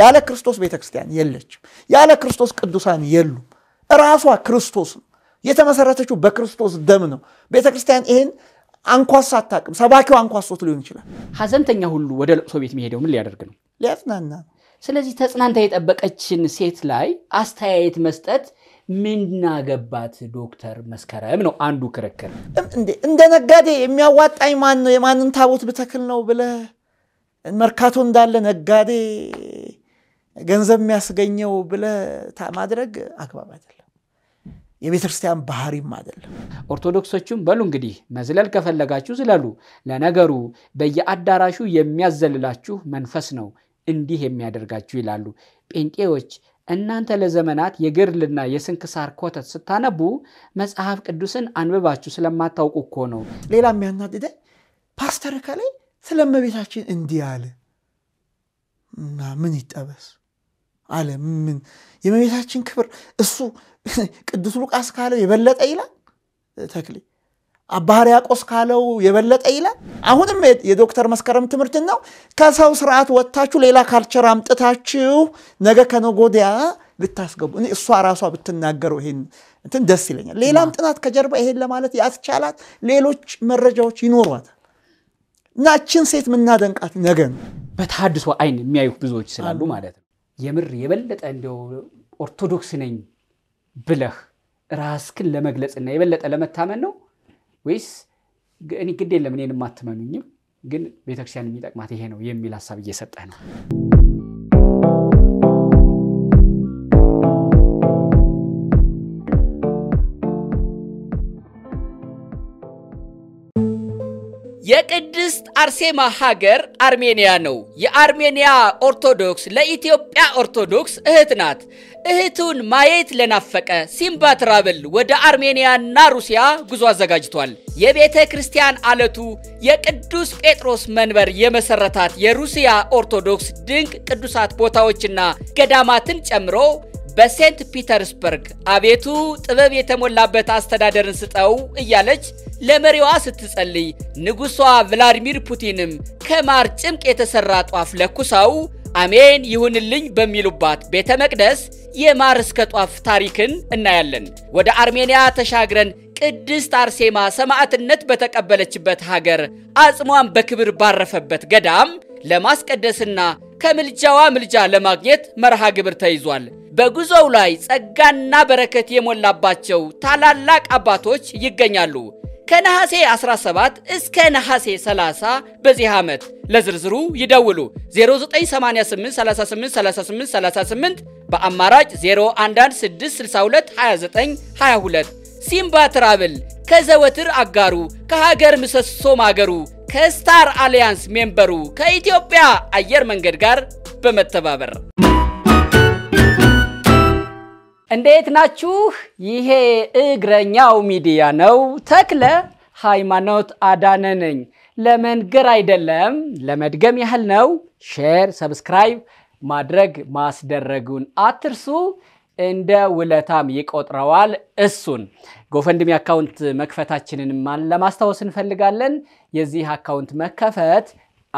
ያለ ክርስቶስ ቤተ ክርስቲያን የለችም። ያለ ክርስቶስ ቅዱሳን የሉም። ራሷ ክርስቶስ ነው። የተመሰረተችው በክርስቶስ ደም ነው። ቤተ ክርስቲያን ይህን አንኳሳ አታውቅም። ሰባኪው አንኳሶት ሊሆን ይችላል። ሀዘንተኛ ሁሉ ወደ ለቅሶ ቤት የሚሄደው ምን ሊያደርግ ነው? ሊያጽናና ስለዚህ ተጽናንታ የጠበቀችን ሴት ላይ አስተያየት መስጠት ምናገባት ዶክተር መስከረም ነው አንዱ ክርክር። እንደ ነጋዴ የሚያዋጣኝ ማን ነው? የማንን ታቦት ብተክል ነው ብለህ መርካቶ እንዳለ ነጋዴ ገንዘብ የሚያስገኘው ብለ ማድረግ አግባብ አይደለም። የቤተ ክርስቲያን ባህሪም አይደለም። ኦርቶዶክሶችም በሉ እንግዲህ መዝለል ከፈለጋችሁ ዝለሉ። ለነገሩ በየአዳራሹ የሚያዘልላችሁ መንፈስ ነው እንዲህ የሚያደርጋችሁ ይላሉ። ጴንጤዎች እናንተ ለዘመናት የግርልና የስንክሳር ኮተት ስታነቡ መጽሐፍ ቅዱስን አንብባችሁ ስለማታውቁ እኮ ነው። ሌላ የሚያናድደ ፓስተር ከላይ ስለመቤታችን እንዲህ አለ። ምን ይጠበስ አለ። ምን የእመቤታችን ክብር እሱ ቅዱስ ሉቃስ ካለው የበለጠ ይላል ተክሌ አባ ሕርያቆስ ካለው የበለጠ ይላል። አሁንም የዶክተር መስከረም ትምህርት ነው። ከሰው ስርዓት ወጥታችሁ ሌላ ካልቸር አምጥታችሁ ነገ ከነጎዲያ ልታስገቡ እሷ ራሷ ብትናገረው ይሄን እንትን ደስ ይለኛል። ሌላም ጥናት ከጀርባ ይሄን ለማለት ያስቻላት ሌሎች መረጃዎች ይኖሯታል እና እችን ሴት የምናደንቃት ነገ ነው በተሃድሶ አይን የሚያዩ ብዙዎች ስላሉ ማለት ነው። የምር የበለጠ እንደው ኦርቶዶክስ ነኝ ብለህ ራስክን ለመግለጽና የበለጠ ለመታመን ነው ወይስ እኔ ግድ የለም እኔን አትመኑኝም፣ ግን ቤተክርስቲያን የሚጠቅማት ይሄ ነው የሚል ሀሳብ እየሰጠህ ነው? የቅድስት አርሴማ ሀገር አርሜንያ ነው። የአርሜንያ ኦርቶዶክስ ለኢትዮጵያ ኦርቶዶክስ እህት ናት። እህቱን ማየት ለናፈቀ ሲምባ ትራቭል ወደ አርሜንያና ሩሲያ ጉዞ አዘጋጅቷል። የቤተ ክርስቲያን አለቱ የቅዱስ ጴጥሮስ መንበር የመሰረታት የሩሲያ ኦርቶዶክስ ድንቅ ቅዱሳት ቦታዎችና ገዳማትን ጨምሮ በሴንት ፒተርስበርግ አቤቱ ጥበብ የተሞላበት አስተዳደርን ስጠው እያለች ለመሪዋ ስትጸልይ ንጉሷ ቭላዲሚር ፑቲንም ከማር ጭምቅ የተሰራ ጧፍ ለኩሰው አሜን ይሁንልኝ በሚሉባት ቤተ መቅደስ የማር እስከ ጧፍ ታሪክን እናያለን። ወደ አርሜንያ ተሻግረን ቅድስት አርሴማ ሰማዕትነት በተቀበለችበት ሀገር አጽሟን በክብር ባረፈበት ገዳም ለማስቀደስና ከምልጃዋ ምልጃ ለማግኘት መርሃ ግብር ተይዟል። በጉዞው ላይ ጸጋና በረከት የሞላባቸው ታላላቅ አባቶች ይገኛሉ። ከነሐሴ 17 እስከ ነሐሴ 30 በዚህ ዓመት ለዝርዝሩ ይደውሉ 0988383838 በአማራጭ 0116622922 ሲምባ ትራብል ከዘወትር አጋሩ ከሀገር ምሰሶ ማገሩ ከስታር አሊያንስ ሜምበሩ ከኢትዮጵያ አየር መንገድ ጋር በመተባበር እንዴት ናችሁ? ይሄ እግረኛው ሚዲያ ነው። ተክለ ሃይማኖት አዳነ ነኝ። ለመንገር አይደለም ለመድገም ያህል ነው። ሼር፣ ሰብስክራይብ ማድረግ ማስደረጉን አትርሱ። እንደ ውለታም ይቆጥረዋል። እሱን ጎፈንድሚ አካውንት መክፈታችንን ለማስታወስ እንፈልጋለን። የዚህ አካውንት መከፈት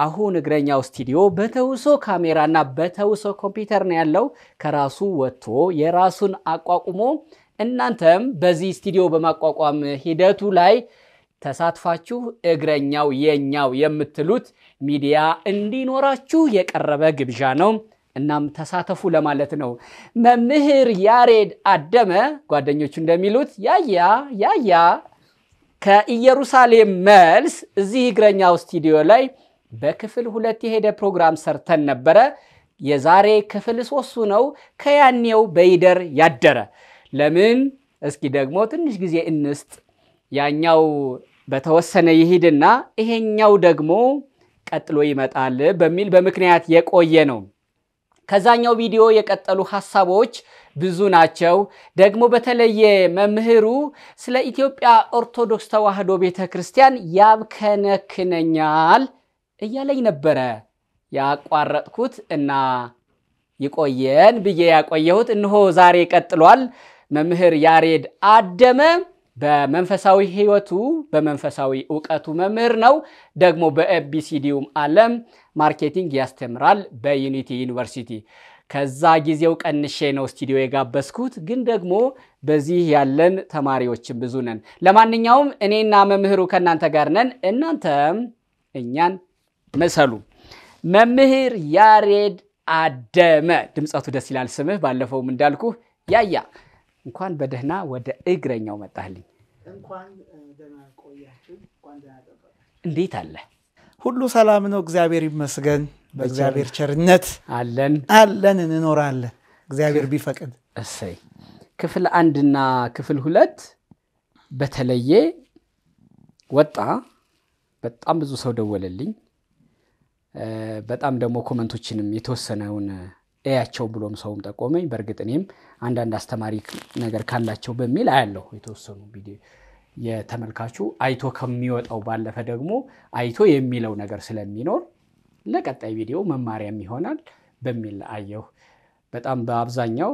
አሁን እግረኛው ስቱዲዮ በተውሶ ካሜራና በተውሶ ኮምፒውተር ነው ያለው። ከራሱ ወጥቶ የራሱን አቋቁሞ እናንተም በዚህ ስቱዲዮ በማቋቋም ሂደቱ ላይ ተሳትፋችሁ እግረኛው የኛው የምትሉት ሚዲያ እንዲኖራችሁ የቀረበ ግብዣ ነው። እናም ተሳተፉ ለማለት ነው። መምህር ያሬድ አደመ ጓደኞቹ እንደሚሉት ያያ ያያ ከኢየሩሳሌም መልስ እዚህ እግረኛው ስቱዲዮ ላይ በክፍል ሁለት የሄደ ፕሮግራም ሰርተን ነበረ። የዛሬ ክፍል ሶስቱ ነው ከያኔው በይደር ያደረ። ለምን እስኪ ደግሞ ትንሽ ጊዜ እንስጥ። ያኛው በተወሰነ ይሂድና ይሄኛው ደግሞ ቀጥሎ ይመጣል በሚል በምክንያት የቆየ ነው። ከዛኛው ቪዲዮ የቀጠሉ ሀሳቦች ብዙ ናቸው። ደግሞ በተለየ መምህሩ ስለ ኢትዮጵያ ኦርቶዶክስ ተዋሕዶ ቤተ ክርስቲያን ያብከነክነኛል እያለኝ ነበረ ያቋረጥኩት እና ይቆየን ብዬ ያቆየሁት እንሆ ዛሬ ቀጥሏል። መምህር ያሬድ አደመ በመንፈሳዊ ሕይወቱ በመንፈሳዊ እውቀቱ መምህር ነው። ደግሞ በኤቢሲዲውም ዓለም ማርኬቲንግ ያስተምራል በዩኒቲ ዩኒቨርሲቲ። ከዛ ጊዜው ቀንሼ ነው ስቱዲዮ የጋበዝኩት፣ ግን ደግሞ በዚህ ያለን ተማሪዎችን ብዙ ነን። ለማንኛውም እኔና መምህሩ ከእናንተ ጋር ነን። እናንተም እኛን ምሰሉ። መምህር ያሬድ አደመ። ድምፀቱ ደስ ይላል ስምህ። ባለፈውም እንዳልኩ ያያ እንኳን በደህና ወደ እግረኛው መጣህልኝ። እንዴት አለ? ሁሉ ሰላም ነው፣ እግዚአብሔር ይመስገን። በእግዚአብሔር ቸርነት አለን አለን እንኖራለን፣ እግዚአብሔር ቢፈቅድ። እሰይ ክፍል አንድና ክፍል ሁለት በተለየ ወጣ። በጣም ብዙ ሰው ደወለልኝ። በጣም ደግሞ ኮመንቶችንም የተወሰነውን እያቸው ብሎም ሰውም ጠቆመኝ። በእርግጥ እኔም አንዳንድ አስተማሪ ነገር ካላቸው በሚል አያለሁ የተወሰኑ የተመልካቹ አይቶ ከሚወጣው ባለፈ ደግሞ አይቶ የሚለው ነገር ስለሚኖር ለቀጣይ ቪዲዮ መማሪያም ይሆናል በሚል አየሁ። በጣም በአብዛኛው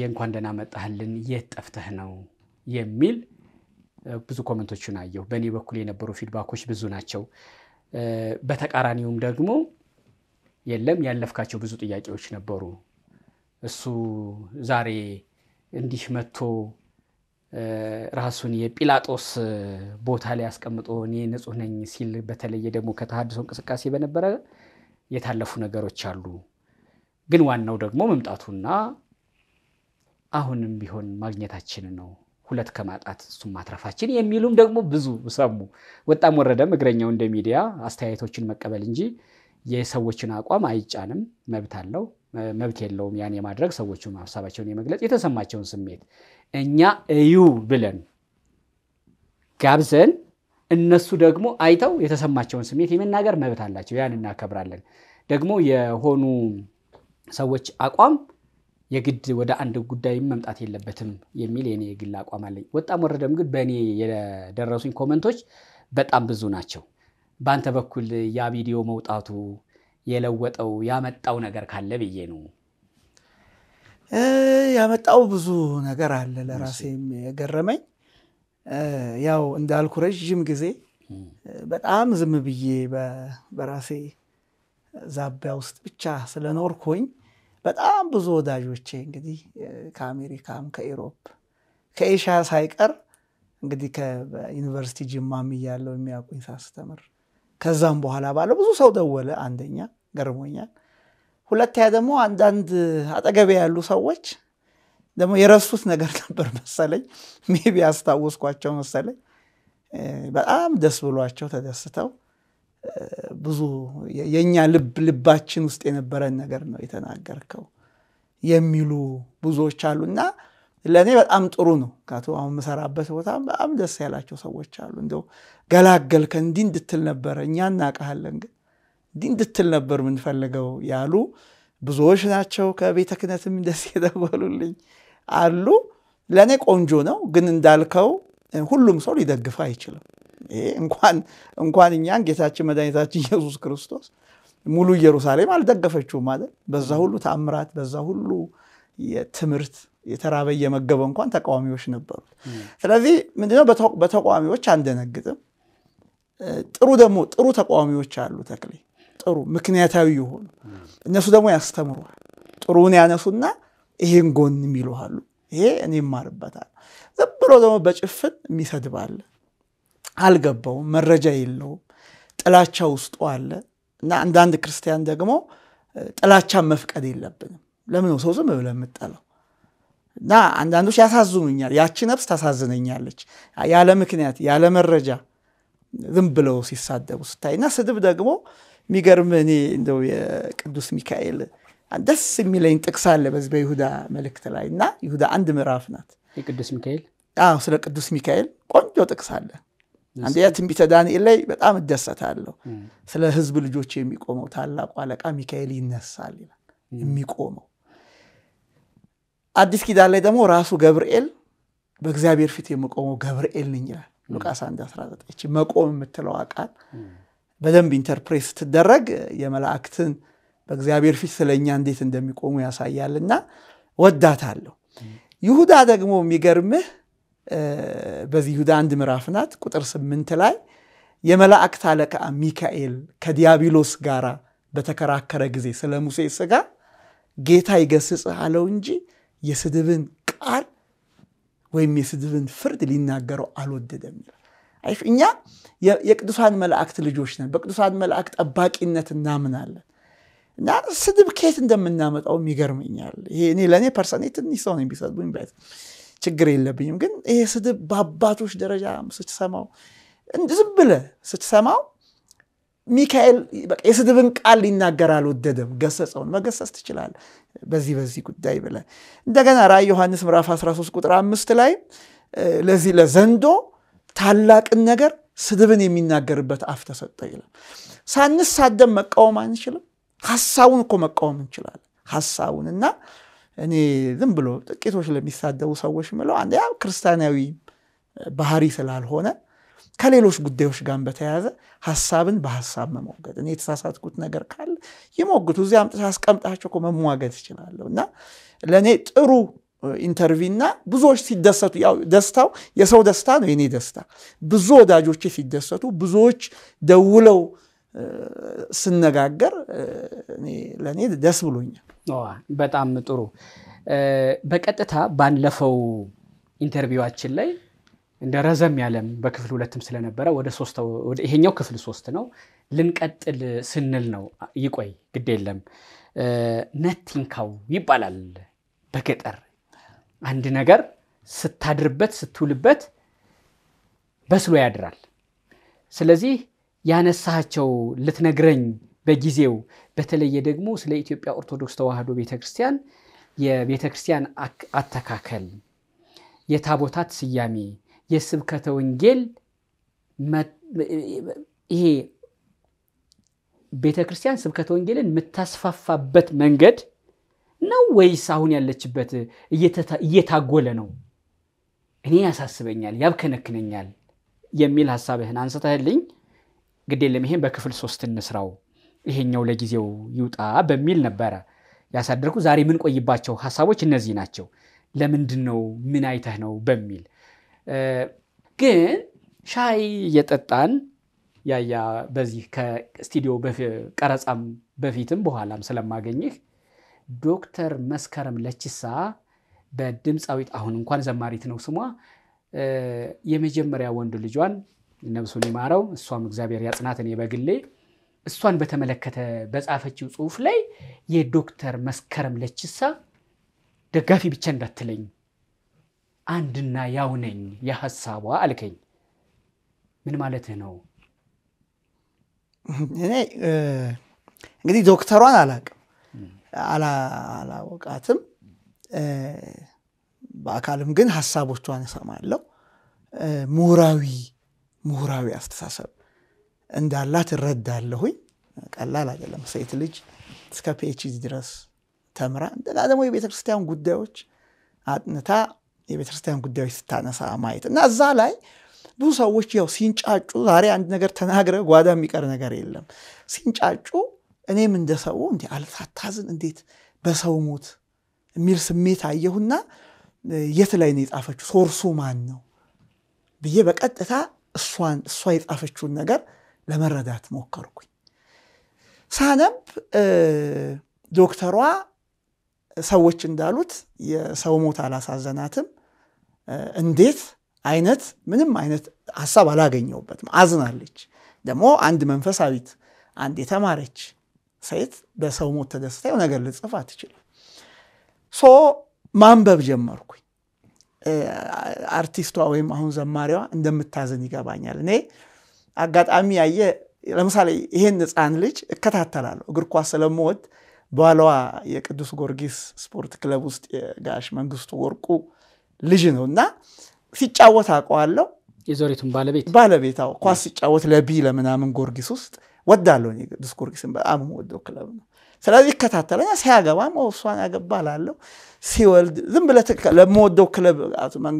የእንኳን ደህና መጣህልን፣ የት ጠፍተህ ነው የሚል ብዙ ኮመንቶችን አየሁ። በእኔ በኩል የነበሩ ፊድባኮች ብዙ ናቸው። በተቃራኒውም ደግሞ የለም ያለፍካቸው ብዙ ጥያቄዎች ነበሩ። እሱ ዛሬ እንዲህ መጥቶ ራሱን የጲላጦስ ቦታ ላይ አስቀምጦ እኔ ንጹህ ነኝ ሲል በተለየ ደግሞ ከተሃድሶ እንቅስቃሴ በነበረ የታለፉ ነገሮች አሉ። ግን ዋናው ደግሞ መምጣቱና አሁንም ቢሆን ማግኘታችን ነው። ሁለት ከማጣት እሱም ማትረፋችን የሚሉም ደግሞ ብዙ ሰሙ። ወጣም ወረደም እግረኛው እንደ ሚዲያ አስተያየቶችን መቀበል እንጂ የሰዎችን አቋም አይጫንም። መብት አለው መብት የለውም ያን የማድረግ ሰዎቹም ሀሳባቸውን የመግለጽ የተሰማቸውን ስሜት እኛ እዩ ብለን ጋብዘን እነሱ ደግሞ አይተው የተሰማቸውን ስሜት የመናገር መብት አላቸው። ያን እናከብራለን። ደግሞ የሆኑ ሰዎች አቋም የግድ ወደ አንድ ጉዳይም መምጣት የለበትም የሚል የኔ የግል አቋም አለኝ። ወጣም ወረደም ግን በእኔ የደረሱኝ ኮመንቶች በጣም ብዙ ናቸው። በአንተ በኩል ያ ቪዲዮ መውጣቱ የለወጠው ያመጣው ነገር ካለ ብዬ ነው። ያመጣው ብዙ ነገር አለ። ለራሴም የገረመኝ ያው እንዳልኩ ረዥም ጊዜ በጣም ዝም ብዬ በራሴ ዛቢያ ውስጥ ብቻ ስለኖርኩኝ በጣም ብዙ ወዳጆቼ እንግዲህ ከአሜሪካም ከኢሮፕ ከኤሽያ ሳይቀር እንግዲህ ከዩኒቨርሲቲ ጅማም እያለው የሚያውቁኝ ሳስተምር ከዛም በኋላ ባለ ብዙ ሰው ደወለ። አንደኛ ገርሞኛል። ሁለተኛ ደግሞ አንዳንድ አጠገቤ ያሉ ሰዎች ደግሞ የረሱት ነገር ነበር መሰለኝ፣ ሜቢ ያስታወስኳቸው መሰለኝ። በጣም ደስ ብሏቸው ተደስተው ብዙ የእኛ ልብ ልባችን ውስጥ የነበረን ነገር ነው የተናገርከው የሚሉ ብዙዎች አሉና ለእኔ በጣም ጥሩ ነው። ከቶ አሁን የምሰራበት ቦታ በጣም ደስ ያላቸው ሰዎች አሉ። እንደው ገላገልከ እንዲህ እንድትል ነበረ፣ እኛ እናውቅሃለን፣ ግን እንዲህ እንድትል ነበር የምንፈልገው ያሉ ብዙዎች ናቸው። ከቤተ ክህነትም ደስ የተጎሉልኝ አሉ። ለእኔ ቆንጆ ነው ግን እንዳልከው ሁሉም ሰው ሊደግፍ አይችልም። እንኳን እንኳን እኛን ጌታችን መድኃኒታችን ኢየሱስ ክርስቶስ ሙሉ ኢየሩሳሌም አልደገፈችውም ማለት በዛ ሁሉ ተአምራት፣ በዛ ሁሉ ትምህርት የተራበ እየመገበ እንኳን ተቃዋሚዎች ነበሩት። ስለዚህ ምንድነው በተቃዋሚዎች አንደነግጥም። ጥሩ ደግሞ ጥሩ ተቃዋሚዎች አሉ ተክሌ ጥሩ ምክንያታዊ የሆኑ እነሱ ደግሞ ያስተምሯል። ጥሩን ያነሱና ይሄን ጎን የሚሉሃሉ። ይሄ እኔ እማርበታል ዝም ብሎ ደግሞ በጭፍን የሚሰድብ አለ። አልገባውም፣ መረጃ የለውም፣ ጥላቻ ውስጡ አለ እና አንዳንድ ክርስቲያን ደግሞ ጥላቻ መፍቀድ የለብንም። ለምን ሰው ዝም ብለ የምጠለው? እና አንዳንዶች ያሳዝኑኛል። ያቺ ነፍስ ታሳዝነኛለች። ያለ ምክንያት ያለ መረጃ ዝም ብለው ሲሳደቡ ስታይ እና ስድብ ደግሞ የሚገርም እኔ እንደው የቅዱስ ሚካኤል ደስ የሚለኝ ጥቅስ አለ በዚህ በይሁዳ መልእክት ላይ እና ይሁዳ አንድ ምዕራፍ ናት የቅዱስ ሚካኤል አዎ ስለ ቅዱስ ሚካኤል ቆንጆ ጥቅስ አለ አንደኛ ትንቢተ ዳንኤል ላይ በጣም እደሰታለሁ ስለ ህዝብ ልጆች የሚቆመው ታላቁ አለቃ ሚካኤል ይነሳል ይላል የሚቆመው አዲስ ኪዳን ላይ ደግሞ ራሱ ገብርኤል በእግዚአብሔር ፊት የምቆመው ገብርኤል ነኝ ይላል ሉቃስ 1 19 መቆም የምትለው ቃል በደንብ ኢንተርፕሬት ስትደረግ የመላእክትን በእግዚአብሔር ፊት ስለኛ እንዴት እንደሚቆሙ ያሳያልና ወዳታለሁ ይሁዳ ደግሞ የሚገርምህ በዚህ ይሁዳ አንድ ምዕራፍ ናት ቁጥር ስምንት ላይ የመላእክት አለቃ ሚካኤል ከዲያብሎስ ጋር በተከራከረ ጊዜ ስለ ሙሴ ስጋ ጌታ ይገስጽህ አለው እንጂ የስድብን ቃል ወይም የስድብን ፍርድ ሊናገረው አልወደደም ይላል። እኛ የቅዱሳን መላእክት ልጆች ነን። በቅዱሳን መላእክት ጠባቂነት እናምናለን። እና ስድብ ከየት እንደምናመጣውም ይገርመኛል። ይሄ ለእኔ ፐርሰኔ ትንሽ ሰው ነኝ፣ ቢሰድቡኝ ችግር የለብኝም። ግን ይሄ ስድብ በአባቶች ደረጃ ስትሰማው ዝም ብለ ስትሰማው ሚካኤል የስድብን ቃል ሊናገር አልወደደም። ገሰጸውን መገሰጽ ትችላል በዚህ በዚህ ጉዳይ ብለ እንደገና ራዕይ ዮሐንስ ምራፍ 13 ቁጥር አምስት ላይ ለዚህ ለዘንዶ ታላቅን ነገር ስድብን የሚናገርበት አፍ ተሰጠ ይላል። ሳንሳደም መቃወም አንችልም። ሀሳቡን እኮ መቃወም እንችላለን። ሀሳቡንና እኔ ዝም ብሎ ጥቂቶች ለሚሳደቡ ሰዎች ምለው አንድ ያ ክርስቲያናዊ ባህሪ ስላልሆነ ከሌሎች ጉዳዮች ጋር በተያያዘ ሀሳብን በሀሳብ መሞገድ እኔ የተሳሳትኩት ነገር ካለ ይሞግቱ። እዚ አምጥተህ አስቀምጣቸው እኮ መሟገት ይችላለሁ እና ለእኔ ጥሩ ኢንተርቪና ብዙዎች ሲደሰቱ ያው ደስታው የሰው ደስታ ነው የኔ ደስታ። ብዙ ወዳጆቼ ሲደሰቱ ብዙዎች ደውለው ስነጋገር ለእኔ ደስ ብሎኛል። በጣም ጥሩ። በቀጥታ ባለፈው ኢንተርቪዋችን ላይ እንደ ረዘም ያለም በክፍል ሁለትም ስለነበረ ወደ ይሄኛው ክፍል ሶስት ነው ልንቀጥል ስንል ነው። ይቆይ ግድ የለም። ነቲንካው ይባላል በገጠር አንድ ነገር ስታድርበት ስትውልበት በስሎ ያድራል። ስለዚህ ያነሳቸው ልትነግረኝ በጊዜው በተለየ ደግሞ ስለ ኢትዮጵያ ኦርቶዶክስ ተዋህዶ ቤተክርስቲያን የቤተክርስቲያን አተካከል፣ የታቦታት ስያሜ፣ የስብከተ ወንጌል ይሄ ቤተክርስቲያን ስብከተ ወንጌልን የምታስፋፋበት መንገድ ነው ወይስ አሁን ያለችበት እየታጎለ ነው? እኔ ያሳስበኛል፣ ያብከነክነኛል የሚል ሀሳብህን አንስተህልኝ ግድ የለም ይሄን በክፍል ሶስት እንስራው ይሄኛው ለጊዜው ይውጣ በሚል ነበረ ያሳደርኩ። ዛሬ ምን ቆይባቸው ሀሳቦች እነዚህ ናቸው። ለምንድን ነው ምን አይተህ ነው በሚል ግን ሻይ እየጠጣን ያያ በዚህ ከስቱዲዮ ቀረጻም በፊትም በኋላም ስለማገኝህ ዶክተር መስከረም ለችሳ በድምፃዊት አሁን እንኳን ዘማሪት ነው ስሟ የመጀመሪያ ወንድ ልጇን ነብሱን ይማረው እሷም እግዚአብሔር ያጽናት። እኔ በግሌ እሷን በተመለከተ በጻፈችው ጽሁፍ ላይ የዶክተር መስከረም ለችሳ ደጋፊ ብቻ እንዳትለኝ አንድና ያው ነኝ የሀሳቧ አልከኝ። ምን ማለት ነው? እኔ እንግዲህ ዶክተሯን አላቅም አላወቃትም። በአካልም ግን ሀሳቦቿን እሰማለሁ። ምሁራዊ ምሁራዊ አስተሳሰብ እንዳላት እረዳለሁኝ። ቀላል አይደለም። ሴት ልጅ እስከ ፒኤችዲ ድረስ ተምራ እንደና ደግሞ የቤተክርስቲያን ጉዳዮች አጥንታ የቤተክርስቲያን ጉዳዮች ስታነሳ ማየት እና እዛ ላይ ብዙ ሰዎች ያው ሲንጫጩ፣ ዛሬ አንድ ነገር ተናግረ ጓዳ የሚቀር ነገር የለም። ሲንጫጩ እኔም እንደ ሰው እንዲ አልታታዝን እንዴት በሰው ሞት የሚል ስሜት አየሁና የት ላይ ነው የጻፈችው ሶርሱ ማን ነው ብዬ በቀጥታ እሷን እሷ የጻፈችውን ነገር ለመረዳት ሞከርኩኝ። ሳነብ ዶክተሯ ሰዎች እንዳሉት የሰው ሞት አላሳዘናትም። እንዴት አይነት ምንም አይነት ሀሳብ አላገኘውበትም። አዝናለች። ደግሞ አንድ መንፈሳዊት አንድ የተማረች ሴት በሰው ሞት ተደስታ ነገር ልጽፍ አትችልም። ሶ ማንበብ ጀመርኩኝ። አርቲስቷ ወይም አሁን ዘማሪዋ እንደምታዘን ይገባኛል። እኔ አጋጣሚ ያየ ለምሳሌ ይሄን ሕፃን ልጅ እከታተላለሁ። እግር ኳስ ስለምወድ በኋላዋ የቅዱስ ጊዮርጊስ ስፖርት ክለብ ውስጥ የጋሽ መንግስቱ ወርቁ ልጅ ነው እና ሲጫወት አውቀዋለሁ። የዞሪቱን ባለቤት ባለቤታው ኳስ ሲጫወት ለቢ ለምናምን ጊዮርጊስ ውስጥ ወዳለሁ። ቅዱስ ጊዮርጊስን በጣም ወደው ክለብ ነው ስለዚህ ይከታተለኛ ሲያገባም እሷን ያገባ ላለው ሲወልድ ዝም ብለህ ለምወደው ክለብ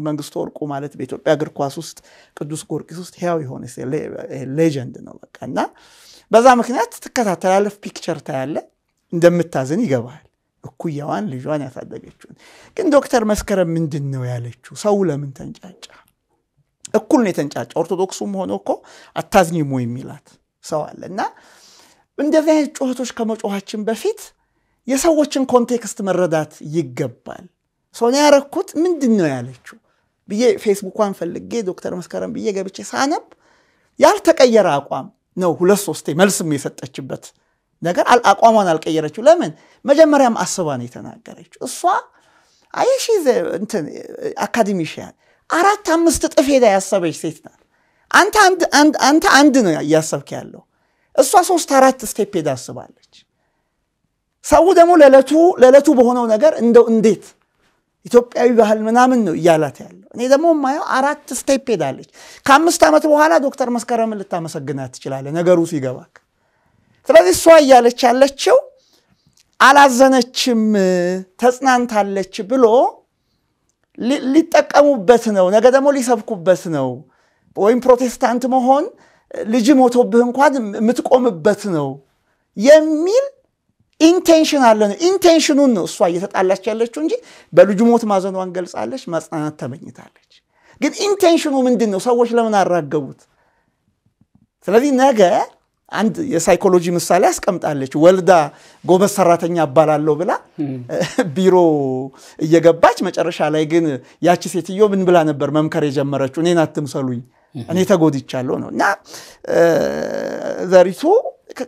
መንግስቱ ወርቁ ማለት በኢትዮጵያ እግር ኳስ ውስጥ ቅዱስ ጊዮርጊስ ውስጥ ሕያው የሆነ ሌጀንድ ነው በቃ እና በዛ ምክንያት ትከታተላለህ፣ ፒክቸር ታያለህ፣ እንደምታዝን ይገባል። እኩያዋን ልጇን ያሳደገችውን ግን ዶክተር መስከረም ምንድን ነው ያለችው? ሰው ለምን ተንጫጫ? እኩል ነው የተንጫጫ። ኦርቶዶክሱም ሆኖ እኮ አታዝኒሞ የሚላት ሰው አለ እና እንደዚህ አይነት ጩኸቶች ከመጮኋችን በፊት የሰዎችን ኮንቴክስት መረዳት ይገባል። ሶኒ ያረኩት ምንድን ነው ያለችው ብዬ ፌስቡኳን ፈልጌ ዶክተር መስከረም ብዬ ገብቼ ሳነብ ያልተቀየረ አቋም ነው። ሁለት ሶስቴ መልስም የሰጠችበት ነገር አቋሟን አልቀየረችው። ለምን መጀመሪያም አስባን የተናገረችው እሷ አየሺ እንትን አካዴሚሽያን አራት አምስት ጥፍ ሄዳ ያሰበች ሴት ናት። አንተ አንድ ነው እያሰብክ ያለው እሷ ሶስት አራት ስቴፕ ሄዳ አስባለች። ሰው ደግሞ ለዕለቱ ለዕለቱ በሆነው ነገር እንደው እንዴት ኢትዮጵያዊ ባህል ምናምን ነው እያላት ያለው። እኔ ደግሞ የማየው አራት ስቴፕ ሄዳለች። ከአምስት ዓመት በኋላ ዶክተር መስከረምን ልታመሰግናት ትችላለህ፣ ነገሩ ሲገባክ። ስለዚህ እሷ እያለች ያለችው አላዘነችም፣ ተጽናንታለች ብሎ ሊጠቀሙበት ነው፣ ነገ ደግሞ ሊሰብኩበት ነው። ወይም ፕሮቴስታንት መሆን ልጅ ሞቶብህ እንኳን የምትቆምበት ነው የሚል ኢንቴንሽን አለ ነው። ኢንቴንሽኑን ነው እሷ እየተጣላች ያለችው እንጂ በልጁ ሞት ማዘኗን ገልጻለች፣ መጽናናት ተመኝታለች። ግን ኢንቴንሽኑ ምንድን ነው? ሰዎች ለምን አራገቡት? ስለዚህ ነገ አንድ የሳይኮሎጂ ምሳሌ አስቀምጣለች። ወልዳ ጎበዝ ሰራተኛ እባላለሁ ብላ ቢሮ እየገባች መጨረሻ ላይ ግን ያቺ ሴትዮ ምን ብላ ነበር መምከር የጀመረችው? እኔን አትምሰሉኝ እኔ ተጎድቻለሁ ነው እና ዘሪቱ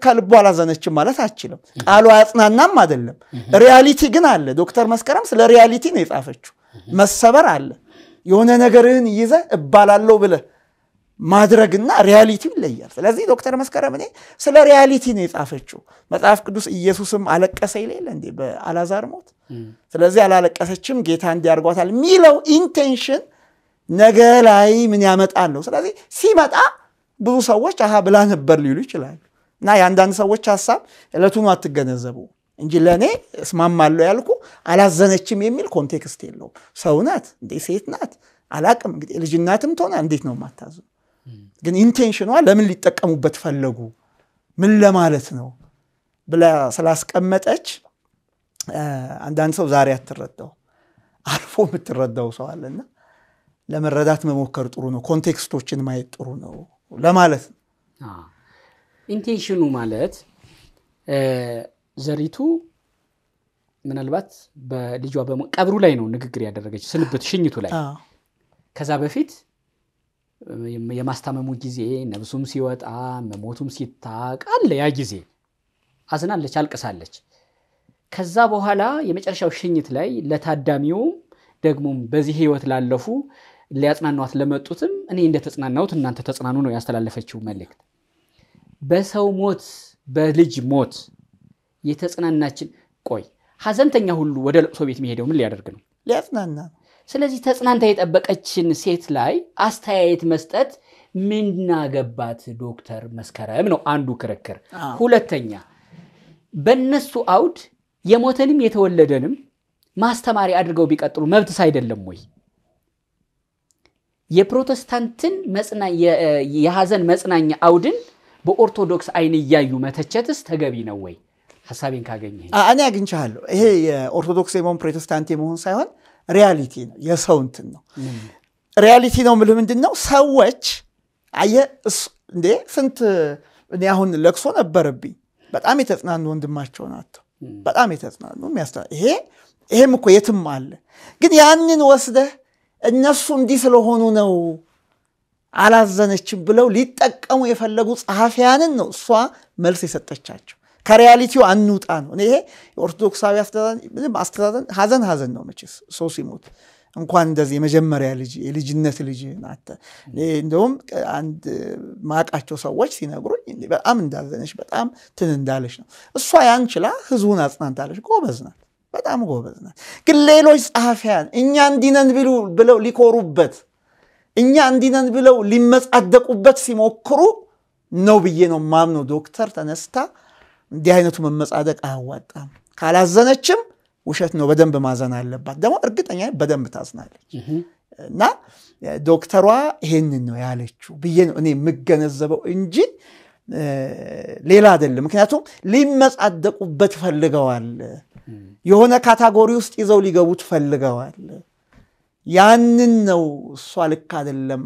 ከልቦ አላዘነችም ማለት አችልም። ቃሉ አያጽናናም አይደለም። ሪያሊቲ ግን አለ። ዶክተር መስከረም ስለ ሪያሊቲ ነው የጻፈችው። መሰበር አለ። የሆነ ነገርህን ይዘ እባላለሁ ብለ ማድረግና ሪያሊቲው ይለያል። ስለዚህ ዶክተር መስከረም እኔ ስለ ሪያሊቲ ነው የጻፈችው። መጽሐፍ ቅዱስ ኢየሱስም አለቀሰ ይሌለ እንዴ በአላዛር ሞት። ስለዚህ አላለቀሰችም ጌታ እንዲያርጓታል የሚለው ኢንቴንሽን ነገ ላይ ምን ያመጣል ነው። ስለዚህ ሲመጣ ብዙ ሰዎች አሃ ብላ ነበር ሊሉ ይችላሉ። እና የአንዳንድ ሰዎች ሀሳብ ዕለቱን አትገነዘቡ እንጂ ለእኔ እስማማለሁ ያልኩ አላዘነችም የሚል ኮንቴክስት የለውም። ሰው ናት እንዴ ሴት ናት አላቅም። እንግዲህ ልጅናትም እናትም ትሆና እንዴት ነው የማታዝነው ግን ኢንቴንሽኗ ለምን ሊጠቀሙበት ፈለጉ ምን ለማለት ነው ብላ ስላስቀመጠች አንዳንድ ሰው ዛሬ አትረዳው አልፎ የምትረዳው ሰው አለና ለመረዳት መሞከር ጥሩ ነው። ኮንቴክስቶችን ማየት ጥሩ ነው ለማለት ነው። ኢንቴንሽኑ ማለት ዘሪቱ ምናልባት በልጇ ቀብሩ ላይ ነው ንግግር ያደረገች ስንብት ሽኝቱ ላይ። ከዛ በፊት የማስታመሙ ጊዜ ነብሱም ሲወጣ መሞቱም ሲታቅ አለ ያ ጊዜ አዝናለች፣ አልቅሳለች። ከዛ በኋላ የመጨረሻው ሽኝት ላይ ለታዳሚውም ደግሞም በዚህ ህይወት ላለፉ ሊያጽናኗት ለመጡትም እኔ እንደተጽናናሁት እናንተ ተጽናኑ ነው ያስተላለፈችው መልእክት። በሰው ሞት በልጅ ሞት የተጽናናችን ቆይ ሀዘንተኛ ሁሉ ወደ ለቅሶ ቤት የሚሄደው ምን ሊያደርግ ነው? ሊያጽናና። ስለዚህ ተጽናንታ የጠበቀችን ሴት ላይ አስተያየት መስጠት ምናገባት ዶክተር መስከረም ነው አንዱ ክርክር። ሁለተኛ በእነሱ አውድ የሞተንም የተወለደንም ማስተማሪ አድርገው ቢቀጥሉ መብትስ አይደለም ወይ? የፕሮቴስታንትን የሀዘን መጽናኛ አውድን በኦርቶዶክስ አይን እያዩ መተቸትስ ተገቢ ነው ወይ? ሀሳቤን ካገኘ እኔ አግኝቻለሁ። ይሄ የኦርቶዶክስ የመሆን ፕሮቴስታንት የመሆን ሳይሆን ሪያሊቲ ነው፣ የሰው እንትን ነው። ሪያሊቲ ነው የምልህ ምንድን ነው ሰዎች አየ እንዴ ስንት እኔ አሁን ለቅሶ ነበረብኝ። በጣም የተጽናኑ ወንድማቸውን አተው በጣም የተጽናኑ ይሄ ይሄም እኮ የትም አለ ግን ያንን ወስደህ እነሱ እንዲህ ስለሆኑ ነው አላዘነችም ብለው ሊጠቀሙ የፈለጉ ጸሐፊያንን ነው እሷ መልስ የሰጠቻቸው። ከሪያሊቲው አንውጣ ነው። ይሄ የኦርቶዶክሳዊ አስተዛዘን ሀዘን ሀዘን ነው። መቼስ ሰው ሲሞት እንኳን እንደዚህ የመጀመሪያ ልጅ የልጅነት ልጅ ናተ። እንደውም አንድ ማቃቸው ሰዎች ሲነግሩኝ በጣም እንዳዘነች በጣም ትን እንዳለች ነው እሷ ያን ችላ ህዝቡን አጽናንታለች። ጎበዝ ናት። በጣም ጎበዝ ናት። ግን ሌሎች ጸሐፊያን እኛ እንዲነን ብለው ሊኮሩበት እኛ እንዲነን ብለው ሊመጻደቁበት ሲሞክሩ ነው ብዬ ነው ማምኖ ዶክተር ተነስታ እንዲህ አይነቱ መመጻደቅ አያዋጣም። ካላዘነችም ውሸት ነው። በደንብ ማዘን አለባት። ደግሞ እርግጠኛ በደንብ ታዝናለች። እና ዶክተሯ ይሄንን ነው ያለችው ብዬ ነው እኔ የምገነዘበው እንጂ ሌላ አይደለም። ምክንያቱም ሊመጻደቁበት ፈልገዋል። የሆነ ካታጎሪ ውስጥ ይዘው ሊገቡት ፈልገዋል። ያንን ነው እሷ ልክ አይደለም፣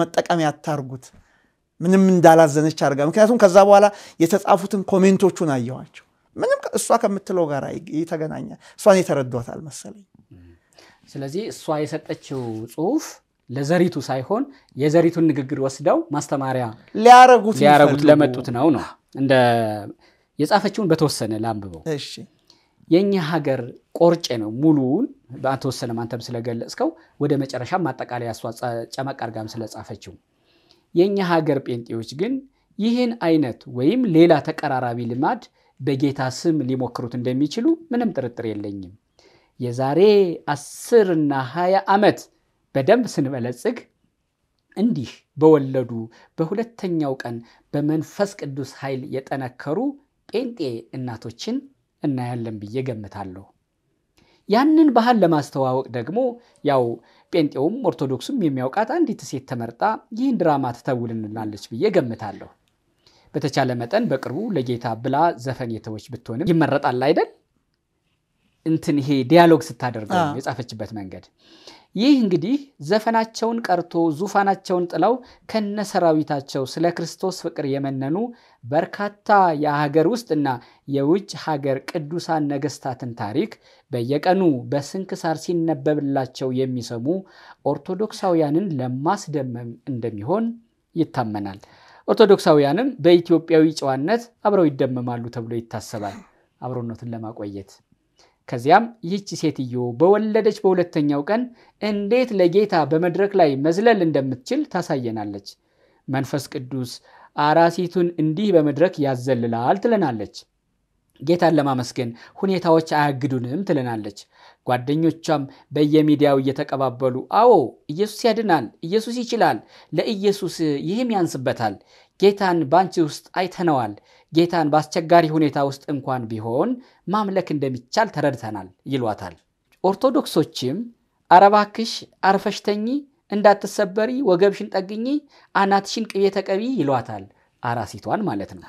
መጠቀም ያታርጉት። ምንም እንዳላዘነች አድርጋ። ምክንያቱም ከዛ በኋላ የተጻፉትን ኮሜንቶቹን አየኋቸው። ምንም እሷ ከምትለው ጋር ይተገናኛል። እሷን የተረዷታል መሰለኝ። ስለዚህ እሷ የሰጠችው ጽሁፍ ለዘሪቱ ሳይሆን የዘሪቱን ንግግር ወስደው ማስተማሪያ ሊያረጉት ለመጡት ነው ነው እንደ የጻፈችውን በተወሰነ ላንብበው። የእኛ ሀገር ቆርጬ ነው ሙሉውን በተወሰነ አንተም ስለገለጽከው ወደ መጨረሻ ማጠቃለያ ጨመቅ አድርጋም ስለጻፈችው የእኛ ሀገር ጴንጤዎች ግን ይህን አይነት ወይም ሌላ ተቀራራቢ ልማድ በጌታ ስም ሊሞክሩት እንደሚችሉ ምንም ጥርጥር የለኝም። የዛሬ አስርና ሀያ ዓመት በደንብ ስንበለጽግ እንዲህ በወለዱ በሁለተኛው ቀን በመንፈስ ቅዱስ ኃይል የጠነከሩ ጴንጤ እናቶችን እናያለን ብዬ ገምታለሁ። ያንን ባህል ለማስተዋወቅ ደግሞ ያው ጴንጤውም ኦርቶዶክሱም የሚያውቃት አንዲት ሴት ተመርጣ ይህን ድራማ ትተውልንላለች ብዬ ገምታለሁ። በተቻለ መጠን በቅርቡ ለጌታ ብላ ዘፈን የተወች ብትሆንም ይመረጣል አይደል? እንትን ይሄ ዲያሎግ ስታደርገው የጻፈችበት መንገድ ይህ እንግዲህ ዘፈናቸውን ቀርቶ ዙፋናቸውን ጥለው ከነሰራዊታቸው ስለ ክርስቶስ ፍቅር የመነኑ በርካታ የሀገር ውስጥና የውጭ ሀገር ቅዱሳን ነገስታትን ታሪክ በየቀኑ በስንክሳር ሲነበብላቸው የሚሰሙ ኦርቶዶክሳውያንን ለማስደመም እንደሚሆን ይታመናል። ኦርቶዶክሳውያንም በኢትዮጵያዊ ጨዋነት አብረው ይደመማሉ ተብሎ ይታሰባል። አብሮነትን ለማቆየት ከዚያም ይህች ሴትዮ በወለደች በሁለተኛው ቀን እንዴት ለጌታ በመድረክ ላይ መዝለል እንደምትችል ታሳየናለች። መንፈስ ቅዱስ አራሲቱን እንዲህ በመድረክ ያዘልላል ትለናለች። ጌታን ለማመስገን ሁኔታዎች አያግዱንም ትለናለች። ጓደኞቿም በየሚዲያው እየተቀባበሉ አዎ ኢየሱስ ያድናል፣ ኢየሱስ ይችላል፣ ለኢየሱስ ይህም ያንስበታል፣ ጌታን በአንቺ ውስጥ አይተነዋል፣ ጌታን በአስቸጋሪ ሁኔታ ውስጥ እንኳን ቢሆን ማምለክ እንደሚቻል ተረድተናል ይሏታል። ኦርቶዶክሶችም አረባክሽ አርፈሽተኝ እንዳትሰበሪ ወገብሽን ጠግኝ አናትሽን ቅቤ ተቀቢ ይሏታል። አራሲቷን ማለት ነው።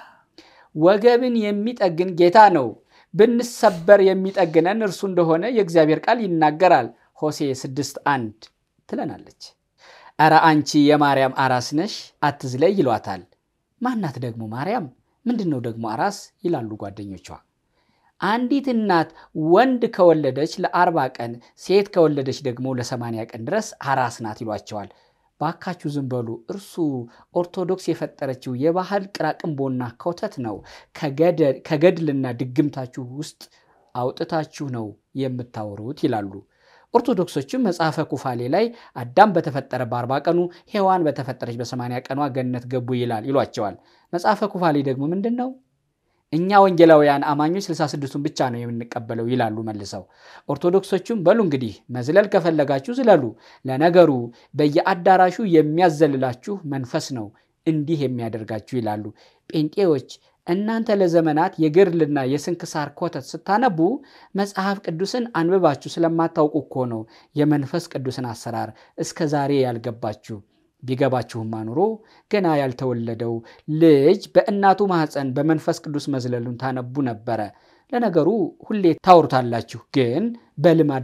ወገብን የሚጠግን ጌታ ነው። ብንሰበር የሚጠግነን እርሱ እንደሆነ የእግዚአብሔር ቃል ይናገራል። ሆሴ ስድስት አንድ ትለናለች። እረ አንቺ የማርያም አራስ ነሽ አትዝለይ ይሏታል። ማናት ደግሞ ማርያም? ምንድን ነው ደግሞ አራስ ይላሉ ጓደኞቿ። አንዲት እናት ወንድ ከወለደች ለአርባ ቀን ሴት ከወለደች ደግሞ ለሰማንያ ቀን ድረስ አራስ ናት ይሏቸዋል። ባካችሁ ዝም በሉ። እርሱ ኦርቶዶክስ የፈጠረችው የባህል ቅራቅንቦና ከውተት ነው። ከገድልና ድግምታችሁ ውስጥ አውጥታችሁ ነው የምታወሩት ይላሉ። ኦርቶዶክሶችም መጽሐፈ ኩፋሌ ላይ አዳም በተፈጠረ በአርባ ቀኑ ሔዋን በተፈጠረች በሰማንያ ቀኗ ገነት ገቡ ይላል ይሏቸዋል። መጽሐፈ ኩፋሌ ደግሞ ምንድን ነው? እኛ ወንጌላውያን አማኞች ስልሳ ስድስቱን ብቻ ነው የምንቀበለው ይላሉ መልሰው። ኦርቶዶክሶቹም በሉ እንግዲህ መዝለል ከፈለጋችሁ ዝለሉ፣ ለነገሩ በየአዳራሹ የሚያዘልላችሁ መንፈስ ነው እንዲህ የሚያደርጋችሁ ይላሉ። ጴንጤዎች እናንተ ለዘመናት የግርልና የስንክሳር ኮተት ስታነቡ መጽሐፍ ቅዱስን አንብባችሁ ስለማታውቁ እኮ ነው የመንፈስ ቅዱስን አሰራር እስከ ዛሬ ያልገባችሁ። ቢገባችሁማ ኑሮ ገና ያልተወለደው ልጅ በእናቱ ማኅፀን በመንፈስ ቅዱስ መዝለሉን ታነቡ ነበረ። ለነገሩ ሁሌ ታወሩታላችሁ፣ ግን በልማድ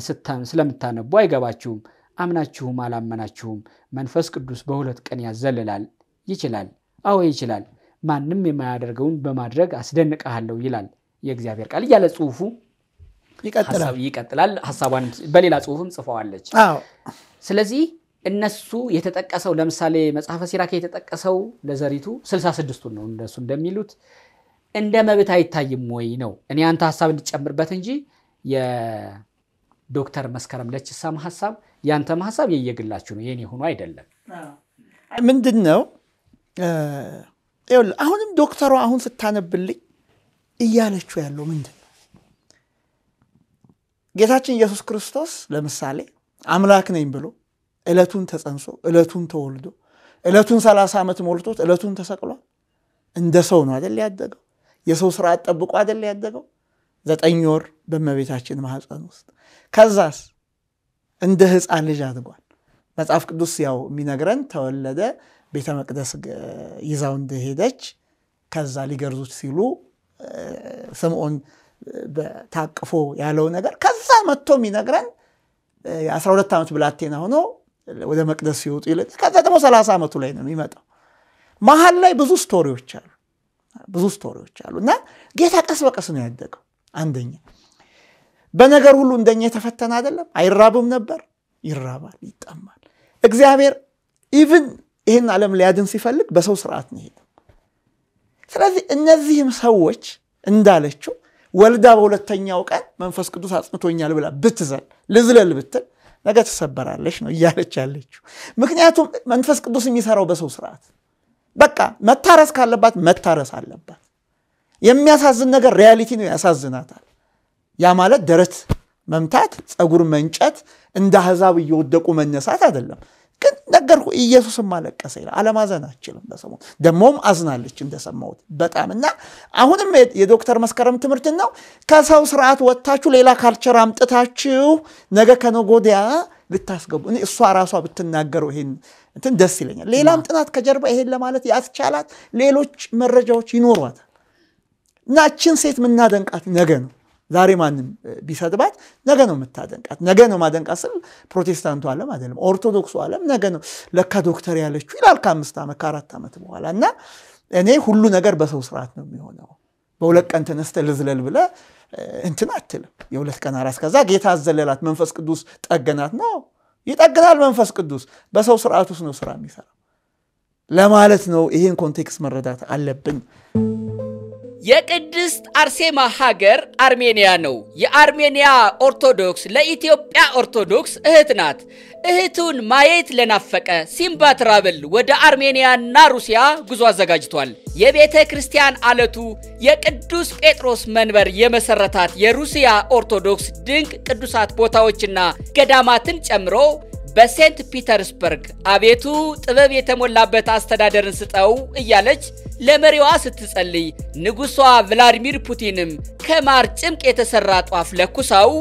ስለምታነቡ አይገባችሁም። አምናችሁም አላመናችሁም መንፈስ ቅዱስ በሁለት ቀን ያዘልላል። ይችላል፣ አዎ ይችላል። ማንም የማያደርገውን በማድረግ አስደንቀሃለሁ ይላል የእግዚአብሔር ቃል እያለ ጽሁፉ ይቀጥላል። ሀሳቧን በሌላ ጽሁፍም ጽፈዋለች። ስለዚህ እነሱ የተጠቀሰው ለምሳሌ መጽሐፈ ሲራክ የተጠቀሰው ለዘሪቱ ስልሳ ስድስቱን ነው እነሱ እንደሚሉት እንደ መብት አይታይም ወይ ነው። እኔ አንተ ሀሳብ እንድጨምርበት እንጂ የዶክተር መስከረም ለችሳም ሀሳብ ያንተም ሀሳብ የየግላችሁ ነው፣ የኔ ሆኖ አይደለም። ምንድን ነው አሁንም ዶክተሯ አሁን ስታነብልኝ እያለችው ያለው ምንድን ነው? ጌታችን ኢየሱስ ክርስቶስ ለምሳሌ አምላክ ነኝ ብሎ ዕለቱን ተጸንሶ ዕለቱን ተወልዶ ዕለቱን ሰላሳ ዓመት ሞልቶት ዕለቱን ተሰቅሏል። እንደ ሰው ነው አደል ያደገው። የሰው ስርዓት ጠብቆ አደል ያደገው ዘጠኝ ወር በመቤታችን ማህፀን ውስጥ ከዛስ እንደ ህፃን ልጅ አድጓል። መጽሐፍ ቅዱስ ያው የሚነግረን ተወለደ ቤተ መቅደስ ይዛው እንደሄደች ከዛ ሊገርዙት ሲሉ ስምዖን ታቅፎ ያለው ነገር ከዛ መጥቶ የሚነግረን የአስራ ሁለት ዓመት ብላቴና ሆኖ ወደ መቅደስ ሲወጡ ይለ ከዛ ደግሞ ሰላሳ ዓመቱ ላይ ነው የሚመጣው። መሀል ላይ ብዙ ስቶሪዎች አሉ ብዙ ስቶሪዎች አሉ እና ጌታ ቀስ በቀስ ነው ያደገው። አንደኛ በነገር ሁሉ እንደኛ የተፈተነ አይደለም። አይራብም ነበር፣ ይራባል፣ ይጠማል። እግዚአብሔር ኢቭን ይህን ዓለም ሊያድን ሲፈልግ በሰው ስርዓት ነው የሄደው። ስለዚህ እነዚህም ሰዎች እንዳለችው ወልዳ በሁለተኛው ቀን መንፈስ ቅዱስ አጽንቶኛል ብላ ብትዘል ልዝለል ብትል ነገ ትሰበራለች ነው እያለች ያለችው። ምክንያቱም መንፈስ ቅዱስ የሚሰራው በሰው ስርዓት፣ በቃ መታረስ ካለባት መታረስ አለባት። የሚያሳዝን ነገር ሪያሊቲ ነው፣ ያሳዝናታል። ያ ማለት ደረት መምታት፣ ፀጉር መንጨት፣ እንደ አህዛብ እየወደቁ መነሳት አይደለም። ግን ነገርኩ ኢየሱስም አለቀሰ ይላል። አለማዘን አችልም። ለሰሞኑ ደግሞም አዝናለች እንደሰማሁት በጣም እና አሁንም የዶክተር መስከረም ትምህርትን ነው ከሰው ስርዓት ወጥታችሁ ሌላ ካልቸር አምጥታችሁ ነገ ከነጎዲያ ወዲያ ልታስገቡ እሷ ራሷ ብትናገረው ይሄን እንትን ደስ ይለኛል። ሌላም ጥናት ከጀርባ ይሄን ለማለት ያስቻላት ሌሎች መረጃዎች ይኖሯታል እናችን ሴት የምናደንቃት ነገ ነው። ዛሬ ማንም ቢሰድባት ነገ ነው የምታደንቃት። ነገ ነው ማደንቃት ስል ፕሮቴስታንቱ ዓለም አይደለም፣ ኦርቶዶክሱ ዓለም ነገ ነው ለካ ዶክተር ያለችው ይላል ከአምስት ዓመት ከአራት ዓመት በኋላ እና እኔ ሁሉ ነገር በሰው ስርዓት ነው የሚሆነው። በሁለት ቀን ተነስተ ልዝለል ብለ እንትን አትልም። የሁለት ቀን አራስ ከዛ ጌታ አዘለላት፣ መንፈስ ቅዱስ ጠገናት ነው ይጠግናል። መንፈስ ቅዱስ በሰው ስርዓት ውስጥ ነው ስራ የሚሰራው ለማለት ነው። ይህን ኮንቴክስት መረዳት አለብን። የቅድስት አርሴማ ሀገር አርሜንያ ነው። የአርሜንያ ኦርቶዶክስ ለኢትዮጵያ ኦርቶዶክስ እህት ናት። እህቱን ማየት ለናፈቀ ሲምባ ትራቭል ወደ አርሜንያና ሩሲያ ጉዞ አዘጋጅቷል። የቤተ ክርስቲያን አለቱ የቅዱስ ጴጥሮስ መንበር የመሰረታት የሩሲያ ኦርቶዶክስ ድንቅ ቅዱሳት ቦታዎችና ገዳማትን ጨምሮ በሴንት ፒተርስበርግ አቤቱ ጥበብ የተሞላበት አስተዳደርን ስጠው እያለች ለመሪዋ ስትጸልይ ንጉሷ ቭላዲሚር ፑቲንም ከማር ጭምቅ የተሰራ ጧፍ ለኩሰው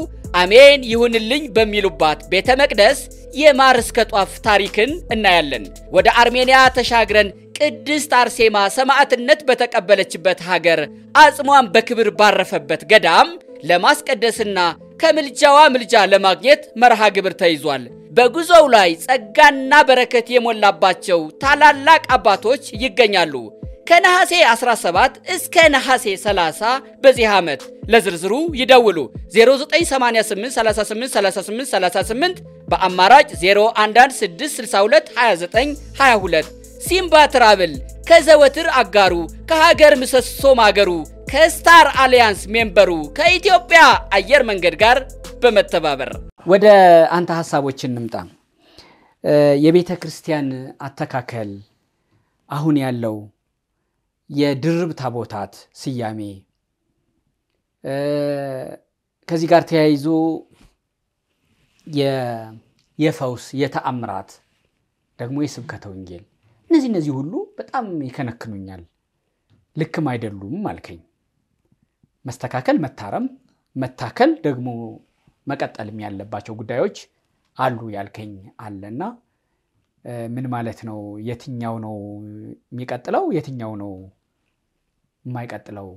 አሜን ይሁንልኝ በሚሉባት ቤተ መቅደስ የማር እስከ ጧፍ ታሪክን እናያለን። ወደ አርሜንያ ተሻግረን ቅድስት አርሴማ ሰማዕትነት በተቀበለችበት ሀገር አጽሟን በክብር ባረፈበት ገዳም ለማስቀደስና ከምልጃዋ ምልጃ ለማግኘት መርሃ ግብር ተይዟል። በጉዞው ላይ ጸጋና በረከት የሞላባቸው ታላላቅ አባቶች ይገኛሉ። ከነሐሴ 17 እስከ ነሐሴ 30 በዚህ ዓመት ለዝርዝሩ ይደውሉ 0988383838 በአማራጭ 0116622922 ሲምባ ትራብል ከዘወትር አጋሩ ከሀገር ምሰሶ ማገሩ ከስታር አሊያንስ ሜምበሩ ከኢትዮጵያ አየር መንገድ ጋር በመተባበር ወደ አንተ ሀሳቦች እንምጣ። የቤተ ክርስቲያን አተካከል፣ አሁን ያለው የድርብ ታቦታት ስያሜ፣ ከዚህ ጋር ተያይዞ የፈውስ የተአምራት ደግሞ የስብከተ ወንጌል እነዚህ እነዚህ ሁሉ በጣም ይከነክኑኛል። ልክም አይደሉም አልከኝ። መስተካከል መታረም፣ መታከል ደግሞ መቀጠልም ያለባቸው ጉዳዮች አሉ ያልከኝ አለና ምን ማለት ነው? የትኛው ነው የሚቀጥለው? የትኛው ነው የማይቀጥለው?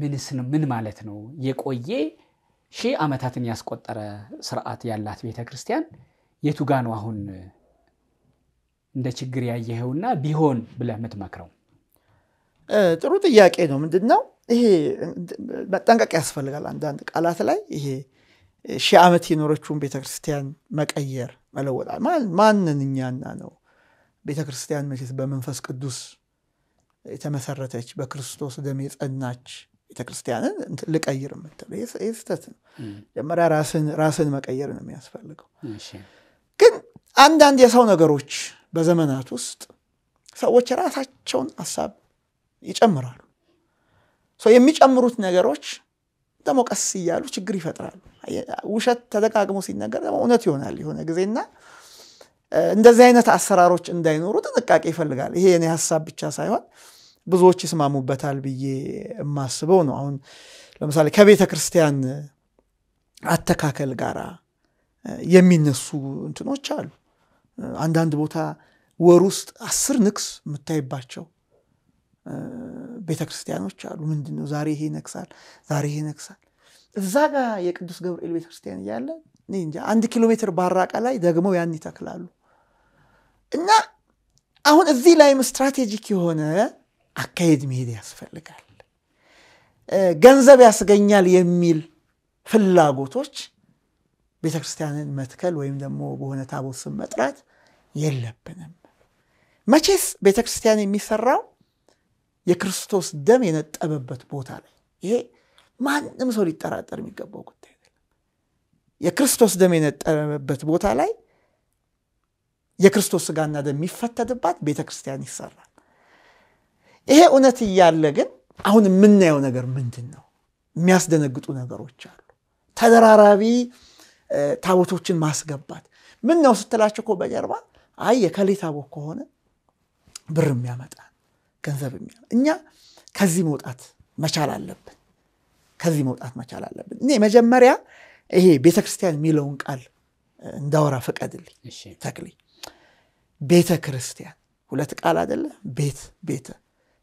ምንስ ምን ማለት ነው? የቆየ ሺህ ዓመታትን ያስቆጠረ ስርዓት ያላት ቤተ ክርስቲያን የቱ ጋ ነው አሁን እንደ ችግር ያየኸውና ቢሆን ብለህ የምትመክረው? ጥሩ ጥያቄ ነው። ምንድን ነው ይሄ መጠንቀቅ ያስፈልጋል። አንዳንድ ቃላት ላይ ይሄ ሺህ ዓመት የኖረችውን ቤተክርስቲያን መቀየር መለወጣል ማንን እኛና ነው ቤተክርስቲያን ክርስቲያን በመንፈስ ቅዱስ የተመሰረተች በክርስቶስ ደም የጸናች ቤተክርስቲያንን ልቀይር የምትለው ይህ ስህተት ነው። መጀመሪያ ራስን መቀየር ነው የሚያስፈልገው። ግን አንዳንድ የሰው ነገሮች በዘመናት ውስጥ ሰዎች ራሳቸውን ሀሳብ ይጨምራሉ። የሚጨምሩት ነገሮች ደግሞ ቀስ እያሉ ችግር ይፈጥራሉ። ውሸት ተደጋግሞ ሲነገር ደግሞ እውነት ይሆናል የሆነ ጊዜና እንደዚህ አይነት አሰራሮች እንዳይኖሩ ጥንቃቄ ይፈልጋል። ይሄ የኔ ሀሳብ ብቻ ሳይሆን ብዙዎች ይስማሙበታል ብዬ የማስበው ነው። አሁን ለምሳሌ ከቤተ ክርስቲያን አተካከል ጋር የሚነሱ እንትኖች አሉ። አንዳንድ ቦታ ወር ውስጥ አስር ንክስ የምታይባቸው ቤተክርስቲያኖች አሉ። ምንድን ነው ዛሬ ይሄ ይነግሳል፣ ዛሬ ይሄ ይነግሳል። እዛ ጋ የቅዱስ ገብርኤል ቤተክርስቲያን እያለ እንጂ አንድ ኪሎ ሜትር ባራቃ ላይ ደግሞ ያን ይተክላሉ እና አሁን እዚህ ላይም ስትራቴጂክ የሆነ አካሄድ መሄድ ያስፈልጋል። ገንዘብ ያስገኛል የሚል ፍላጎቶች ቤተክርስቲያንን መትከል ወይም ደግሞ በሆነ ታቦት ስም መጥራት የለብንም። መቼስ ቤተክርስቲያን የሚሰራው የክርስቶስ ደም የነጠበበት ቦታ ላይ ይሄ ማንም ሰው ሊጠራጠር የሚገባው ጉዳይ የክርስቶስ ደም የነጠበበት ቦታ ላይ የክርስቶስ ስጋና ደም የሚፈተድባት ቤተ ክርስቲያን ይሰራል። ይሄ እውነት እያለ ግን አሁን የምናየው ነገር ምንድን ነው? የሚያስደነግጡ ነገሮች አሉ። ተደራራቢ ታቦቶችን ማስገባት ምን ነው ስትላቸው እኮ በጀርባ አይ የከሌ ታቦት ከሆነ ብር የሚያመጣ ገንዘብ የሚለው እኛ ከዚህ መውጣት መቻል አለብን። ከዚህ መውጣት መቻል አለብን። እኔ መጀመሪያ ይሄ ቤተ ክርስቲያን የሚለውን ቃል እንዳወራ ፈቀድልኝ ተክሌ። ቤተ ክርስቲያን ሁለት ቃል አደለ? ቤት ቤተ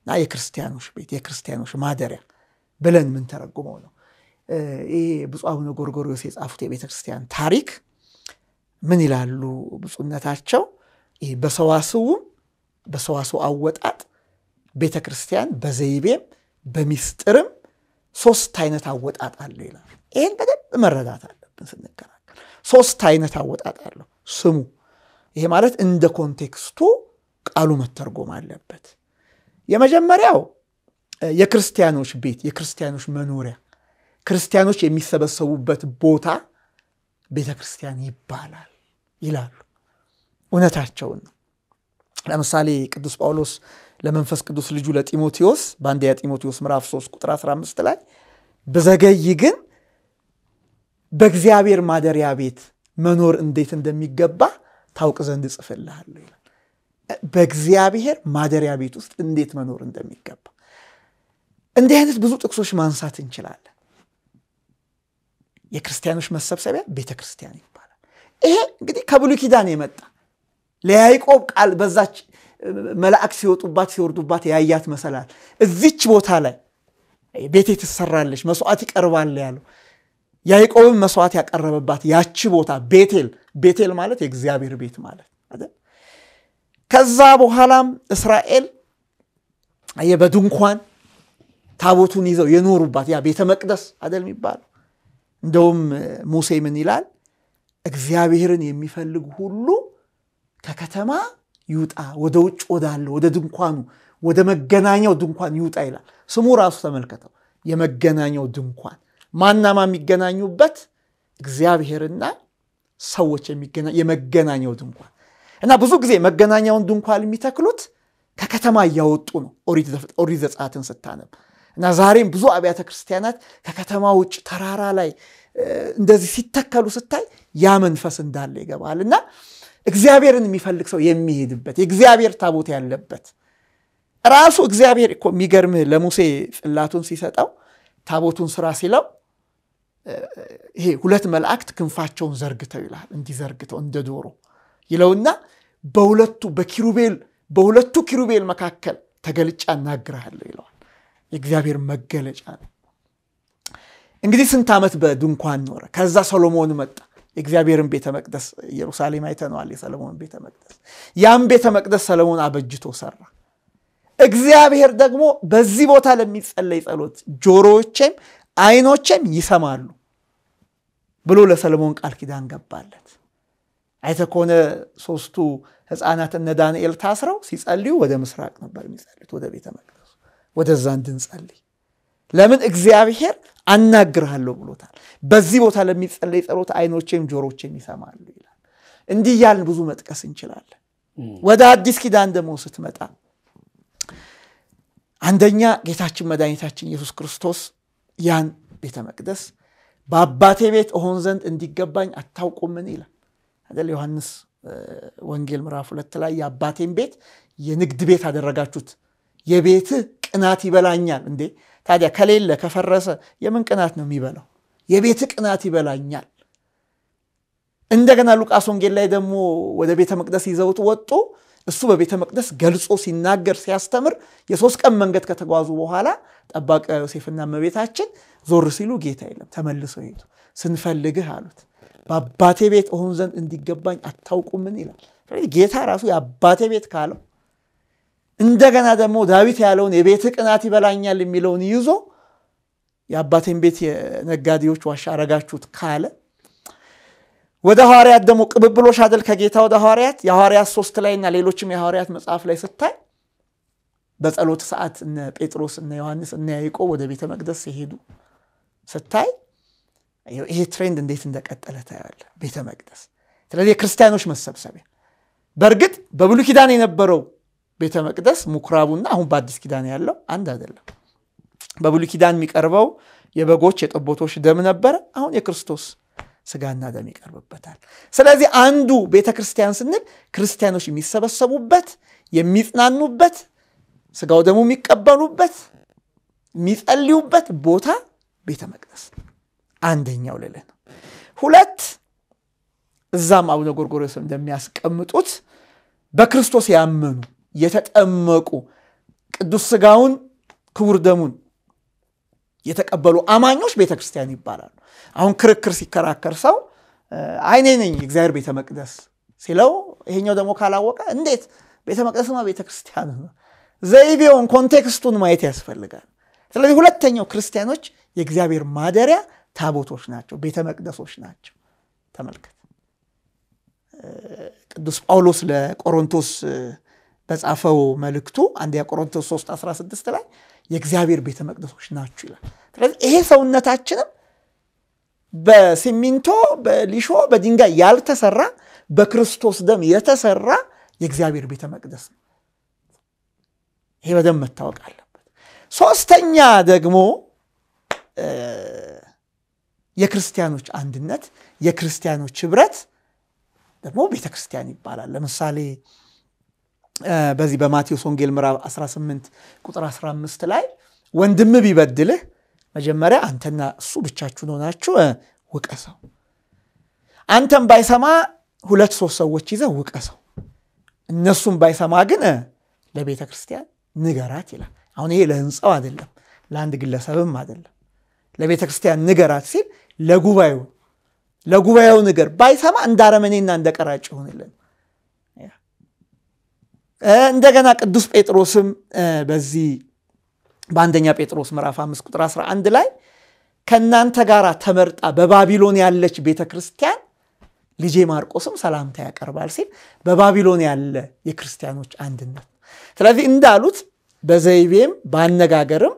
እና የክርስቲያኖች ቤት የክርስቲያኖች ማደሪያ ብለን የምንተረጉመው ነው። ይሄ ብፁዕ አቡነ ጎርጎርዮስ የጻፉት የቤተ ክርስቲያን ታሪክ ምን ይላሉ? ብፁዕነታቸው ይሄ በሰዋስውም በሰዋስው አወጣጥ ቤተ ክርስቲያን በዘይቤም በሚስጥርም ሶስት አይነት አወጣጥ አለው ይላል። ይህን በደንብ መረዳት አለብን ስንከራከር። ሶስት አይነት አወጣጥ አለው። ስሙ ይሄ ማለት እንደ ኮንቴክስቱ ቃሉ መተርጎም አለበት። የመጀመሪያው የክርስቲያኖች ቤት፣ የክርስቲያኖች መኖሪያ፣ ክርስቲያኖች የሚሰበሰቡበት ቦታ ቤተ ክርስቲያን ይባላል ይላሉ። እውነታቸውን ለምሳሌ ቅዱስ ጳውሎስ ለመንፈስ ቅዱስ ልጁ ለጢሞቴዎስ በአንደኛ ጢሞቴዎስ ምዕራፍ 3 ቁጥር 15 ላይ ብዘገይ ግን በእግዚአብሔር ማደሪያ ቤት መኖር እንዴት እንደሚገባ ታውቅ ዘንድ እጽፍልሃለሁ ይላል። በእግዚአብሔር ማደሪያ ቤት ውስጥ እንዴት መኖር እንደሚገባ እንዲህ አይነት ብዙ ጥቅሶች ማንሳት እንችላለን። የክርስቲያኖች መሰብሰቢያ ቤተ ክርስቲያን ይባላል። ይሄ እንግዲህ ከብሉይ ኪዳን የመጣ ለያይቆብ ቃል በዛች መላእክት ሲወጡባት ሲወርዱባት ያያት መሰላል። እዚች ቦታ ላይ ቤቴ ትሰራለች፣ መስዋዕት ይቀርባል ያለው ያዕቆብም መስዋዕት ያቀረበባት ያቺ ቦታ ቤቴል፣ ቤቴል ማለት የእግዚአብሔር ቤት ማለት ከዛ በኋላም እስራኤል በድንኳን ታቦቱን ይዘው የኖሩባት ያ ቤተ መቅደስ አደል የሚባለው። እንደውም ሙሴ ምን ይላል? እግዚአብሔርን የሚፈልግ ሁሉ ከከተማ ይውጣ፣ ወደ ውጭ ወዳለው ወደ ድንኳኑ ወደ መገናኛው ድንኳን ይውጣ ይላል። ስሙ ራሱ ተመልከተው፣ የመገናኛው ድንኳን ማናማ የሚገናኙበት እግዚአብሔርና ሰዎች የመገናኛው ድንኳን እና ብዙ ጊዜ መገናኛውን ድንኳን የሚተክሉት ከከተማ እያወጡ ነው። ኦሪት ዘጸአትን ስታነብ እና ዛሬም ብዙ አብያተ ክርስቲያናት ከከተማ ውጭ ተራራ ላይ እንደዚህ ሲተከሉ ስታይ ያ መንፈስ እንዳለ ይገባል እና እግዚአብሔርን የሚፈልግ ሰው የሚሄድበት የእግዚአብሔር ታቦት ያለበት ራሱ እግዚአብሔር እኮ ለሙሴ ጽላቱን ሲሰጠው ታቦቱን ስራ ሲለው ይሄ ሁለት መላእክት ክንፋቸውን ዘርግተው ይላል እንዲዘርግተው እንደ ዶሮ ይለውና በሁለቱ በኪሩቤል በሁለቱ ኪሩቤል መካከል ተገልጫ እናግርሃለሁ ይለዋል። የእግዚአብሔር መገለጫ ነው። እንግዲህ ስንት ዓመት በድንኳን ኖረ። ከዛ ሰሎሞን መጣ። የእግዚአብሔርን ቤተ መቅደስ ኢየሩሳሌም አይተነዋል፣ የሰለሞን ቤተ መቅደስ። ያም ቤተ መቅደስ ሰለሞን አበጅቶ ሰራ። እግዚአብሔር ደግሞ በዚህ ቦታ ለሚጸለይ ጸሎት ጆሮዎቼም አይኖቼም ይሰማሉ ብሎ ለሰለሞን ቃል ኪዳን ገባለት። አይተ ከሆነ ሶስቱ ህፃናት እነ ዳንኤል ታስረው ሲጸልዩ ወደ ምስራቅ ነበር የሚጸልዩት፣ ወደ ቤተ መቅደሱ ወደዛ እንድንጸልይ ለምን እግዚአብሔር አናግርሃለሁ ብሎታል። በዚህ ቦታ ለሚጸለይ ጸሎት አይኖቼም ጆሮቼም ይሰማሉ ይላል። እንዲህ እያልን ብዙ መጥቀስ እንችላለን። ወደ አዲስ ኪዳን ደግሞ ስትመጣ አንደኛ ጌታችን መድኃኒታችን ኢየሱስ ክርስቶስ ያን ቤተ መቅደስ በአባቴ ቤት እሆን ዘንድ እንዲገባኝ አታውቁምን ይላል አይደል? ዮሐንስ ወንጌል ምዕራፍ ሁለት ላይ የአባቴን ቤት የንግድ ቤት አደረጋችሁት፣ የቤትህ ቅናት ይበላኛል እንዴ ታዲያ ከሌለ ከፈረሰ የምን ቅናት ነው የሚበላው? የቤት ቅናት ይበላኛል። እንደገና ሉቃስ ወንጌል ላይ ደግሞ ወደ ቤተ መቅደስ ይዘውት ወጡ። እሱ በቤተ መቅደስ ገልጾ ሲናገር ሲያስተምር የሶስት ቀን መንገድ ከተጓዙ በኋላ ጠባቂ ዮሴፍና እመቤታችን ዞር ሲሉ ጌታ የለም ተመልሰው ሄዱ። ስንፈልግህ አሉት። በአባቴ ቤት እሆን ዘንድ እንዲገባኝ አታውቁምን? ይላል። ጌታ ራሱ የአባቴ ቤት ካለው እንደገና ደግሞ ዳዊት ያለውን የቤት ቅናት ይበላኛል የሚለውን ይዞ የአባቴን ቤት የነጋዴዎች ዋሻ አረጋችሁት ካለ ወደ ሐዋርያት ደግሞ ቅብብሎሽ አደል ከጌታ ወደ ሐዋርያት የሐዋርያት ሶስት ላይና ሌሎችም የሐዋርያት መጽሐፍ ላይ ስታይ በጸሎት ሰዓት እነ ጴጥሮስ እነ ዮሐንስ እነ ያይቆ ወደ ቤተ መቅደስ ሲሄዱ ስታይ ይሄ ትሬንድ እንዴት እንደቀጠለ ታያለ። ቤተ መቅደስ ስለዚህ የክርስቲያኖች መሰብሰቢያ በእርግጥ በብሉይ ኪዳን የነበረው ቤተ መቅደስ ምኩራቡና አሁን በአዲስ ኪዳን ያለው አንድ አይደለም። በብሉይ ኪዳን የሚቀርበው የበጎች የጠቦቶች ደም ነበረ። አሁን የክርስቶስ ስጋና ደም ይቀርብበታል። ስለዚህ አንዱ ቤተ ክርስቲያን ስንል ክርስቲያኖች የሚሰበሰቡበት የሚጽናኑበት፣ ስጋው ደግሞ የሚቀበሉበት፣ የሚጸልዩበት ቦታ ቤተ መቅደስ አንደኛው ልል ነው። ሁለት እዛም አቡነ ጎርጎርዮስ እንደሚያስቀምጡት በክርስቶስ ያመኑ የተጠመቁ ቅዱስ ስጋውን ክቡር ደሙን የተቀበሉ አማኞች ቤተ ክርስቲያን ይባላሉ። አሁን ክርክር ሲከራከር ሰው አይኔ ነኝ እግዚአብሔር ቤተ መቅደስ ሲለው፣ ይሄኛው ደግሞ ካላወቀ እንዴት ቤተ መቅደስማ ቤተ ክርስቲያን ነው። ዘይቤውን ኮንቴክስቱን ማየት ያስፈልጋል። ስለዚህ ሁለተኛው ክርስቲያኖች የእግዚአብሔር ማደሪያ ታቦቶች ናቸው፣ ቤተ መቅደሶች ናቸው። ተመልከት ቅዱስ ጳውሎስ ለቆሮንቶስ በጻፈው መልእክቱ አንድ ቆሮንቶስ 3 16 ላይ የእግዚአብሔር ቤተ መቅደሶች ናችሁ ይላል። ስለዚህ ይሄ ሰውነታችንም በሲሚንቶ በሊሾ በድንጋይ ያልተሰራ በክርስቶስ ደም የተሰራ የእግዚአብሔር ቤተ መቅደስ ነው። ይሄ በደንብ መታወቅ አለበት። ሶስተኛ ደግሞ የክርስቲያኖች አንድነት፣ የክርስቲያኖች ህብረት ደግሞ ቤተ ክርስቲያን ይባላል። ለምሳሌ በዚህ በማቴዎስ ወንጌል ምዕራፍ 18 ቁጥር 15 ላይ ወንድም ቢበድልህ መጀመሪያ አንተና እሱ ብቻችሁ ሆናችሁ ውቀሰው። አንተም ባይሰማ ሁለት ሶስት ሰዎች ይዘህ ውቀሰው። እነሱም ባይሰማ ግን ለቤተ ክርስቲያን ንገራት ይላል። አሁን ይሄ ለህንፃው አይደለም፣ ለአንድ ግለሰብም አይደለም። ለቤተ ክርስቲያን ንገራት ሲል ለጉባኤው ለጉባኤው ንገር። ባይሰማ እንደ አረመኔና እንደ ቀራጭ ይሆንልን። እንደገና ቅዱስ ጴጥሮስም በዚህ በአንደኛ ጴጥሮስ ምዕራፍ 5 ቁጥር 11 ላይ ከእናንተ ጋር ተመርጣ በባቢሎን ያለች ቤተ ክርስቲያን ልጄ ማርቆስም ሰላምታ ያቀርባል ሲል በባቢሎን ያለ የክርስቲያኖች አንድነት። ስለዚህ እንዳሉት በዘይቤም በአነጋገርም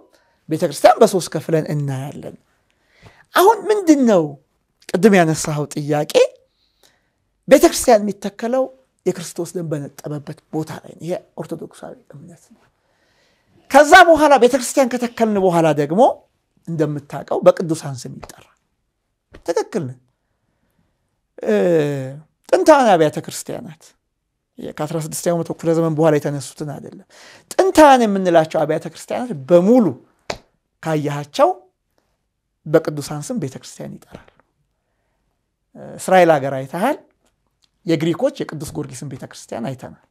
ቤተ ክርስቲያን በሶስት ከፍለን እናያለን። አሁን ምንድን ነው ቅድም ያነሳኸው ጥያቄ ቤተ ክርስቲያን የሚተከለው የክርስቶስ ደም በነጠበበት ቦታ ላይ ይሄ ኦርቶዶክሳዊ እምነት ነው። ከዛ በኋላ ቤተክርስቲያን ከተከልን በኋላ ደግሞ እንደምታውቀው በቅዱሳን ስም ይጠራል። ትክክል። ጥንታውያን አብያተ ክርስቲያናት ከ16ኛው መቶ ክፍለ ዘመን በኋላ የተነሱትን አይደለም። ጥንታውያን የምንላቸው አብያተ ክርስቲያናት በሙሉ ካያቸው በቅዱሳን ስም ቤተክርስቲያን ይጠራሉ። እስራኤል ሀገር አይተሃል። የግሪኮች የቅዱስ ጊዮርጊስን ቤተ ክርስቲያን አይተናል።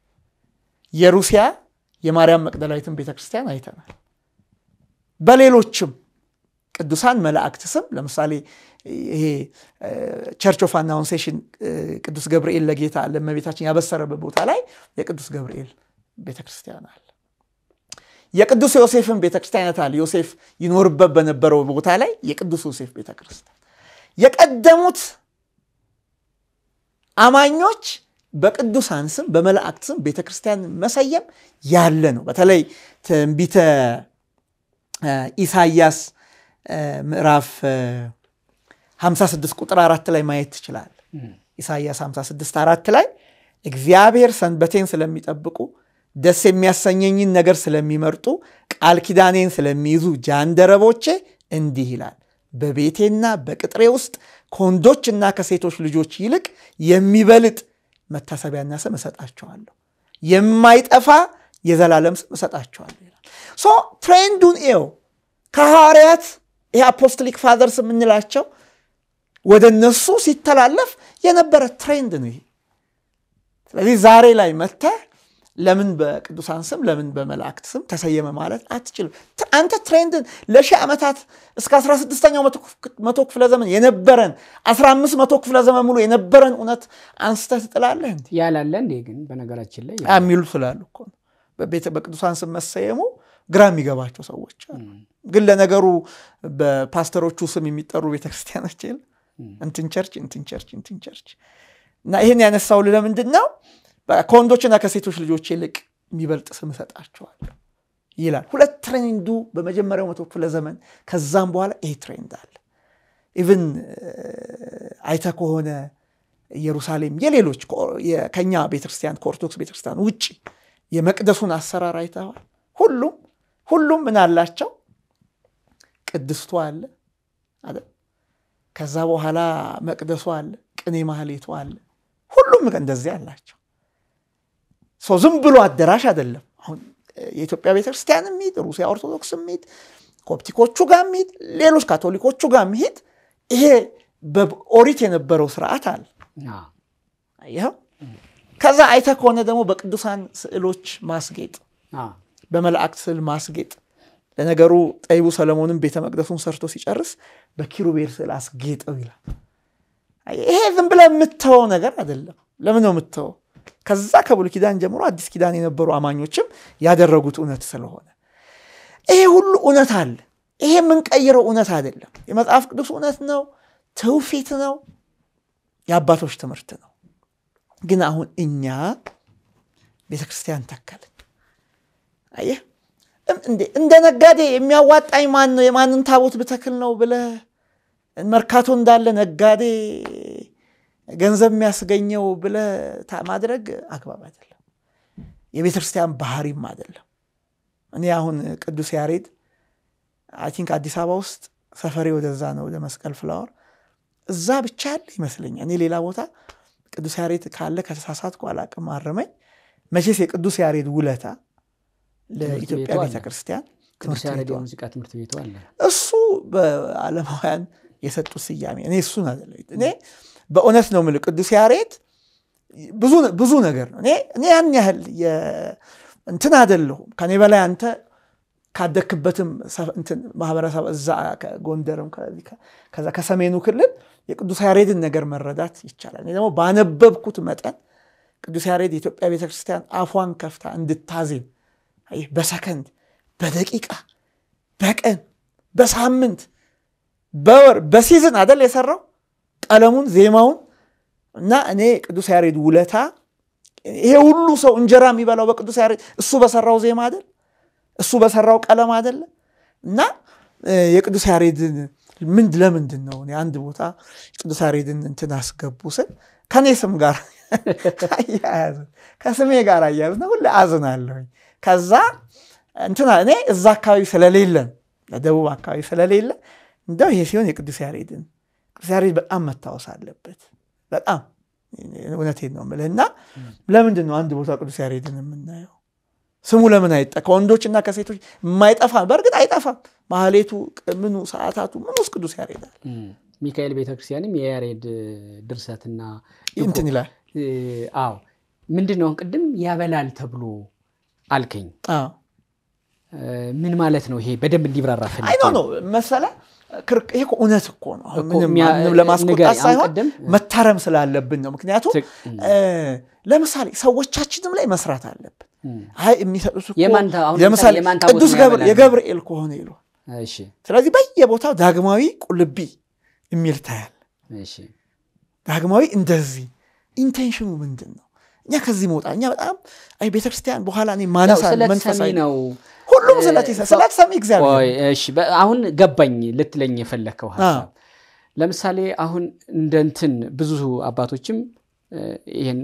የሩሲያ የማርያም መቅደላዊትን ቤተ ክርስቲያን አይተናል። በሌሎችም ቅዱሳን መላእክት ስም ለምሳሌ ይሄ ቸርች ኦፍ አናውንሴሽን ቅዱስ ገብርኤል ለጌታ ለመቤታችን ያበሰረበት ቦታ ላይ የቅዱስ ገብርኤል ቤተክርስቲያን አለ። የቅዱስ ዮሴፍን ቤተክርስቲያን አለ። ዮሴፍ ይኖርበት በነበረው ቦታ ላይ የቅዱስ ዮሴፍ ቤተክርስቲያን የቀደሙት አማኞች በቅዱሳን ስም በመላእክት ስም ቤተ ክርስቲያን መሰየም ያለ ነው። በተለይ ትንቢተ ኢሳያስ ምዕራፍ 56 ቁጥር አራት ላይ ማየት ትችላል። ኢሳያስ 56 አራት ላይ እግዚአብሔር ሰንበቴን ስለሚጠብቁ ደስ የሚያሰኘኝን ነገር ስለሚመርጡ ቃል ኪዳኔን ስለሚይዙ ጃንደረቦቼ እንዲህ ይላል፣ በቤቴና በቅጥሬ ውስጥ ከወንዶች እና ከሴቶች ልጆች ይልቅ የሚበልጥ መታሰቢያና ስም እሰጣቸዋለሁ፣ የማይጠፋ የዘላለም ስም እሰጣቸዋለሁ ይላል። ሶ ትሬንዱን ኤው ከሐዋርያት ይሄ አፖስትሊክ ፋዘርስ የምንላቸው ወደ እነሱ ሲተላለፍ የነበረ ትሬንድ ነው ይሄ። ስለዚህ ዛሬ ላይ መጥተህ ለምን በቅዱሳን ስም ለምን በመላእክት ስም ተሰየመ ማለት አትችልም። አንተ ትሬንድን ለሺህ ዓመታት እስከ 16ኛው መቶ ክፍለ ዘመን የነበረን 15 መቶ ክፍለ ዘመን ሙሉ የነበረን እውነት አንስተህ ትጥላለህ ያላለ እንዴ? ግን በነገራችን ላይ የሚሉ ስላሉ እኮ በቅዱሳን ስም መሰየሙ ግራ የሚገባቸው ሰዎች አሉ። ግን ለነገሩ በፓስተሮቹ ስም የሚጠሩ ቤተክርስቲያኖች የለ እንትን ቸርች እንትን ቸርች እንትን ቸርች እና ይህን ያነሳው ለምንድን ነው ከወንዶችና ከሴቶች ልጆች ይልቅ የሚበልጥ ስም እሰጣቸዋለሁ ይላል። ሁለት ትሬንዱ በመጀመሪያው መቶ ክፍለ ዘመን ከዛም በኋላ ይሄ ትሬንድ አለ። ኢቭን አይተ ከሆነ ኢየሩሳሌም የሌሎች ከኛ ቤተክርስቲያን ከኦርቶዶክስ ቤተክርስቲያን ውጭ የመቅደሱን አሰራር አይተዋል። ሁሉም ሁሉም ምን አላቸው? ቅድስቱ አለ አለ። ከዛ በኋላ መቅደሱ አለ፣ ቅኔ ማህሌቱ አለ። ሁሉም እንደዚህ አላቸው። ሰው ዝም ብሎ አዳራሽ አይደለም። አሁን የኢትዮጵያ ቤተክርስቲያን ሚሄድ፣ ሩሲያ ኦርቶዶክስ ሚሄድ፣ ኮፕቲኮቹ ጋር ሚሄድ፣ ሌሎች ካቶሊኮቹ ጋር ሚሄድ፣ ይሄ በኦሪት የነበረው ስርዓት አለ። ይኸው ከዛ አይተ ከሆነ ደግሞ በቅዱሳን ስዕሎች ማስጌጥ፣ በመላእክት ስዕል ማስጌጥ። ለነገሩ ጠይቡ ሰለሞንም ቤተ መቅደሱን ሰርቶ ሲጨርስ በኪሩቤል ስዕል አስጌጠው ይላል። ይሄ ዝም ብለህ የምትተወው ነገር አይደለም። ለምን ነው የምትተወው? ከዛ ከብሉ ኪዳን ጀምሮ አዲስ ኪዳን የነበሩ አማኞችም ያደረጉት እውነት ስለሆነ ይሄ ሁሉ እውነት አለ። ይሄ የምንቀይረው እውነት አይደለም። የመጽሐፍ ቅዱስ እውነት ነው፣ ትውፊት ነው፣ የአባቶች ትምህርት ነው። ግን አሁን እኛ ቤተ ክርስቲያን ተከልን። አየ እንደ ነጋዴ የሚያዋጣኝ ማን ነው? የማንን ታቦት ብተክል ነው ብለ መርካቶ እንዳለ ነጋዴ ገንዘብ የሚያስገኘው ብለ ማድረግ አግባብ አይደለም። የቤተ ክርስቲያን ባህሪም አይደለም። እኔ አሁን ቅዱስ ያሬድ አይ አዲስ አበባ ውስጥ ሰፈሪ ወደዛ ነው፣ ወደ መስቀል ፍላወር እዛ ብቻ ያለ ይመስለኛል። እኔ ሌላ ቦታ ቅዱስ ያሬድ ካለ ከተሳሳትኩ አላቅም፣ አርመኝ። መቼስ የቅዱስ ያሬድ ውለታ ለኢትዮጵያ ቤተክርስቲያን ሙዚቃ ትምህርት ቤቱ አለ። እሱ በአለማውያን የሰጡት ስያሜ እኔ እሱን አይደለም እኔ በእውነት ነው የምልህ ቅዱስ ያሬድ ብዙ ነገር ነው። እኔ ያን ያህል እንትን አደለሁም። ከኔ በላይ አንተ ካደክበትም ማህበረሰብ እዛ ጎንደርም ከዛ ከሰሜኑ ክልል የቅዱስ ያሬድን ነገር መረዳት ይቻላል። እኔ ደግሞ ባነበብኩት መጠን ቅዱስ ያሬድ የኢትዮጵያ ቤተክርስቲያን አፏን ከፍታ እንድታዜም በሰከንድ፣ በደቂቃ፣ በቀን፣ በሳምንት፣ በወር፣ በሲዝን አደል የሰራው ቀለሙን፣ ዜማውን እና እኔ ቅዱስ ያሬድ ውለታ ይሄ ሁሉ ሰው እንጀራ የሚበላው በቅዱስ ያሬድ እሱ በሰራው ዜማ አይደል? እሱ በሰራው ቀለም አይደለ? እና የቅዱስ ያሬድን ምንድ ለምንድን ነው አንድ ቦታ ቅዱስ ያሬድን እንትን አስገቡ ስል ከኔ ስም ጋር አያያዝ ከስሜ ጋር አያያዝ ሁሉ ሁሌ አዝናለሁኝ። ከዛ እንትና እኔ እዛ አካባቢ ስለሌለን ለደቡብ አካባቢ ስለሌለ እንደው ይሄ ሲሆን የቅዱስ ያሬድን እግዚአብሔር በጣም መታወስ አለበት። በጣም እውነቴን ነው የምልህ። እና ለምንድን ነው አንድ ቦታ ቅዱስ ያሬድን የምናየው? ስሙ ለምን አይጠ ከወንዶችና ከሴቶች የማይጠፋ በእርግጥ አይጠፋም። ማህሌቱ፣ ምኑ፣ ሰዓታቱ ምን ውስጥ ቅዱስ ያሬዳል። ሚካኤል ቤተክርስቲያንም የያሬድ ድርሰትና እንትን ይላል። አዎ ምንድን ነው ቅድም ያበላል ተብሎ አልከኝ። ምን ማለት ነው ይሄ? በደንብ እንዲብራራ ፈልጌ ነው መሰላ ይሄ እውነት እኮ ነው። ለማስቆጣት ሳይሆን መታረም ስላለብን ነው። ምክንያቱም ለምሳሌ ሰዎቻችንም ላይ መስራት አለብን። አይ የሚሰጡት ቅዱስ የገብርኤል ከሆነ ይሏል። ስለዚህ በየቦታው ዳግማዊ ቁልቢ የሚል ታያል። ዳግማዊ እንደዚህ ኢንቴንሽኑ ምንድን ነው? እኛ ከዚህ መውጣት እኛ በጣም ቤተክርስቲያን በኋላ ማነሳ መንፈሳዊ ነው ሁሉም ስለተሰሚ እግዚአብሔር አሁን ገባኝ ልትለኝ የፈለከው ሀሳብ ለምሳሌ አሁን እንደንትን ብዙ አባቶችም ይህን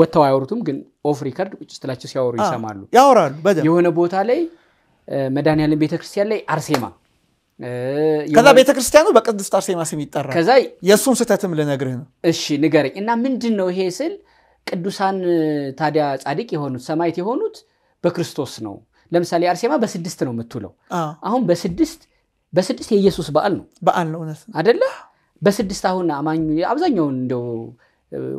ወጥተው አያወሩትም፣ ግን ኦፍ ሪከርድ ቁጭ ስትላቸው ሲያወሩ ይሰማሉ ያወራሉ። የሆነ ቦታ ላይ ያለን ቤተክርስቲያን ላይ አርሴማ ከዛ ቤተክርስቲያኑ በቅድስት አርሴማ ስም ይጠራል። ከዛ የእሱን ስህተትም ልነግርህ ነው። እሺ ንገረኝ። እና ምንድን ነው ይሄ ስል ቅዱሳን ታዲያ ጻድቅ የሆኑት ሰማይት የሆኑት በክርስቶስ ነው ለምሳሌ አርሴማ በስድስት ነው የምትውለው። አሁን በስድስት በስድስት የኢየሱስ በዓል ነው በዓል ነው አደለ? በስድስት አሁን አማኙ አብዛኛውን እንደ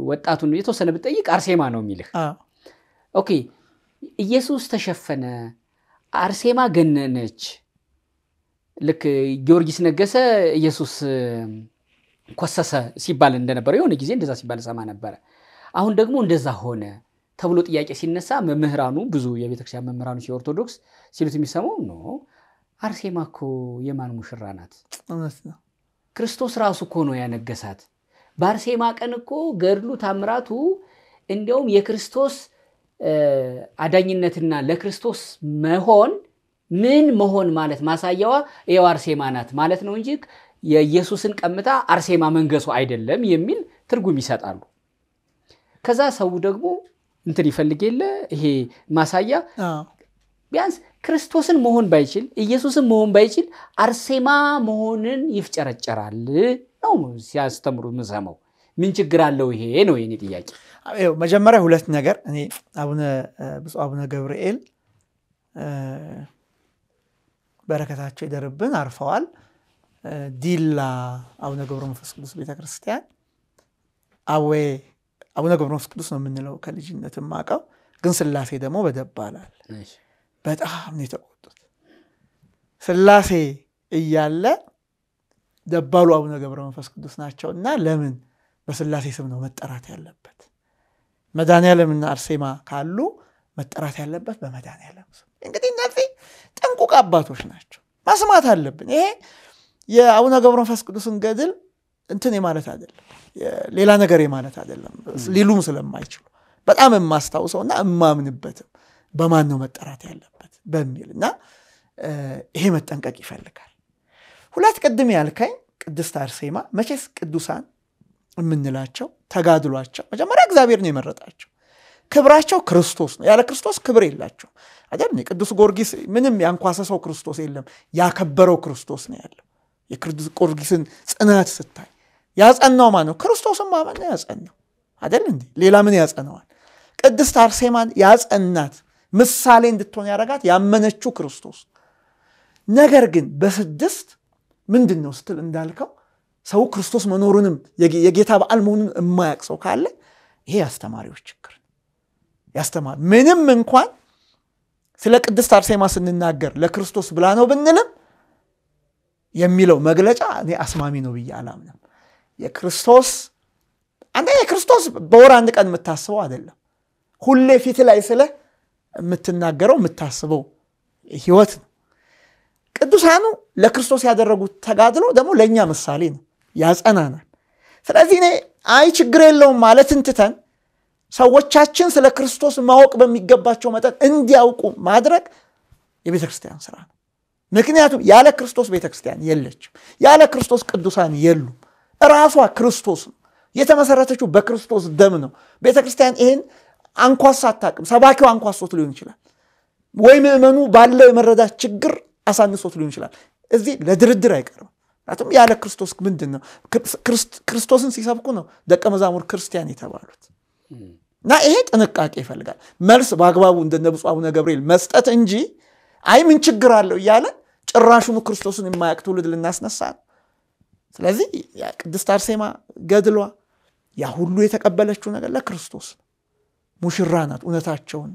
ወጣቱን የተወሰነ ብጠይቅ አርሴማ ነው የሚልህ። ኦኬ ኢየሱስ ተሸፈነ፣ አርሴማ ገነነች። ልክ ጊዮርጊስ ነገሰ፣ ኢየሱስ ኮሰሰ ሲባል እንደነበረ የሆነ ጊዜ እንደዛ ሲባል ሰማ ነበረ። አሁን ደግሞ እንደዛ ሆነ። ተብሎ ጥያቄ ሲነሳ መምህራኑ ብዙ የቤተክርስቲያን መምህራኖች የኦርቶዶክስ ሲሉት የሚሰማው ኖ አርሴማ እኮ የማን ሙሽራ ናት? ክርስቶስ ራሱ እኮ ነው ያነገሳት። በአርሴማ ቀን እኮ ገድሉ ታምራቱ እንዲያውም የክርስቶስ አዳኝነትና ለክርስቶስ መሆን ምን መሆን ማለት ማሳያዋ ይኸው አርሴማ ናት ማለት ነው እንጂ የኢየሱስን ቀምታ አርሴማ መንገሱ አይደለም የሚል ትርጉም ይሰጣሉ። ከዛ ሰው ደግሞ እንትን ይፈልግ የለ ይሄ ማሳያ ቢያንስ ክርስቶስን መሆን ባይችል ኢየሱስን መሆን ባይችል አርሴማ መሆንን ይፍጨረጨራል ነው ሲያስተምሩ ምሰመው ምን ችግር አለው? ይሄ ነው የኔ ጥያቄ። መጀመሪያ ሁለት ነገር እኔ አቡነ ብፁ አቡነ ገብርኤል በረከታቸው ይደርብን አርፈዋል። ዲላ አቡነ ገብረ መንፈስ ቅዱስ ቤተክርስቲያን አዌ አቡነ ገብረመንፈስ ቅዱስ ነው የምንለው ከልጅነት ማቀው ግን ስላሴ ደግሞ በደባላል በጣም ነው የተቆጡት። ስላሴ እያለ ደባሉ አቡነ ገብረ መንፈስ ቅዱስ ናቸው እና ለምን በስላሴ ስም ነው መጠራት ያለበት? መድኃኔዓለምና አርሴማ ካሉ መጠራት ያለበት በመድኃኔዓለም ስም። እንግዲህ እነዚህ ጥንቁቅ አባቶች ናቸው፣ መስማት አለብን። ይሄ የአቡነ ገብረ መንፈስ ቅዱስን ገድል እንትን ማለት አይደለም። ሌላ ነገር ማለት አይደለም ሊሉም ስለማይችሉ በጣም የማስታውሰው እና እማምንበትም በማን ነው መጠራት ያለበት በሚል እና ይሄ መጠንቀቅ ይፈልጋል። ሁለት ቅድም ያልከኝ ቅድስት አርሴማ መቼስ ቅዱሳን የምንላቸው ተጋድሏቸው መጀመሪያ እግዚአብሔር ነው የመረጣቸው። ክብራቸው ክርስቶስ ነው። ያለ ክርስቶስ ክብር የላቸው አይደል? ቅዱስ ጊዮርጊስ ምንም ያንኳሰሰው ክርስቶስ የለም፣ ያከበረው ክርስቶስ ነው ያለው። የቅዱስ ጊዮርጊስን ጽናት ስታይ ያጸናው ማን ነው? ክርስቶስን ማመን ነው ያጸናው አይደል እንዴ? ሌላ ምን ያጸነዋል? ቅድስት አርሴማን ያጸናት ምሳሌ እንድትሆን ያደረጋት ያመነችው ክርስቶስ። ነገር ግን በስድስት ምንድን ነው ስትል እንዳልከው ሰው ክርስቶስ መኖሩንም የጌታ በዓል መሆኑን የማያቅ ሰው ካለ ይሄ የአስተማሪዎች ችግር ያስተማር ምንም እንኳን ስለ ቅድስት አርሴማ ስንናገር ለክርስቶስ ብላ ነው ብንልም የሚለው መግለጫ እኔ አስማሚ ነው ብዬ አላምንም። የክርስቶስ አንተ የክርስቶስ በወር አንድ ቀን የምታስበው አይደለም። ሁሌ ፊት ላይ ስለ የምትናገረው የምታስበው ህይወት ነው። ቅዱሳኑ ለክርስቶስ ያደረጉት ተጋድሎ ደግሞ ለእኛ ምሳሌ ነው፣ ያጸናናል። ስለዚህ እኔ አይ ችግር የለውም ማለት እንትተን ሰዎቻችን ስለ ክርስቶስ ማወቅ በሚገባቸው መጠን እንዲያውቁ ማድረግ የቤተ ክርስቲያን ስራ ነው። ምክንያቱም ያለ ክርስቶስ ቤተ ክርስቲያን የለችም፣ ያለ ክርስቶስ ቅዱሳን የሉም። ራሷ ክርስቶስ ነው። የተመሰረተችው በክርስቶስ ደም ነው። ቤተክርስቲያን ክርስቲያን ይሄን አንኳሳ አታውቅም። ሰባኪው አንኳሶት ሊሆን ይችላል፣ ወይ ምዕመኑ ባለው የመረዳት ችግር አሳንሶት ሊሆን ይችላል። እዚህ ለድርድር አይቀርም። ምክንያቱም ያለ ክርስቶስ ምንድን ነው? ክርስቶስን ሲሰብኩ ነው ደቀ መዛሙር ክርስቲያን የተባሉት እና ይሄ ጥንቃቄ ይፈልጋል። መልስ በአግባቡ እንደነ ብፁዕ አቡነ ገብርኤል መስጠት እንጂ አይ ምን ችግር አለው እያለ ጭራሹኑ ክርስቶስን የማያውቅ ትውልድ ልናስነሳ ስለዚህ ቅድስት አርሴማ ገድሏ ያ ሁሉ የተቀበለችው ነገር ለክርስቶስ ሙሽራ ናት። እውነታቸውን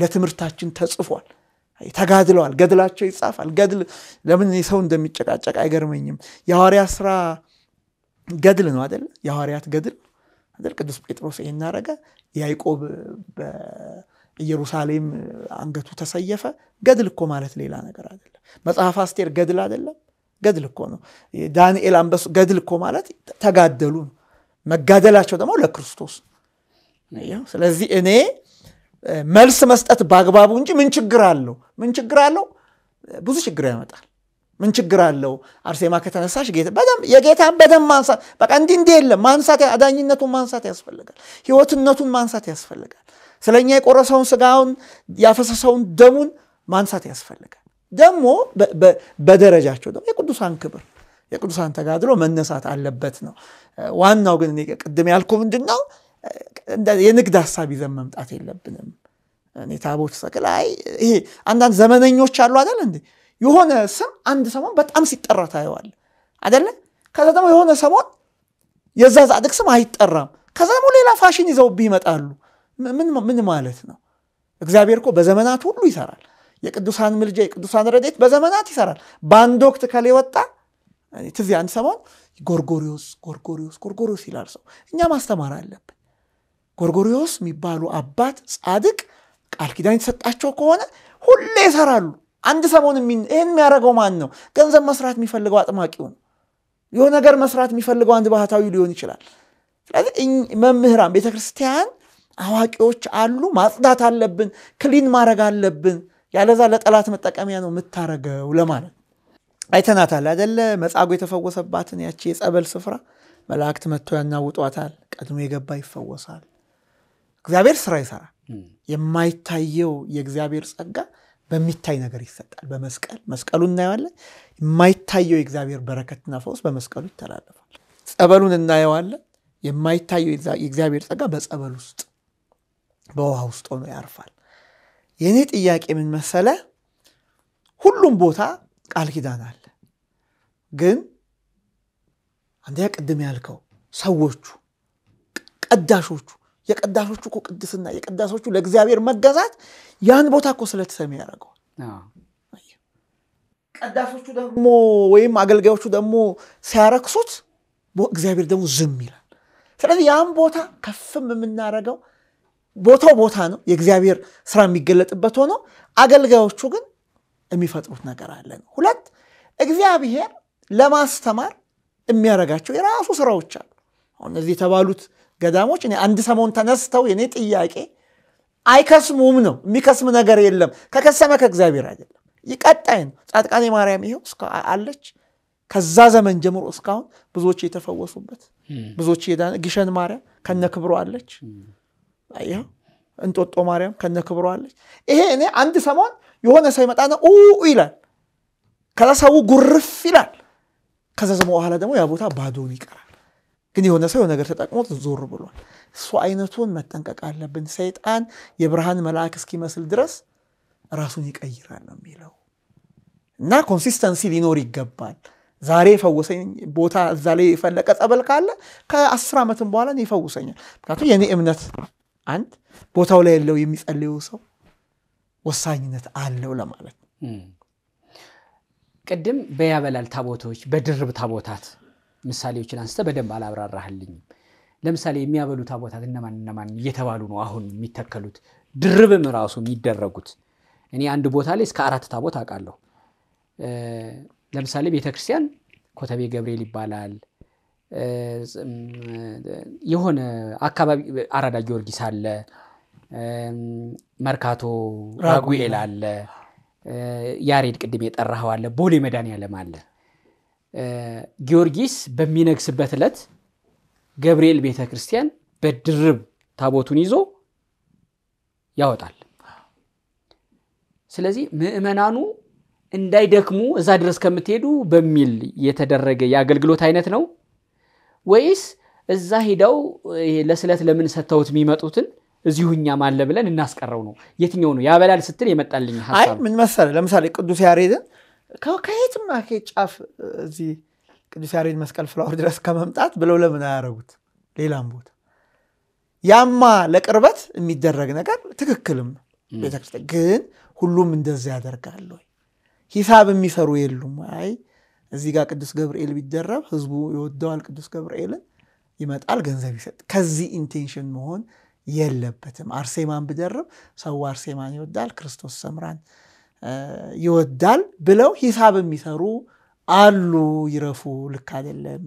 ለትምህርታችን ተጽፏል። ተጋድለዋል። ገድላቸው ይጻፋል። ገድል ለምን ሰው እንደሚጨቃጨቅ አይገርመኝም። የሐዋርያ ስራ ገድል ነው አደለ? የሐዋርያት ገድል አይደል? ቅዱስ ጴጥሮስ ይሄን አረገ። ያዕቆብ በኢየሩሳሌም አንገቱ ተሰየፈ። ገድል እኮ ማለት ሌላ ነገር አይደለም። መጽሐፍ አስቴር ገድል አይደለም። ገድል እኮ ነው። ዳንኤል አንበሱ ገድል እኮ ማለት ተጋደሉ ነው። መጋደላቸው ደግሞ ለክርስቶስ። ስለዚህ እኔ መልስ መስጠት በአግባቡ እንጂ ምን ችግር አለው? ምን ችግር አለው? ብዙ ችግር ያመጣል። ምን ችግር አለው? አርሴማ ከተነሳሽ የጌታን በደም ማንሳት በቃ እንዲህ እንዲህ የለም ማንሳት፣ አዳኝነቱን ማንሳት ያስፈልጋል። ህይወትነቱን ማንሳት ያስፈልጋል። ስለኛ የቆረሰውን ስጋውን ያፈሰሰውን ደሙን ማንሳት ያስፈልጋል። ደግሞ በደረጃቸው ደግሞ የቅዱሳን ክብር የቅዱሳን ተጋድሎ መነሳት አለበት ነው። ዋናው ግን ቅድም ያልኩ ምንድን ነው የንግድ ሀሳብ ይዘን መምጣት የለብንም። እኔ ታቦት ሰቅል አይ ይሄ አንዳንድ ዘመነኞች አሉ አደለ እንዴ? የሆነ ስም አንድ ሰሞን በጣም ሲጠራ ታየዋል አደለ? ከዛ ደግሞ የሆነ ሰሞን የዛ ጻድቅ ስም አይጠራም። ከዛ ደግሞ ሌላ ፋሽን ይዘውብህ ይመጣሉ። ምን ማለት ነው? እግዚአብሔር እኮ በዘመናት ሁሉ ይሰራል። የቅዱሳን ምልጃ፣ የቅዱሳን ረዴት በዘመናት ይሰራል። በአንድ ወቅት ከላይ ወጣ ትዚ አንድ ሰሞን ጎርጎሪዎስ ጎርጎሪዎስ ጎርጎሪዎስ ይላል ሰው። እኛ ማስተማር አለብን። ጎርጎሪዎስ የሚባሉ አባት ጻድቅ ቃል ኪዳን የተሰጣቸው ከሆነ ሁሌ ይሰራሉ። አንድ ሰሞን ይህን የሚያደርገው ማን ነው? ገንዘብ መስራት የሚፈልገው አጥማቂው ነው። የሆነ ነገር መስራት የሚፈልገው አንድ ባህታዊ ሊሆን ይችላል። ስለዚህ መምህራን፣ ቤተክርስቲያን አዋቂዎች አሉ። ማጽዳት አለብን። ክሊን ማድረግ አለብን። ያለዛ ለጠላት መጠቀሚያ ነው የምታረገው ለማለት አይተናታል አደለ? መጻጉዕ የተፈወሰባትን ያቺ የጸበል ስፍራ መላእክት መጥቶ ያናውጧታል። ቀድሞ የገባ ይፈወሳል። እግዚአብሔር ስራ ይሰራ የማይታየው የእግዚአብሔር ጸጋ በሚታይ ነገር ይሰጣል። በመስቀል መስቀሉ እናየዋለን። የማይታየው የእግዚአብሔር በረከትና ፈውስ በመስቀሉ ይተላለፋል። ጸበሉን እናየዋለን። የማይታየው የእግዚአብሔር ጸጋ በጸበል ውስጥ በውሃ ውስጥ ሆኖ ያርፋል። የእኔ ጥያቄ ምን መሰለ? ሁሉም ቦታ ቃል ኪዳን አለ። ግን አንደኛ ቅድም ያልከው ሰዎቹ ቀዳሾቹ የቀዳሾቹ እኮ ቅድስና የቀዳሾቹ ለእግዚአብሔር መገዛት ያን ቦታ እኮ ስለተሰሚ ያደርገዋል። ቀዳሾቹ ደግሞ ወይም አገልጋዮቹ ደግሞ ሲያረክሱት እግዚአብሔር ደግሞ ዝም ይላል። ስለዚህ ያን ቦታ ከፍም የምናደረገው ቦታው ቦታ ነው፣ የእግዚአብሔር ስራ የሚገለጥበት ሆኖ አገልጋዮቹ ግን የሚፈጥሩት ነገር አለ ነው። ሁለት እግዚአብሔር ለማስተማር የሚያደርጋቸው የራሱ ስራዎች አሉ። አሁን እነዚህ የተባሉት ገዳሞች እኔ አንድ ሰሞን ተነስተው የእኔ ጥያቄ አይከስሙም ነው። የሚከስም ነገር የለም። ከከሰመ ከእግዚአብሔር አይደለም። ይቀጣይ ነው። ጻድቃኔ ማርያም ይኸው አለች። ከዛ ዘመን ጀምሮ እስካሁን ብዙዎች የተፈወሱበት ብዙዎች ሄዳ ጊሸን ማርያም ከነ ክብሮ አለች። ይኸው እንጦጦ ማርያም ከነ አለች። ይሄ እኔ አንድ ሰሞን የሆነ ሰው ይመጣና ኡ ይላል። ከዛ ሰው ጉርፍ ይላል። ከዛ ዘሞ በኋላ ደግሞ ያ ቦታ ባዶን ይቀራል። ግን የሆነ ሰው የሆነ ነገር ተጠቅሞ ዞር ብሏል። እሱ አይነቱን መጠንቀቅ አለብን። ሰይጣን የብርሃን መልአክ እስኪመስል ድረስ ራሱን ይቀይራል ነው የሚለው እና ኮንሲስተንሲ ሊኖር ይገባል። ዛሬ የፈወሰኝ ቦታ እዛ ላይ የፈለቀ ጸበል ካለ ከአስር ዓመትም በኋላ ይፈውሰኛል። ምክንያቱም የእኔ እምነት አንድ ቦታው ላይ ያለው የሚጸልዩ ሰው ወሳኝነት አለው ለማለት ቅድም በያበላል ታቦቶች በድርብ ታቦታት ምሳሌዎችን አንስተ በደንብ አላብራራህልኝም። ለምሳሌ የሚያበሉ ታቦታት እነማን እነማን እየተባሉ ነው አሁን የሚተከሉት ድርብም ራሱ የሚደረጉት? እኔ አንድ ቦታ ላይ እስከ አራት ታቦት አውቃለሁ። ለምሳሌ ቤተክርስቲያን ኮተቤ ገብርኤል ይባላል፣ የሆነ አካባቢ አራዳ ጊዮርጊስ አለ፣ መርካቶ ራጉኤል አለ፣ ያሬድ ቅድም የጠራኸው አለ፣ ቦሌ ያለም አለ። ጊዮርጊስ በሚነግስበት ዕለት ገብርኤል ቤተ ክርስቲያን በድርብ ታቦቱን ይዞ ያወጣል። ስለዚህ ምእመናኑ እንዳይደክሙ እዛ ድረስ ከምትሄዱ በሚል የተደረገ የአገልግሎት አይነት ነው። ወይስ እዛ ሄደው ለስለት ለምን ሰጥተውት የሚመጡትን እዚሁኛ ማለ ብለን እናስቀረው ነው? የትኛው ነው ያበላል ስትል የመጣልኝ ሀሳብ ምን መሰለ፣ ለምሳሌ ቅዱስ ያሬድን ከየትም ከየት ጫፍ እዚህ ቅዱስ ያሬድ መስቀል ፍላወር ድረስ ከመምጣት ብለው ለምን አያረጉት? ሌላም ቦታ ያማ ለቅርበት የሚደረግ ነገር ትክክልም ቤተክርስቲያን ግን ሁሉም እንደዚያ ያደርጋል ሂሳብ የሚሰሩ የሉም አይ እዚህ ጋር ቅዱስ ገብርኤል ቢደረብ ህዝቡ ይወደዋል። ቅዱስ ገብርኤልን ይመጣል፣ ገንዘብ ይሰጥ። ከዚህ ኢንቴንሽን መሆን የለበትም። አርሴማን ብደርብ ሰው አርሴማን ይወዳል፣ ክርስቶስ ሰምራን ይወዳል ብለው ሂሳብ የሚሰሩ አሉ። ይረፉ፣ ልክ አይደለም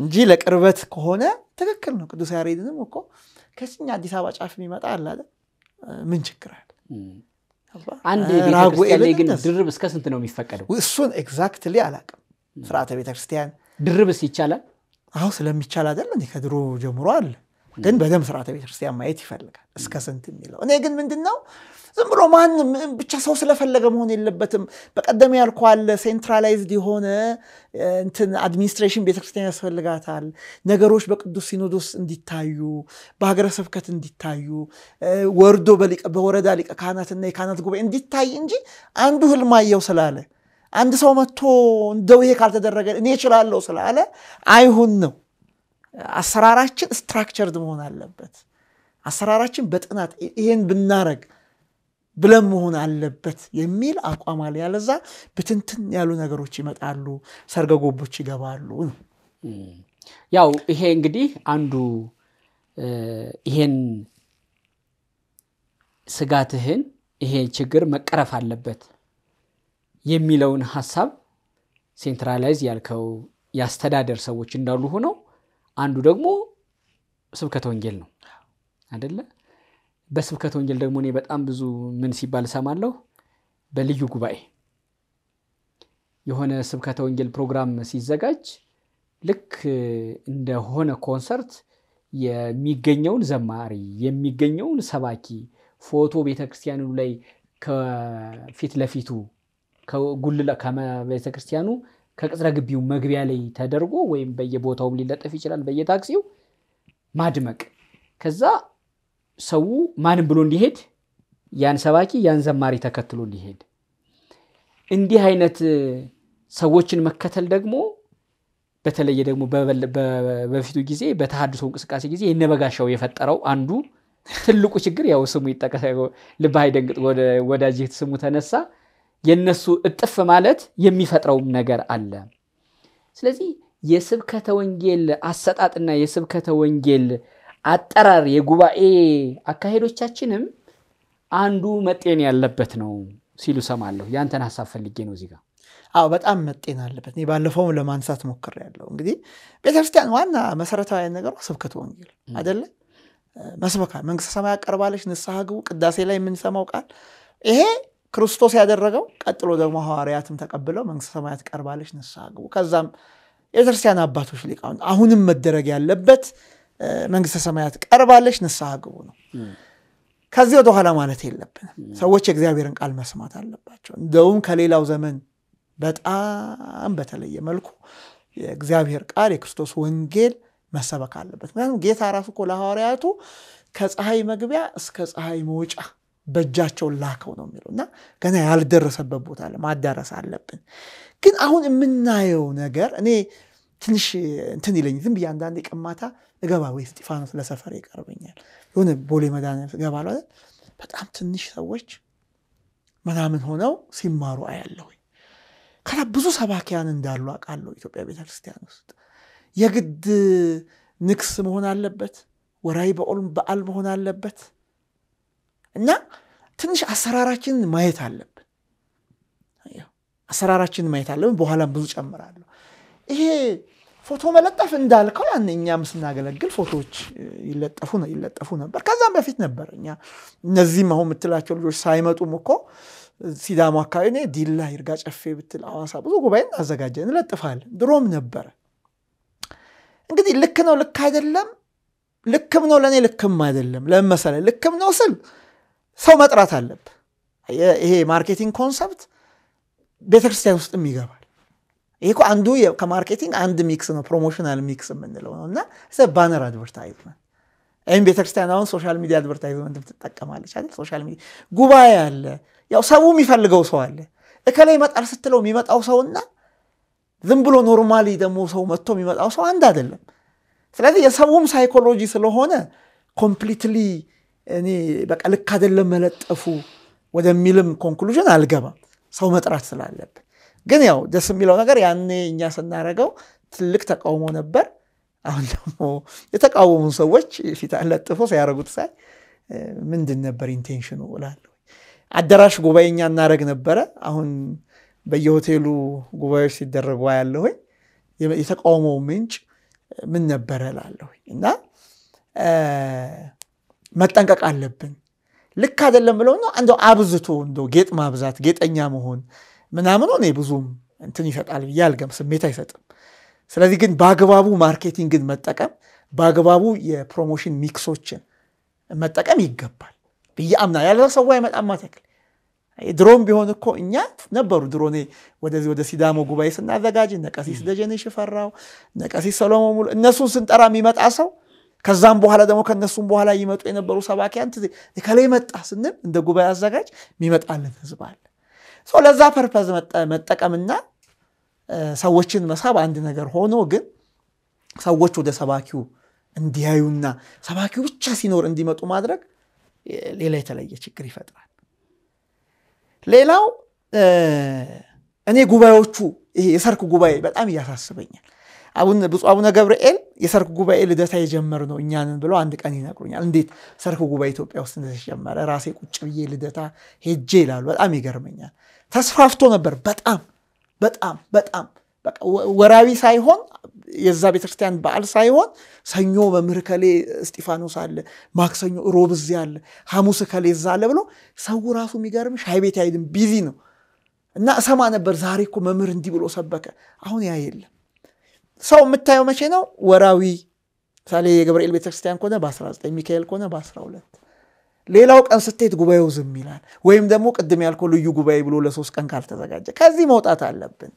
እንጂ ለቅርበት ከሆነ ትክክል ነው። ቅዱስ ያሬድንም እኮ ከስኛ አዲስ አበባ ጫፍ የሚመጣ አላለ ምን ችግር አለ? አንድ ቤተክርስቲያን ግን ድርብ እስከ ስንት ነው የሚፈቀደው? እሱን ኤግዛክትሊ አላቅም። ስርዓተ ቤተክርስቲያን ድርብስ ይቻላል? አሁ ስለሚቻል አይደለም ከድሮ ጀምሮ አለ ግን በደንብ ስርዓተ ቤተክርስቲያን ማየት ይፈልጋል እስከ ስንት የሚለው እኔ ግን ምንድን ነው ዝም ብሎ ማን ብቻ ሰው ስለፈለገ መሆን የለበትም በቀደም ያልኳል ሴንትራላይዝድ የሆነ እንትን አድሚኒስትሬሽን ቤተክርስቲያን ያስፈልጋታል ነገሮች በቅዱስ ሲኖዶስ እንዲታዩ በሀገረ ስብከት እንዲታዩ ወርዶ በወረዳ ሊቀ ካህናትና የካህናት ጉባኤ እንዲታይ እንጂ አንዱ ህልማየው ስላለ አንድ ሰው መጥቶ እንደው ይሄ ካልተደረገ እኔ እችላለሁ ስላለ አይሁን ነው አሰራራችን ስትራክቸርድ መሆን አለበት። አሰራራችን በጥናት ይሄን ብናረግ ብለን መሆን አለበት የሚል አቋም አለ። ያለዛ ብትንትን ያሉ ነገሮች ይመጣሉ፣ ሰርገጎቦች ይገባሉ ያው ይሄ እንግዲህ አንዱ ይሄን ስጋትህን ይሄ ችግር መቀረፍ አለበት የሚለውን ሀሳብ ሴንትራላይዝ ያልከው የአስተዳደር ሰዎች እንዳሉ ሆነው አንዱ ደግሞ ስብከተ ወንጌል ነው አደለ? በስብከተ ወንጌል ደግሞ እኔ በጣም ብዙ ምን ሲባል እሰማለሁ። በልዩ ጉባኤ የሆነ ስብከተ ወንጌል ፕሮግራም ሲዘጋጅ ልክ እንደሆነ ኮንሰርት የሚገኘውን ዘማሪ የሚገኘውን ሰባኪ ፎቶ ቤተክርስቲያኑ ላይ ከፊት ለፊቱ ከጉልላ ከቤተክርስቲያኑ ከቅጽረ ግቢው መግቢያ ላይ ተደርጎ ወይም በየቦታውም ሊለጠፍ ይችላል፣ በየታክሲው ማድመቅ። ከዛ ሰው ማንም ብሎ እንዲሄድ ያን ሰባኪ ያን ዘማሪ ተከትሎ እንዲሄድ። እንዲህ አይነት ሰዎችን መከተል ደግሞ በተለየ ደግሞ በፊቱ ጊዜ በተሃድሶ እንቅስቃሴ ጊዜ የነበጋሻው የፈጠረው አንዱ ትልቁ ችግር ያው ስሙ ይጠቀሳ ልባ ደንግጥ ወዳጅህ ስሙ ተነሳ የነሱ እጥፍ ማለት የሚፈጥረውም ነገር አለ። ስለዚህ የስብከተ ወንጌል አሰጣጥና የስብከተ ወንጌል አጠራር የጉባኤ አካሄዶቻችንም አንዱ መጤን ያለበት ነው ሲሉ ሰማለሁ። ያንተን ሀሳብ ፈልጌ ነው እዚህ ጋር። አዎ በጣም መጤን አለበት። ባለፈውም ለማንሳት ያለው እንግዲህ ቤተክርስቲያን ዋና መሰረታዊ ነገሯ ስብከት ወንጌል አይደለ? መስበካ መንግስተ ሰማይ ያቀርባለች፣ ንስሐ ግቡ፣ ቅዳሴ ላይ የምንሰማው ቃል ይሄ ክርስቶስ ያደረገው ቀጥሎ ደግሞ ሐዋርያትም ተቀብለው መንግሥተ ሰማያት ቀርባለች ንስሐ ግቡ። ከዛም የቤተክርስቲያን አባቶች ሊቃውንት አሁንም መደረግ ያለበት መንግሥተ ሰማያት ቀርባለች ንስሐ ግቡ ነው። ከዚህ ወደ ኋላ ማለት የለብንም። ሰዎች የእግዚአብሔርን ቃል መስማት አለባቸው። እንደውም ከሌላው ዘመን በጣም በተለየ መልኩ የእግዚአብሔር ቃል የክርስቶስ ወንጌል መሰበክ አለበት። ምክንያቱም ጌታ ራሱ እኮ ለሐዋርያቱ ከፀሐይ መግቢያ እስከ ፀሐይ መውጫ በእጃቸው ላከው ነው የሚለው እና ገና ያልደረሰበት ቦታ ማዳረስ አለብን። ግን አሁን የምናየው ነገር እኔ ትንሽ እንትን ይለኝ ዝም ብዬ አንዳንዴ ቅማታ እገባ ወይ እስጢፋኖስ ለሰፈር ይቀርበኛል የሆነ ቦሌ መድኃኒዓለም እገባለሁ አይደል በጣም ትንሽ ሰዎች ምናምን ሆነው ሲማሩ አያለሁ። ከዛ ብዙ ሰባኪያን እንዳሉ አውቃለሁ። ኢትዮጵያ ቤተክርስቲያን ውስጥ የግድ ንግስ መሆን አለበት፣ ወራይ በዓል መሆን አለበት እና ትንሽ አሰራራችንን ማየት አለብን። አሰራራችንን ማየት አለብን። በኋላም ብዙ ጨምራለሁ። ይሄ ፎቶ መለጠፍ እንዳልከው ያን እኛም ስናገለግል ፎቶዎች ይለጠፉ ይለጠፉ ነበር። ከዛም በፊት ነበር እኛ እነዚህም አሁን የምትላቸው ልጆች ሳይመጡም እኮ ሲዳሙ አካባቢ እኔ ዲላ ይርጋ ጨፌ ብትል አዋሳ ብዙ ጉባኤ እናዘጋጀ እንለጥፋለን። ድሮም ነበረ። እንግዲህ ልክ ነው ልክ አይደለም፣ ልክም ነው ለእኔ ልክም አይደለም። ለምን መሰለህ? ልክም ነው ስል ሰው መጥራት አለብ ይሄ ማርኬቲንግ ኮንሰፕት ቤተክርስቲያን ውስጥም ይገባል። ይሄ እኮ አንዱ ከማርኬቲንግ አንድ ሚክስ ነው፣ ፕሮሞሽናል ሚክስ የምንለው ነው እና ባነር አድቨርታይዝመንት ይህም ቤተክርስቲያን አሁን ሶሻል ሚዲያ አድቨርታይዝመንት ትጠቀማለች አይደል? ሶሻል ሚዲያ ጉባኤ አለ። ያው ሰው የሚፈልገው ሰው አለ። እከላይ ይመጣል ስትለው የሚመጣው ሰውና ዝም ብሎ ኖርማሊ ደግሞ ሰው መጥቶ የሚመጣው ሰው አንድ አይደለም። ስለዚህ የሰውም ሳይኮሎጂ ስለሆነ ኮምፕሊትሊ እኔ በቃ ልክ አይደለም መለጠፉ ወደሚልም ኮንክሉዥን አልገባም። ሰው መጥራት ስላለብን ግን ያው ደስ የሚለው ነገር ያኔ እኛ ስናደረገው ትልቅ ተቃውሞ ነበር። አሁን ደግሞ የተቃወሙ ሰዎች ፊት ለጥፎ ሲያደርጉት ሳይ ምንድን ነበር ኢንቴንሽኑ እላለሁ። አዳራሽ ጉባኤ እኛ እናደርግ ነበረ። አሁን በየሆቴሉ ጉባኤዎች ሲደረጉ ያለሁኝ የተቃውሞው ምንጭ ምን ነበረ እላለሁኝ እና መጠንቀቅ አለብን። ልክ አይደለም ብለው ነው እንደው አብዝቶ እንደው ጌጥ ማብዛት ጌጠኛ መሆን ምናምን እኔ ብዙም እንትን ይሰጣል ብዬ አልገም ስሜት አይሰጥም። ስለዚህ ግን በአግባቡ ማርኬቲንግን መጠቀም በአግባቡ የፕሮሞሽን ሚክሶችን መጠቀም ይገባል ብዬ አምና ያለ ሰው አይመጣም ማተክል ድሮም ቢሆን እኮ እኛ ነበሩ ድሮ እኔ ወደዚህ ወደ ሲዳሞ ጉባኤ ስናዘጋጅ ነቀሲስ ደጀኔ ሽፈራው፣ ነቀሲስ ሰሎሞን ሙሉ እነሱን ስንጠራ የሚመጣ ሰው ከዛም በኋላ ደግሞ ከነሱም በኋላ ይመጡ የነበሩ ሰባኪያን ከላይ መጣ ስንል እንደ ጉባኤ አዘጋጅ የሚመጣልን ህዝብ አለ። ለዛ ፐርፐዝ መጠቀምና ሰዎችን መሳብ አንድ ነገር ሆኖ ግን ሰዎች ወደ ሰባኪው እንዲያዩና ሰባኪው ብቻ ሲኖር እንዲመጡ ማድረግ ሌላ የተለየ ችግር ይፈጥራል። ሌላው እኔ ጉባኤዎቹ ይሄ የሰርክ ጉባኤ በጣም እያሳስበኛል። ብፁዕ አቡነ ገብርኤል የሰርክ ጉባኤ ልደታ የጀመር ነው እኛንን ብለው አንድ ቀን ይነግሩኛል። እንዴት ሰርክ ጉባኤ ኢትዮጵያ ውስጥ እንደተጀመረ ራሴ ቁጭ ብዬ ልደታ ሄጄ ይላሉ። በጣም ይገርመኛል። ተስፋፍቶ ነበር። በጣም በጣም በጣም ወራዊ ሳይሆን የዛ ቤተክርስቲያን በዓል ሳይሆን ሰኞ መምህር ከሌ እስጢፋኖስ አለ፣ ማክሰኞ ሮብ አለ፣ ሐሙስ ከሌ እዛ አለ ብሎ ሰው ራሱ የሚገርም ሻይ ቤት አይሄድም፣ ቢዚ ነው እና እሰማ ነበር። ዛሬ እኮ መምህር እንዲህ ብሎ ሰበከ። አሁን ያ የለም። ሰው የምታየው መቼ ነው? ወራዊ ምሳሌ የገብርኤል ቤተክርስቲያን ከሆነ በ19 ሚካኤል ከሆነ በ12 ሌላው ቀን ስትሄድ ጉባኤው ዝም ይላል። ወይም ደግሞ ቅድም ያልከው ልዩ ጉባኤ ብሎ ለሶስት ቀን ካልተዘጋጀ ከዚህ መውጣት አለብን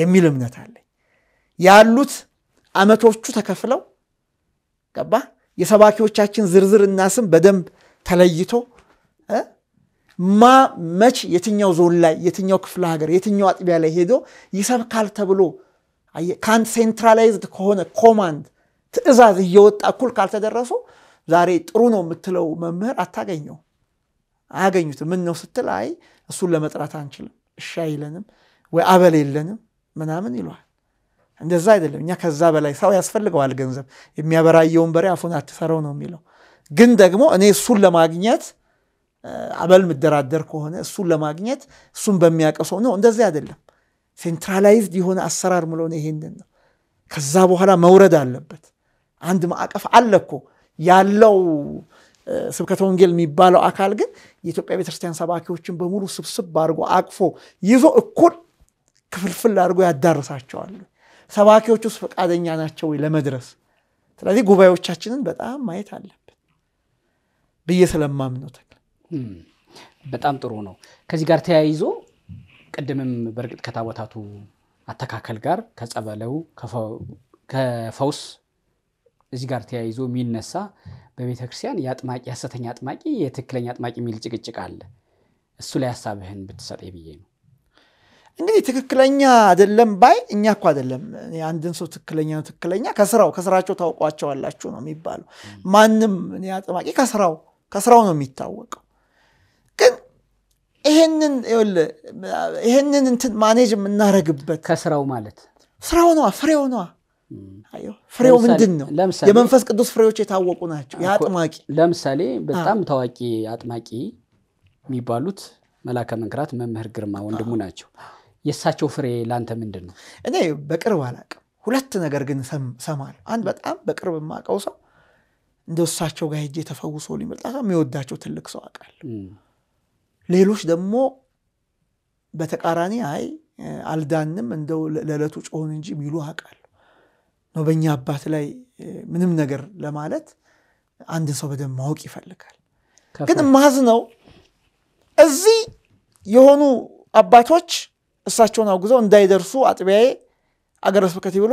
የሚል እምነት አለኝ። ያሉት አመቶቹ ተከፍለው ገባ የሰባኪዎቻችን ዝርዝር እና ስም በደንብ ተለይቶ ማ መች የትኛው ዞን ላይ የትኛው ክፍለ ሀገር የትኛው አጥቢያ ላይ ሄዶ ይሰብካል ተብሎ ከአንድ ሴንትራላይዝድ ከሆነ ኮማንድ ትእዛዝ እየወጣ እኩል ካልተደረሱ ዛሬ ጥሩ ነው የምትለው መምህር አታገኘው አያገኙት ምን ነው ስትል አይ እሱን ለመጥራት አንችልም፣ እሺ አይለንም ወይ አበል የለንም ምናምን ይለዋል። እንደዛ አይደለም። እኛ ከዛ በላይ ሰው ያስፈልገዋል ገንዘብ። የሚያበራየውን በሬ አፉን አትሰረው ነው የሚለው። ግን ደግሞ እኔ እሱን ለማግኘት አበል ምደራደር ከሆነ እሱን ለማግኘት እሱን በሚያቀሰው ነው እንደዚህ አይደለም። ሴንትራላይዝድ የሆነ አሰራር ምለሆነ ይሄንን ነው። ከዛ በኋላ መውረድ አለበት። አንድ ማዕቀፍ አለኮ ያለው ስብከተ ወንጌል የሚባለው አካል ግን የኢትዮጵያ ቤተክርስቲያን ሰባኪዎችን በሙሉ ስብስብ አድርጎ አቅፎ ይዞ እኩል ክፍልፍል አድርጎ ያዳርሳቸዋል። ሰባኪዎች ውስጥ ፈቃደኛ ናቸው ወይ ለመድረስ? ስለዚህ ጉባኤዎቻችንን በጣም ማየት አለብን ብዬ ስለማምነው ተክለ በጣም ጥሩ ነው። ከዚህ ጋር ተያይዞ ቅድምም በእርግጥ ከታቦታቱ አተካከል ጋር ከጸበለው ከፈውስ እዚህ ጋር ተያይዞ የሚነሳ በቤተክርስቲያን የአጥማቂ የሐሰተኛ አጥማቂ የትክክለኛ አጥማቂ የሚል ጭቅጭቅ አለ። እሱ ላይ ሀሳብህን ብትሰጥ ብዬ ነው። እንግዲህ ትክክለኛ አይደለም ባይ እኛ እኳ አይደለም አንድን ሰው ትክክለኛ ነው ትክክለኛ ከስራው ከስራቸው ታውቋቸዋላችሁ ነው የሚባለው። ማንም አጥማቂ ከስራው ከስራው ነው የሚታወቀው። ይሄንን ይሄንን እንትን ማኔጅ የምናረግበት ከስራው ማለት ስራው ነዋ ፍሬው ነዋ ፍሬው ምንድን ነው የመንፈስ ቅዱስ ፍሬዎች የታወቁ ናቸው የአጥማቂ ለምሳሌ በጣም ታዋቂ አጥማቂ የሚባሉት መላከ መንክራት መምህር ግርማ ወንድሙ ናቸው የእሳቸው ፍሬ ለአንተ ምንድን ነው እኔ በቅርብ አላቅም ሁለት ነገር ግን ሰማል አንድ በጣም በቅርብ የማቀው ሰው እንደ እሳቸው ጋር ሄጄ ተፈውሶ ሊመጣ የሚወዳቸው ትልቅ ሰው አቃል ሌሎች ደግሞ በተቃራኒ አይ አልዳንም እንደው ለዕለቱ ጮሆን እንጂ ሚሉ አውቃለሁ። ነው በእኛ አባት ላይ ምንም ነገር ለማለት አንድ ሰው በደንብ ማወቅ ይፈልጋል። ግን ማዝ ነው እዚህ የሆኑ አባቶች እሳቸውን አውግዘው እንዳይደርሱ አጥቢያዬ አገረ ስብከት ብሎ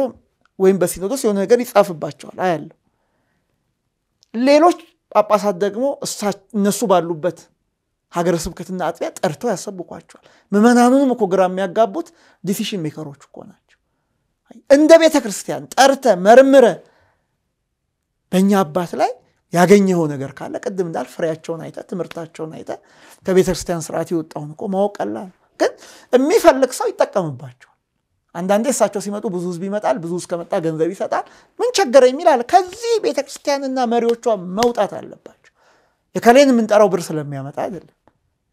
ወይም በሲኖዶስ የሆነ ነገር ይጻፍባቸዋል አያለሁ። ሌሎች ጳጳሳት ደግሞ እነሱ ባሉበት ሀገረ ስብከትና አጥቢያ ጠርተው ያሰብኳቸዋል። ምዕመናኑንም እኮ ግራ የሚያጋቡት ዲሲሽን ሜከሮች እኮ ናቸው። እንደ ቤተ ክርስቲያን ጠርተ መርምረ በእኛ አባት ላይ ያገኘኸው ነገር ካለ ቅድም እንዳል ፍሬያቸውን አይተ ትምህርታቸውን አይተ ከቤተ ክርስቲያን ስርዓት የወጣውን እኮ ማወቅ ቀላል፣ ግን የሚፈልግ ሰው ይጠቀምባቸዋል። አንዳንዴ እሳቸው ሲመጡ ብዙ ህዝብ ይመጣል፣ ብዙ ከመጣ ገንዘብ ይሰጣል። ምን ቸገረ የሚል አለ። ከዚህ ቤተ ክርስቲያንና መሪዎቿ መውጣት አለባቸው። የከሌን የምንጠራው ብር ስለሚያመጣ አይደለም።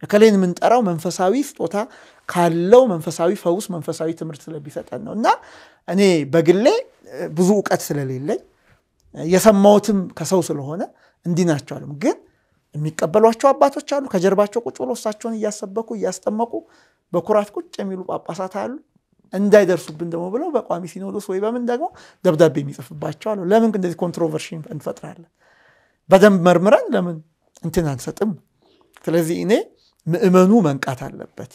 እከሌን የምንጠራው መንፈሳዊ ስጦታ ካለው መንፈሳዊ ፈውስ፣ መንፈሳዊ ትምህርት ስለሚሰጠን ነው እና እኔ በግሌ ብዙ እውቀት ስለሌለኝ የሰማሁትም ከሰው ስለሆነ እንዲህ ናቸው አለም ግን የሚቀበሏቸው አባቶች አሉ። ከጀርባቸው ቁጭ ብሎ እሳቸውን እያሰበኩ እያስጠመቁ በኩራት ቁጭ የሚሉ ጳጳሳት አሉ። እንዳይደርሱብን ደግሞ ብለው በቋሚ ሲኖዶስ ወይ በምን ደግሞ ደብዳቤ የሚጽፍባቸው አሉ። ለምን እንደዚህ ኮንትሮቨርሺ እንፈጥራለን? በደንብ መርምረን ለምን እንትን አንሰጥም? ስለዚህ እኔ ምእመኑ መንቃት አለበት።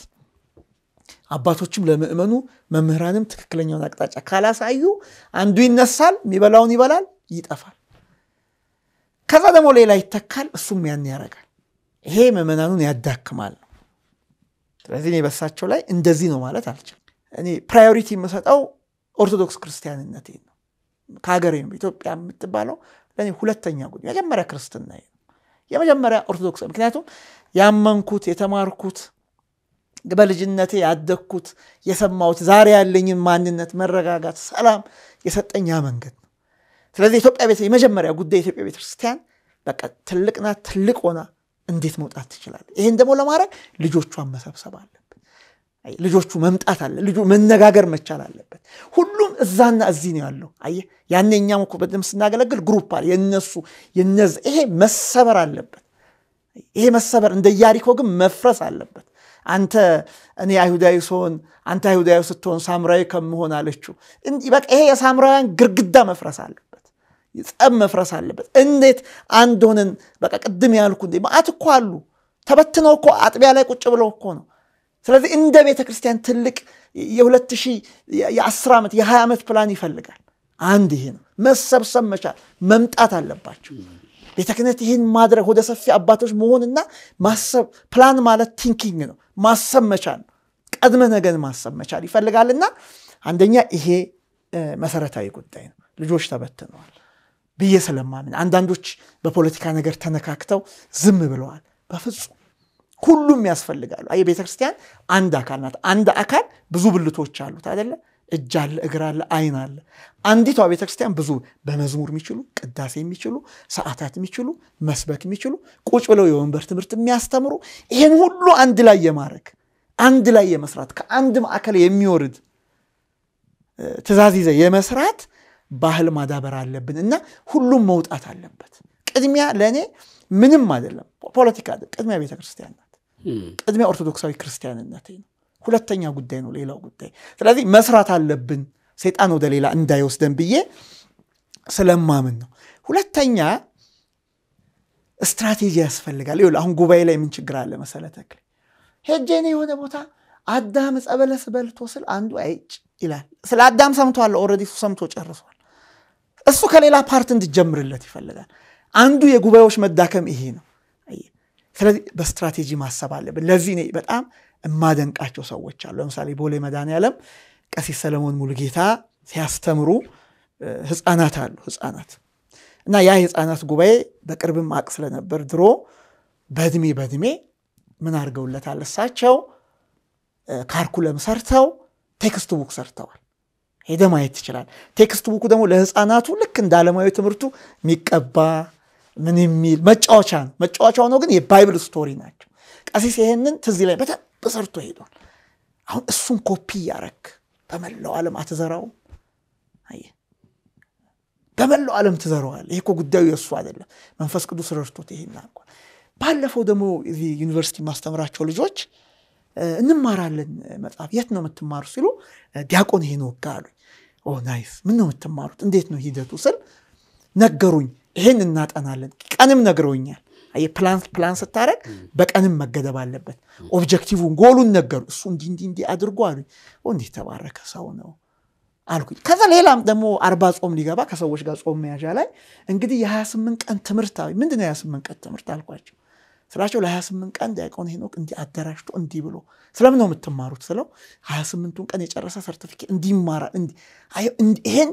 አባቶችም ለምእመኑ መምህራንም ትክክለኛውን አቅጣጫ ካላሳዩ አንዱ ይነሳል፣ የሚበላውን ይበላል፣ ይጠፋል። ከዛ ደግሞ ሌላ ይተካል፣ እሱም ያን ያደርጋል። ይሄ ምእመናኑን ያዳክማል ነው። ስለዚህ እኔ በሳቸው ላይ እንደዚህ ነው ማለት አልችል እኔ ፕራዮሪቲ የምሰጠው ኦርቶዶክስ ክርስቲያንነቴ ነው። ከሀገሬ ነው። ኢትዮጵያ የምትባለው ለእኔ ሁለተኛ ጉ መጀመሪያ ክርስትና ነው። የመጀመሪያ ኦርቶዶክስ ምክንያቱም ያመንኩት የተማርኩት በልጅነቴ ያደግኩት የሰማሁት ዛሬ ያለኝን ማንነት፣ መረጋጋት፣ ሰላም የሰጠኝ ያ መንገድ ነው። ስለዚህ ኢትዮጵያ ቤተ የመጀመሪያ ጉዳይ የኢትዮጵያ ቤተክርስቲያን በቃ ትልቅና ትልቅ ሆና እንዴት መውጣት ትችላለ? ይህን ደግሞ ለማድረግ ልጆቿን መሰብሰብ አለን። ልጆቹ መምጣት አለ ልጁ መነጋገር መቻል አለበት። ሁሉም እዛና እዚህ ነው ያለው። አየ ያኔ እኛም እኮ በደም ስናገለግል ግሩፕ አለ የነሱ የነዚ ይሄ መሰበር አለበት። ይሄ መሰበር እንደ ያሪኮ ግን መፍረስ አለበት። አንተ እኔ አይሁዳዊ ስሆን አንተ አይሁዳዊ ስትሆን ሳምራዊ ከምሆን አለችው። በቃ ይሄ የሳምራውያን ግርግዳ መፍረስ አለበት። ጸብ መፍረስ አለበት። እንዴት አንድ ሆነን በቃ ቅድም ያልኩ እንዴ ማአት እኮ አሉ ተበትነው እኮ አጥቢያ ላይ ቁጭ ብለው እኮ ነው ስለዚህ እንደ ቤተ ክርስቲያን ትልቅ የሁለት ሺህ የአስር ዓመት የሀያ ዓመት ፕላን ይፈልጋል። አንድ ይሄ ነው። መሰብሰብ መቻል መምጣት አለባቸው። ቤተ ክህነት ይህን ማድረግ ወደ ሰፊ አባቶች መሆንና ማሰብ ፕላን ማለት ቲንኪንግ ነው። ማሰብ መቻል ነው። ቀድመ ነገን ማሰብ መቻል ይፈልጋልና አንደኛ ይሄ መሰረታዊ ጉዳይ ነው። ልጆች ተበትነዋል ብዬ ስለማምን አንዳንዶች በፖለቲካ ነገር ተነካክተው ዝም ብለዋል። በፍጹም ሁሉም ያስፈልጋሉ። አይ ቤተ ክርስቲያን አንድ አካል ናት። አንድ አካል ብዙ ብልቶች አሉት አይደለ? እጅ አለ፣ እግር አለ፣ አይን አለ። አንዲቷ ቤተ ክርስቲያን ብዙ በመዝሙር የሚችሉ ቅዳሴ የሚችሉ ሰዓታት የሚችሉ መስበክ የሚችሉ ቁጭ ብለው የወንበር ትምህርት የሚያስተምሩ ይህን ሁሉ አንድ ላይ የማድረግ አንድ ላይ የመስራት ከአንድ ማዕከል የሚወርድ ትእዛዝ ይዘ የመስራት ባህል ማዳበር አለብን እና ሁሉም መውጣት አለበት። ቅድሚያ ለእኔ ምንም አይደለም፣ ፖለቲካ ቅድሚያ ቤተክርስቲያን ቅድሚያ ኦርቶዶክሳዊ ክርስቲያንነቴ ነው። ሁለተኛ ጉዳይ ነው ሌላው ጉዳይ። ስለዚህ መስራት አለብን ሰይጣን ወደ ሌላ እንዳይወስደን ብዬ ስለማምን ነው። ሁለተኛ ስትራቴጂ ያስፈልጋል። ይኸውልህ አሁን ጉባኤ ላይ ምን ችግር አለ መሰለ ተክል ሄጄ እኔ የሆነ ቦታ አዳም ዕፀ በለስ በልቶ ስል አንዱ አይጭ ይላል። ስለ አዳም ሰምቷል። ኦልሬዲ እሱ ሰምቶ ጨርሷል። እሱ ከሌላ ፓርት እንድጀምርለት ይፈልጋል። አንዱ የጉባኤዎች መዳከም ይሄ ነው። ስለዚህ በስትራቴጂ ማሰብ አለብን። ለዚህ እኔ በጣም የማደንቃቸው ሰዎች አሉ። ለምሳሌ ቦሌ መድኃኔዓለም ቀሲስ ሰለሞን ሙሉጌታ ሲያስተምሩ ህፃናት አሉ ህፃናት እና ያ የህፃናት ጉባኤ በቅርብም አቅ ስለነበር ድሮ በእድሜ በእድሜ ምን አድርገውለታል እሳቸው ካርኩለም ሰርተው ቴክስት ቡክ ሰርተዋል። ሄደ ማየት ይችላል። ቴክስት ቡኩ ደግሞ ለህፃናቱ ልክ እንደ አለማዊ ትምህርቱ የሚቀባ ምን የሚል መጫወቻ ነው። መጫወቻ ሆኖ ግን የባይብል ስቶሪ ናቸው። ቀሲስ ይሄንን ትዝ ላይ በደንብ ሰርቶ ሄዷል። አሁን እሱን ኮፒ እያረክ በመላው ዓለም አትዘራውም? በመላው ዓለም ትዘረዋል። ይሄ እኮ ጉዳዩ የእሱ አይደለም። መንፈስ ቅዱስ ረድቶት ይሄን አርጓል። ባለፈው ደግሞ እዚህ ዩኒቨርሲቲ ማስተምራቸው ልጆች እንማራለን መጽሐፍ የት ነው የምትማሩ ሲሉ ዲያቆን ይሄን ወጋ አሉኝ። ኦ ናይስ፣ ምን ነው የምትማሩት? እንዴት ነው ሂደቱ ስል ነገሩኝ። ይህን እናጠናለን። ቀንም ነግረውኛል። ፕላን ፕላን በቀንም መገደብ አለበት። ኦብጀክቲቭን ጎሉን ነገሩ። እሱ እንዲ እንዲ እንዲ አድርጎ አሉኝ። እንዲህ የተባረከ ሰው ነው አልኩኝ። ከዛ ሌላም ደግሞ አርባ ጾም ሊገባ ከሰዎች ጋር ጾም መያዣ ላይ እንግዲህ የ28 ቀን ትምህርት ምንድን ነው የ28 ቀን ትምህርት አልኳቸው ስራቸው ለ28 ቀን ዲያቆን ሄኖክ እንዲህ አደራጅቶ እንዲህ ብሎ ስለምን ነው የምትማሩት ስለው 28ቱን ቀን የጨረሰ ሰርቲፊኬት እንዲማራ ይሄን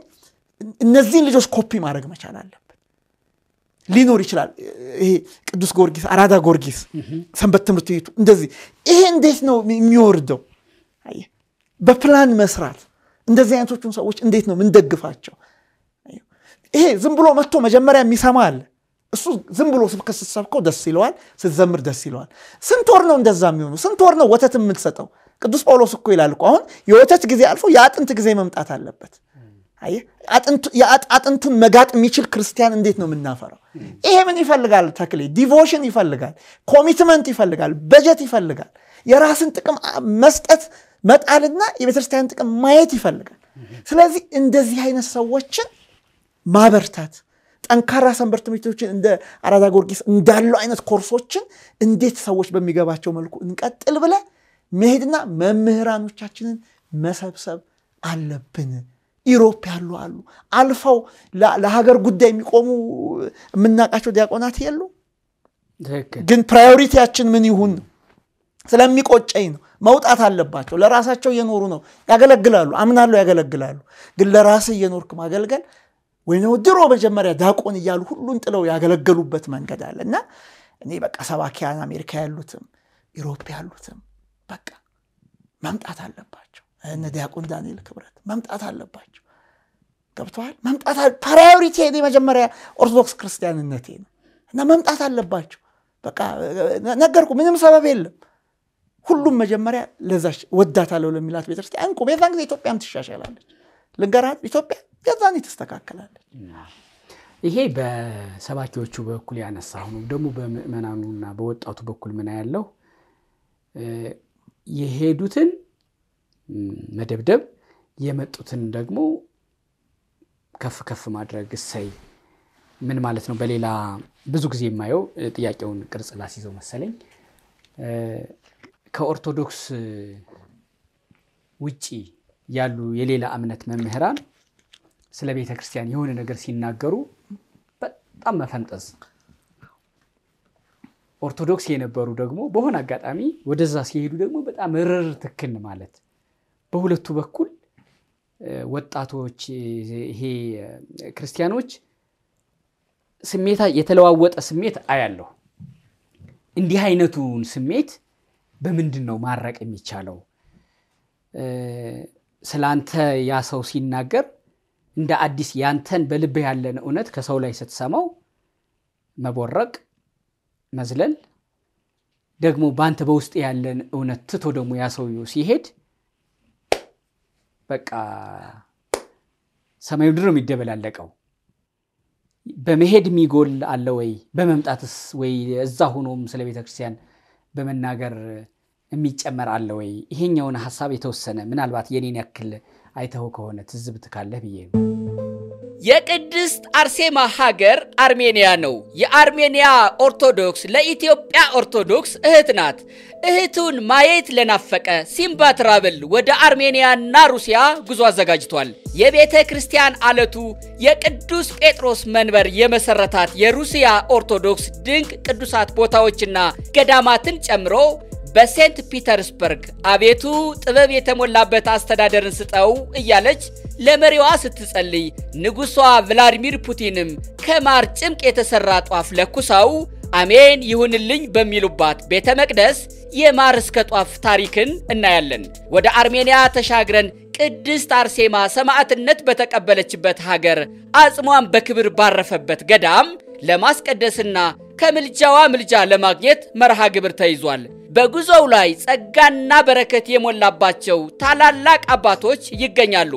እነዚህን ልጆች ኮፒ ማድረግ መቻል አለ ሊኖር ይችላል። ይሄ ቅዱስ ጊዮርጊስ፣ አራዳ ጊዮርጊስ፣ ሰንበት ትምህርት ቤቱ እንደዚህ። ይሄ እንዴት ነው የሚወርደው? በፕላን መስራት። እንደዚህ አይነቶቹን ሰዎች እንዴት ነው ምንደግፋቸው? ይሄ ዝም ብሎ መጥቶ መጀመሪያ የሚሰማ አለ። እሱ ዝም ብሎ ስብከት ስትሰብከው ደስ ይለዋል፣ ስትዘምር ደስ ይለዋል። ስንት ወር ነው እንደዛ የሚሆኑ? ስንት ወር ነው ወተት የምትሰጠው? ቅዱስ ጳውሎስ እኮ ይላል እኮ አሁን የወተት ጊዜ አልፎ የአጥንት ጊዜ መምጣት አለበት። አጥንቱን መጋጥ የሚችል ክርስቲያን እንዴት ነው የምናፈራው? ይሄ ምን ይፈልጋል? ተክሌ ዲቮሽን ይፈልጋል፣ ኮሚትመንት ይፈልጋል፣ በጀት ይፈልጋል፣ የራስን ጥቅም መስጠት መጣልና የቤተክርስቲያን ጥቅም ማየት ይፈልጋል። ስለዚህ እንደዚህ አይነት ሰዎችን ማበርታት ጠንካራ ሰንበት ትምህርቶችን እንደ አራዳ ጊዮርጊስ እንዳሉ አይነት ኮርሶችን እንዴት ሰዎች በሚገባቸው መልኩ እንቀጥል ብለ መሄድና መምህራኖቻችንን መሰብሰብ አለብን። ኢሮፕ ያሉ አሉ። አልፈው ለሀገር ጉዳይ የሚቆሙ የምናውቃቸው ዲያቆናት የሉ። ግን ፕራዮሪቲያችን ምን ይሁን ነው። ስለሚቆጨኝ ነው። መውጣት አለባቸው። ለራሳቸው እየኖሩ ነው፣ ያገለግላሉ፣ አምናለሁ፣ ያገለግላሉ። ግን ለራስ እየኖርክ ማገልገል ወይ ድሮ መጀመሪያ ዲያቆን እያሉ ሁሉን ጥለው ያገለገሉበት መንገድ አለ እና እኔ በቃ ሰባኪያን አሜሪካ ያሉትም ኢሮፕ ያሉትም በቃ መምጣት አለባቸው። እነ ዲያቆን ዳንኤል ክብረት መምጣት አለባቸው። ገብተዋል። መምጣት ፕራዮሪቲ እኔ መጀመሪያ ኦርቶዶክስ ክርስቲያንነቴ ነው እና መምጣት አለባቸው። በቃ ነገርኩ፣ ምንም ሰበብ የለም። ሁሉም መጀመሪያ ለዛች ወዳታለሁ ለሚላት ቤተክርስቲያን ቁም። የዛን ጊዜ ኢትዮጵያም ትሻሻላለች። ልንገራት፣ ኢትዮጵያ የዛኔ ትስተካከላለች። ይሄ በሰባኪዎቹ በኩል ያነሳ ሁኑ ደግሞ በምእመናኑና በወጣቱ በኩል ምን ያለው የሄዱትን መደብደብ፣ የመጡትን ደግሞ ከፍ ከፍ ማድረግ እሰይ ምን ማለት ነው? በሌላ ብዙ ጊዜ የማየው ጥያቄውን ቅርጽ ላስይዘው መሰለኝ ከኦርቶዶክስ ውጪ ያሉ የሌላ እምነት መምህራን ስለ ቤተ ክርስቲያን የሆነ ነገር ሲናገሩ በጣም መፈንጠዝ፣ ኦርቶዶክስ የነበሩ ደግሞ በሆነ አጋጣሚ ወደዛ ሲሄዱ ደግሞ በጣም ርር ትክን ማለት በሁለቱ በኩል ወጣቶች ይሄ ክርስቲያኖች ስሜታ የተለዋወጠ ስሜት አያለሁ። እንዲህ አይነቱን ስሜት በምንድን ነው ማረቅ የሚቻለው? ስላንተ ያ ሰው ሲናገር እንደ አዲስ ያንተን በልብ ያለን እውነት ከሰው ላይ ስትሰማው መቦረቅ፣ መዝለል ደግሞ በአንተ በውስጥ ያለን እውነት ትቶ ደግሞ ያ ሲሄድ በቃ ሰማዩ ድሮ የሚደበላለቀው። በመሄድ የሚጎል አለ ወይ? በመምጣትስ ወይ እዛ ሆኖም ስለ ቤተ ክርስቲያን በመናገር የሚጨመር አለ ወይ? ይሄኛውን ሀሳብ የተወሰነ ምናልባት የኔን ያክል አይተው ከሆነ ትዝብት ካለህ ብዬ ነው። የቅድስት አርሴማ ሀገር አርሜንያ ነው። የአርሜንያ ኦርቶዶክስ ለኢትዮጵያ ኦርቶዶክስ እህት ናት። እህቱን ማየት ለናፈቀ ሲምባ ትራቭል ወደ አርሜንያና ሩሲያ ጉዞ አዘጋጅቷል። የቤተ ክርስቲያን አለቱ የቅዱስ ጴጥሮስ መንበር የመሰረታት የሩሲያ ኦርቶዶክስ ድንቅ ቅዱሳት ቦታዎችና ገዳማትን ጨምሮ በሴንት ፒተርስበርግ አቤቱ ጥበብ የተሞላበት አስተዳደርን ስጠው እያለች ለመሪዋ ስትጸልይ ንጉሷ ቭላዲሚር ፑቲንም ከማር ጭምቅ የተሰራ ጧፍ ለኩሰው አሜን ይሁንልኝ በሚሉባት ቤተ መቅደስ የማር እስከ ጧፍ ታሪክን እናያለን። ወደ አርሜንያ ተሻግረን ቅድስት አርሴማ ሰማዕትነት በተቀበለችበት ሀገር አጽሟን በክብር ባረፈበት ገዳም ለማስቀደስና ከምልጃዋ ምልጃ ለማግኘት መርሃ ግብር ተይዟል። በጉዞው ላይ ጸጋና በረከት የሞላባቸው ታላላቅ አባቶች ይገኛሉ።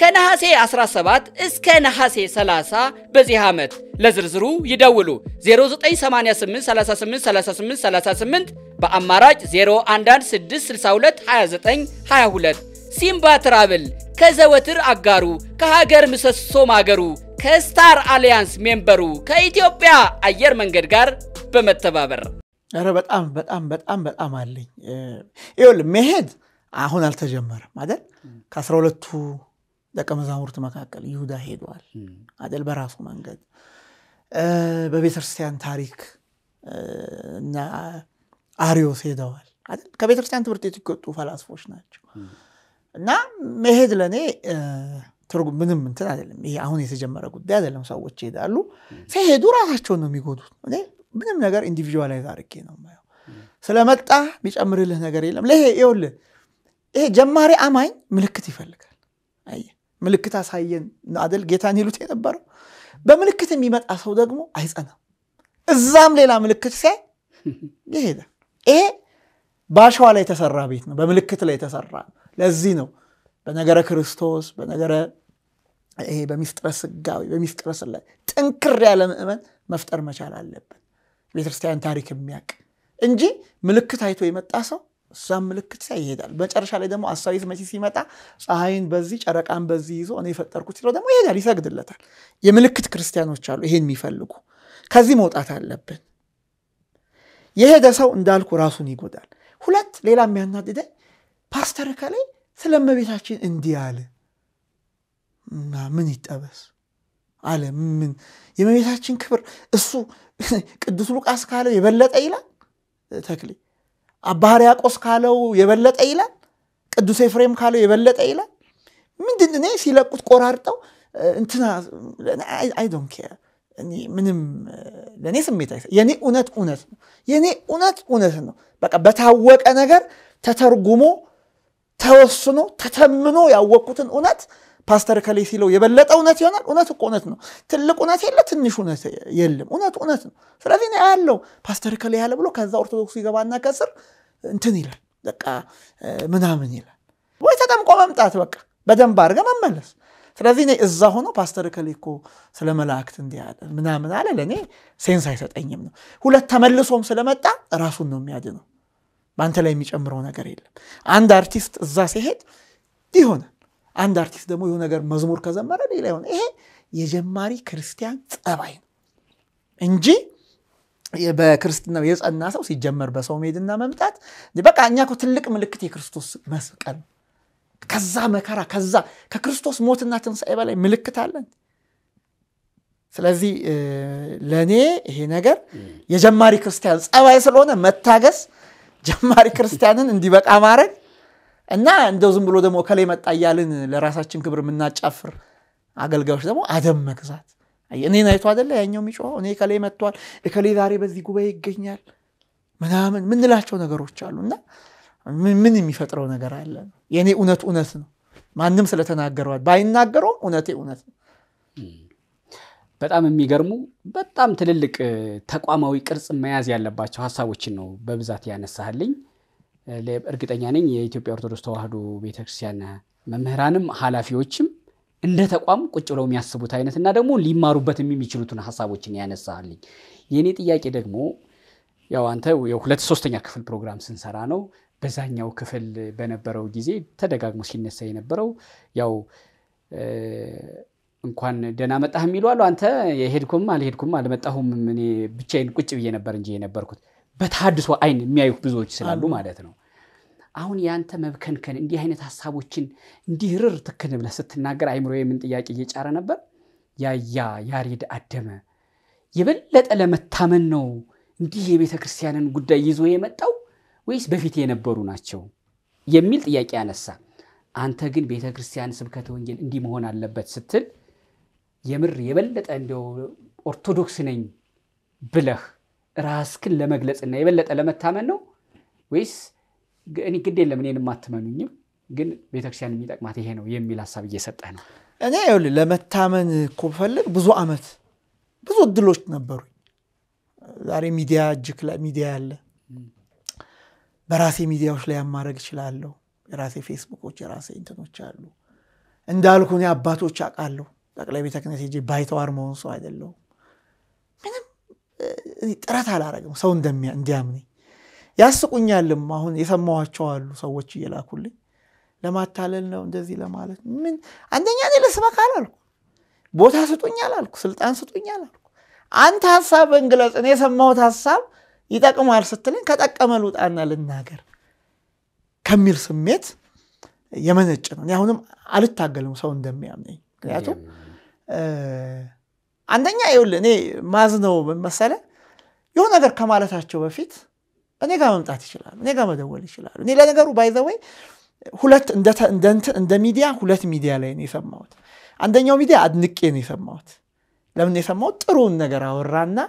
ከነሐሴ 17 እስከ ነሐሴ 30 በዚህ ዓመት ለዝርዝሩ ይደውሉ 0988383838 በአማራጭ 0116622922 ሲምባ ትራብል ከዘወትር አጋሩ ከሀገር ምሰሶ ማገሩ ከስታር አሊያንስ ሜምበሩ ከኢትዮጵያ አየር መንገድ ጋር በመተባበር ኧረ በጣም በጣም በጣም በጣም አለኝ። ይኸውልህ መሄድ አሁን አልተጀመረም አይደል? ከአስራ ሁለቱ ደቀ መዛሙርት መካከል ይሁዳ ሄዷል አይደል? በራሱ መንገድ በቤተክርስቲያን ታሪክ እና አሪዮስ ሄደዋል አይደል? ከቤተክርስቲያን ትምህርት የተገጡ ፈላስፎች ናቸው እና መሄድ ለእኔ ትርጉም ምንም እንትን አይደለም። ይሄ አሁን የተጀመረ ጉዳይ አይደለም። ሰዎች ይሄዳሉ። ሲሄዱ ራሳቸውን ነው የሚጎዱት። ምንም ነገር ኢንዲቪዥዋላይዝ አድርጌ ነው የማየው። ስለመጣ የሚጨምርልህ ነገር የለም። ለይሄ ይኸውልህ ይሄ ጀማሪ አማኝ ምልክት ይፈልጋል። ምልክት አሳየን አደል ጌታን ይሉት የነበረው። በምልክት የሚመጣ ሰው ደግሞ አይጸናም። እዛም ሌላ ምልክት ሲያይ ይሄዳል። ይሄ በአሸዋ ላይ የተሰራ ቤት ነው፣ በምልክት ላይ የተሰራ ለዚህ ነው በነገረ ክርስቶስ በነገረ ይሄ በሚስጥረ ስጋዊ በሚስጥረ ስላ ጥንክር ያለ ምእመን መፍጠር መቻል አለብን። ቤተክርስቲያን ታሪክ የሚያውቅ እንጂ ምልክት አይቶ የመጣ ሰው እዛም ምልክት ሳይ ይሄዳል። መጨረሻ ላይ ደግሞ አሳቢት መቼ ሲመጣ ፀሐይን በዚህ ጨረቃን በዚህ ይዞ እኔ የፈጠርኩት ሲለው ደግሞ ይሄዳል፣ ይሰግድለታል። የምልክት ክርስቲያኖች አሉ ይሄን የሚፈልጉ። ከዚህ መውጣት አለብን። የሄደ ሰው እንዳልኩ ራሱን ይጎዳል። ሁለት ሌላ የሚያናድደኝ ፓስተር ከላይ ስለ እመቤታችን እንዲህ አለ እና ምን ይጠበስ አለ። ምን የእመቤታችን ክብር እሱ ቅዱስ ሉቃስ ካለው የበለጠ ይላል። ተክሌ አባ ሕርያቆስ ካለው የበለጠ ይላል። ቅዱስ ኤፍሬም ካለው የበለጠ ይላል። ምንድን እኔ ሲለቁት ቆራርጠው እንትና አይ ዶን ምንም ለእኔ ስሜት አይሰ የእኔ እውነት እውነት ነው። የእኔ እውነት እውነት ነው። በቃ በታወቀ ነገር ተተርጉሞ ተወስኖ ተተምኖ ያወቅኩትን እውነት ፓስተር ከሌ ሲለው የበለጠ እውነት ይሆናል። እውነት እኮ እውነት ነው። ትልቅ እውነት የለ፣ ትንሽ እውነት የለም። እውነት እውነት ነው። ስለዚህ ነው ያለው ፓስተር ከሌ ያለ ብሎ ከዛ ኦርቶዶክሱ ይገባና ከስር እንትን ይላል፣ በቃ ምናምን ይላል። ወይ ተጠምቆ መምጣት በቃ በደንብ አድርገ መመለስ። ስለዚህ እኔ እዛ ሆኖ ፓስተር ከሌ እኮ ስለ መላእክት እንዲህ አለ ምናምን አለ ለእኔ ሴንስ አይሰጠኝም ነው። ሁለት ተመልሶም ስለመጣ ራሱን ነው የሚያድነው። በአንተ ላይ የሚጨምረው ነገር የለም። አንድ አርቲስት እዛ ሲሄድ ይሆናል። አንድ አርቲስት ደግሞ የሆነ ነገር መዝሙር ከዘመረ ሌላ ይሆነ። ይሄ የጀማሪ ክርስቲያን ጸባይ ነው እንጂ በክርስትናው የጸና ሰው ሲጀመር በሰው መሄድና መምጣት በቃ እኛ እኮ ትልቅ ምልክት የክርስቶስ መስቀል ነው። ከዛ መከራ ከዛ ከክርስቶስ ሞትና ትንሣኤ በላይ ምልክት አለን። ስለዚህ ለእኔ ይሄ ነገር የጀማሪ ክርስቲያን ጸባይ ስለሆነ መታገስ ጀማሪ ክርስቲያንን እንዲበቃ ማድረግ እና እንደው ዝም ብሎ ደግሞ ከላይ መጣ እያልን ለራሳችን ክብር የምናጫፍር አገልጋዮች ደግሞ አደም መግዛት እኔን አይቶ አደለ ያኛው የሚጮኸው እኔ ከላይ መጥቷል እከሌ ዛሬ በዚህ ጉባኤ ይገኛል ምናምን ምንላቸው ነገሮች አሉ እና ምን የሚፈጥረው ነገር አለ የእኔ እውነት እውነት ነው ማንም ስለተናገረዋል ባይናገረውም እውነቴ እውነት ነው በጣም የሚገርሙ በጣም ትልልቅ ተቋማዊ ቅርጽ መያዝ ያለባቸው ሀሳቦችን ነው በብዛት ያነሳህልኝ። እርግጠኛ ነኝ የኢትዮጵያ ኦርቶዶክስ ተዋህዶ ቤተክርስቲያን መምህራንም ኃላፊዎችም እንደ ተቋም ቁጭ ብለው የሚያስቡት አይነት እና ደግሞ ሊማሩበት የሚችሉትን ሀሳቦችን ያነሳልኝ። የእኔ ጥያቄ ደግሞ ያው አንተ የሁለት ሶስተኛ ክፍል ፕሮግራም ስንሰራ ነው። በዛኛው ክፍል በነበረው ጊዜ ተደጋግሞ ሲነሳ የነበረው ያው እንኳን ደህና መጣህ የሚሉ አሉ። አንተ የሄድኩም አልሄድኩም አልመጣሁም እኔ ብቻዬን ቁጭ ብዬ ነበር እንጂ የነበርኩት በተሃድሶ አይን የሚያዩ ብዙዎች ስላሉ ማለት ነው። አሁን የአንተ መብከንከን እንዲህ አይነት ሀሳቦችን እንዲህ ርር ትክን ብለህ ስትናገር አይምሮ የምን ጥያቄ እየጫረ ነበር? ያያ ያሬድ አደመ የበለጠ ለመታመን ነው እንዲህ የቤተ ክርስቲያንን ጉዳይ ይዞ የመጣው ወይስ በፊት የነበሩ ናቸው የሚል ጥያቄ አነሳ። አንተ ግን ቤተ ክርስቲያን ስብከተ ወንጌል እንዲህ መሆን አለበት ስትል የምር የበለጠ እንደው ኦርቶዶክስ ነኝ ብለህ ራስክን ለመግለጽና የበለጠ ለመታመን ነው ወይስ እኔ ግድ የለም እኔን የማትመኑኝም ግን ቤተክርስቲያን የሚጠቅማት ይሄ ነው የሚል ሀሳብ እየሰጠ ነው? እኔ ይኸውልህ ለመታመን እኮ ብፈልግ ብዙ አመት ብዙ እድሎች ነበሩ። ዛሬ ሚዲያ እጅክ ሚዲያ ያለ በራሴ ሚዲያዎች ላይ ያማረግ እችላለሁ። የራሴ ፌስቡኮች፣ የራሴ እንትኖች አሉ። እንዳልኩ እኔ አባቶች አውቃለሁ ጠቅላይ ቤተ ክህነት ሄጄ ባይተዋር መሆን ሰው አይደለሁም። ምንም ጥረት አላረግም ሰው እንዲያምነኝ። ያስቁኛልም አሁን የሰማኋቸው አሉ ሰዎች እየላኩልኝ ለማታለል ነው እንደዚህ ለማለት ምን። አንደኛ እኔ ልስበክ አላልኩ፣ ቦታ ስጡኝ አላልኩ፣ ስልጣን ስጡኝ አላልኩ። አንተ ሀሳብ እንግለጽ እኔ የሰማሁት ሀሳብ ይጠቅማል ስትለኝ ከጠቀመ ልውጣና ልናገር ከሚል ስሜት የመነጭ ነው። አሁንም አልታገልም ሰው እንደሚያምነኝ ምክንያቱም አንደኛ ይውል እኔ ማዝነው ምን መሰለህ የሆነ ነገር ከማለታቸው በፊት እኔ ጋር መምጣት ይችላሉ፣ እኔ ጋር መደወል ይችላሉ። እኔ ለነገሩ ባይዘወይ ሁለት እንደ ሚዲያ ሁለት ሚዲያ ላይ ነው የሰማሁት። አንደኛው ሚዲያ አድንቄ ነው የሰማሁት። ለምን የሰማሁት ጥሩውን ነገር አወራና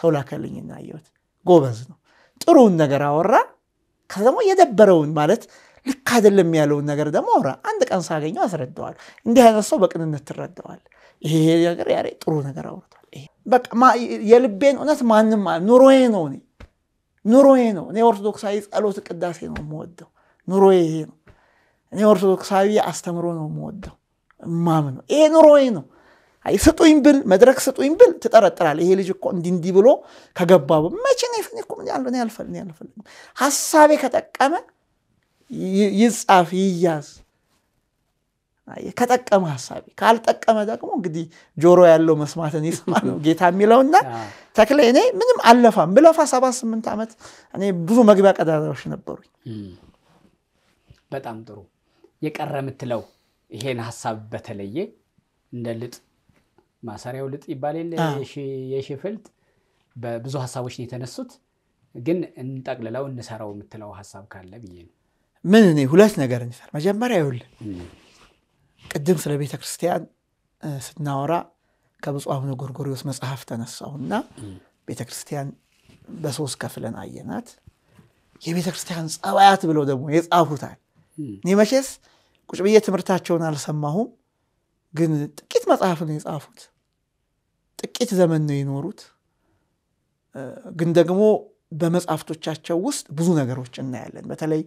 ሰው ላከልኝና አየሁት። ጎበዝ ነው። ጥሩውን ነገር አወራ፣ ከዛ ደግሞ የደበረውን ማለት ልክ አይደለም ያለውን ነገር ደግሞ አወራ። አንድ ቀን ሳገኘው አስረደዋል። እንዲህ አይነት ሰው በቅንነት ትረዳዋል። ይሄ ነገር ያሬ ጥሩ ነገር አውርቷል። በቃ የልቤን እውነት ማንም ኑሮዬ ነው እኔ ኑሮዬ ነው እኔ ኦርቶዶክሳዊ ጸሎት ቅዳሴ ነው የምወደው። ኑሮዬ ይሄ ነው። እኔ ኦርቶዶክሳዊ አስተምሮ ነው የምወደው ይሄ ኑሮዬ ነው። አይ ስጡኝ ብል መድረክ ስጡኝ ብል ትጠረጥራል። ይሄ ልጅ እኮ እንዲህ እንዲህ ብሎ ከገባ መቼ ነው ሀሳቤ ከጠቀመ ይጻፍ ይያዝ ከጠቀመ ሀሳቢ ካልጠቀመ ደግሞ እንግዲህ ጆሮ ያለው መስማትን ይስማ ነው ጌታ የሚለውና ተክለ እኔ ምንም አለፋም ብለፋ ሰባ ስምንት ዓመት እኔ ብዙ መግቢያ ቀዳዳዎች ነበሩኝ። በጣም ጥሩ የቀረ የምትለው ይሄን ሀሳብ በተለየ እንደ ልጥ ማሰሪያው ልጥ ይባል የለ የሽፍልጥ በብዙ ሀሳቦች ነው የተነሱት። ግን እንጠቅልለው እንሰራው የምትለው ሀሳብ ካለ ብዬ ነው። ምን እኔ ሁለት ነገር እንሰር መጀመሪያ ይሁልን ቅድም ስለ ቤተ ክርስቲያን ስናወራ ከብፁዕ አቡነ ጎርጎሪዎስ መጽሐፍ ተነሳውና ቤተ ክርስቲያን በሶስት ከፍለን አየናት። የቤተ ክርስቲያን ጸባያት ብለው ደግሞ የጻፉታል። እኔ መቼስ ቁጭ ብዬ ትምህርታቸውን አልሰማሁም፣ ግን ጥቂት መጽሐፍ ነው የጻፉት። ጥቂት ዘመን ነው የኖሩት፣ ግን ደግሞ በመጽሐፍቶቻቸው ውስጥ ብዙ ነገሮች እናያለን። በተለይ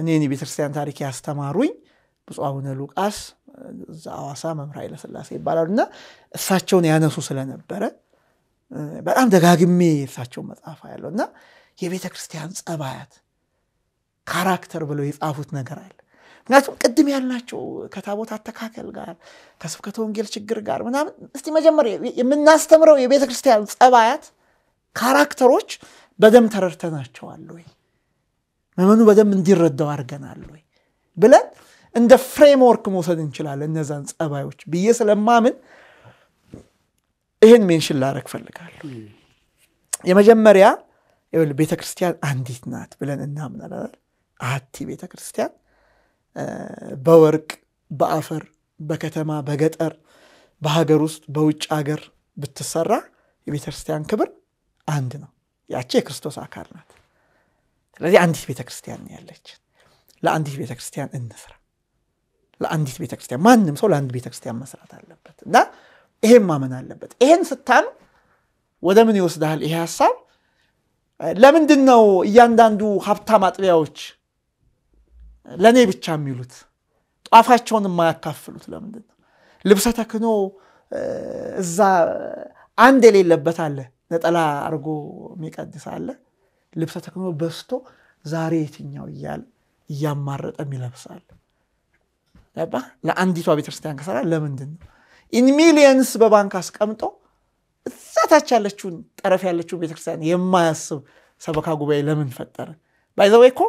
እኔን የቤተክርስቲያን ታሪክ ያስተማሩኝ ብፁ አቡነ ሉቃስ ዛዋሳ ሐዋሳ መምህር ኃይለ ይባላሉ እና እሳቸውን ያነሱ ስለነበረ በጣም ደጋግሜ የእሳቸው መጽሐፍ ያለው እና የቤተ ክርስቲያን ጸባያት ካራክተር ብለው የጻፉት ነገር አለ። ምክንያቱም ቅድም ያልናቸው ከታቦት አተካከል ጋር ከስብከተ ወንጌል ችግር ጋር ምናምን እስቲ መጀመሪያ የምናስተምረው የቤተ ክርስቲያን ጸባያት ካራክተሮች በደንብ ተረድተናቸዋል ወይ፣ መመኑ በደንብ እንዲረዳው አድርገናል ወይ ብለን እንደ ፍሬምወርክ መውሰድ እንችላለን እነዛን ጸባዮች ብዬ ስለማምን ይህን ሜንሽን ላረግ ፈልጋለሁ። የመጀመሪያ ቤተ ክርስቲያን አንዲት ናት ብለን እናምናል አቲ ቤተ ክርስቲያን በወርቅ በአፈር በከተማ በገጠር በሀገር ውስጥ በውጭ ሀገር ብትሰራ የቤተ ክርስቲያን ክብር አንድ ነው። ያቺ የክርስቶስ አካል ናት። ስለዚህ አንዲት ቤተ ክርስቲያን ያለች። ለአንዲት ቤተ ክርስቲያን እንስራ። ለአንዲት ቤተክርስቲያን ማንም ሰው ለአንድ ቤተክርስቲያን መስራት አለበት እና ይሄን ማመን አለበት። ይሄን ስታም ወደ ምን ይወስዳል ይሄ ሀሳብ? ለምንድን ነው እያንዳንዱ ሀብታም አጥቢያዎች ለእኔ ብቻ የሚሉት ጧፋቸውን የማያካፍሉት ለምንድን ነው? ልብሰ ተክኖ እዛ አንድ የሌለበት አለ፣ ነጠላ አድርጎ የሚቀድስ አለ። ልብሰ ተክኖ በስቶ ዛሬ የትኛው እያለ እያማረጠ የሚለብሳል ገባ ለአንዲቷ ቤተክርስቲያን ከሰራ ለምንድን ነው ኢን ሚሊየንስ በባንክ አስቀምጦ እዛታች ያለችውን ጠረፍ ያለችውን ቤተክርስቲያን የማያስብ ሰበካ ጉባኤ ለምን ፈጠረ ባይዘወይ እኮ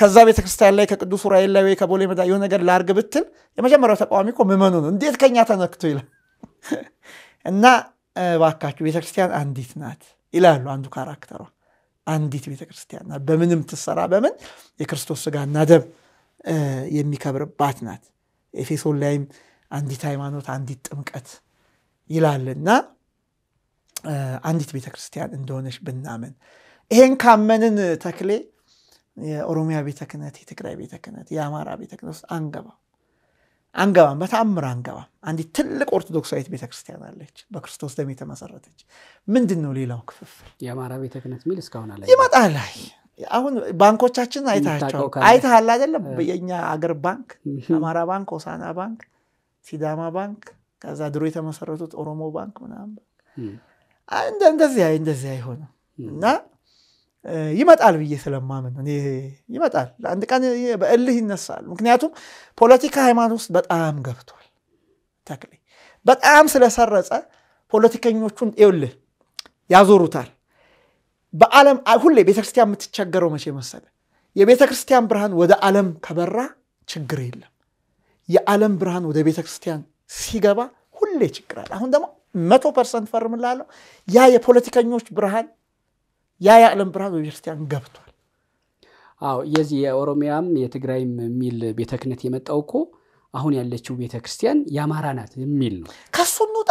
ከዛ ቤተክርስቲያን ላይ ከቅዱስ ዑራኤል ላይ ወይ ከቦሌ መዳ የሆነ ነገር ላርግ ብትል የመጀመሪያው ተቃዋሚ እኮ ምመኑ ነው እንዴት ከኛ ተነክቶ ይላል እና ባካችሁ ቤተክርስቲያን አንዲት ናት ይላሉ አንዱ ካራክተሯ አንዲት ቤተክርስቲያን ናት በምንም ትሰራ በምን የክርስቶስ ስጋና ደም የሚከብርባት ናት። ኤፌሶን ላይም አንዲት ሃይማኖት፣ አንዲት ጥምቀት ይላልና አንዲት ቤተ ክርስቲያን እንደሆነች ብናምን ይሄን ካመንን ተክሌ የኦሮሚያ ቤተ ክህነት፣ የትግራይ ቤተ ክህነት፣ የአማራ ቤተ ክህነት ውስጥ አንገባም አንገባም፣ በተአምር አንገባም። አንዲት ትልቅ ኦርቶዶክሳዊት ቤተ ክርስቲያን አለች፣ በክርስቶስ ደም የተመሰረተች። ምንድን ነው ሌላው ክፍፍል? የአማራ ቤተ ክህነት ሚል እስካሁን ይመጣ ላይ አሁን ባንኮቻችን አይታቸው አይተሃል አይደለም? የኛ አገር ባንክ አማራ ባንክ፣ ሆሳና ባንክ፣ ሲዳማ ባንክ፣ ከዛ ድሮ የተመሰረቱት ኦሮሞ ባንክ ምናምን እንደዚህ እንደዚህ አይሆንም እና ይመጣል ብዬ ስለማምን ይመጣል። አንድ ቀን በእልህ ይነሳል። ምክንያቱም ፖለቲካ ሃይማኖት ውስጥ በጣም ገብቷል። ተክሌ በጣም ስለሰረጸ ፖለቲከኞቹን ይኸውልህ ያዞሩታል። በዓለም ሁሌ ቤተክርስቲያን የምትቸገረው መቼ መሰለ? የቤተክርስቲያን ብርሃን ወደ ዓለም ከበራ ችግር የለም። የዓለም ብርሃን ወደ ቤተክርስቲያን ሲገባ ሁሌ ችግር አለ። አሁን ደግሞ መቶ ፐርሰንት ፈርምላለሁ። ያ የፖለቲከኞች ብርሃን ያ የዓለም ብርሃን በቤተክርስቲያን ቤተክርስቲያን ገብቷል። አዎ የዚህ የኦሮሚያም የትግራይም የሚል ቤተ ክህነት የመጣው እኮ አሁን ያለችው ቤተክርስቲያን የአማራ ናት የሚል ነው። ከሱ እንውጣ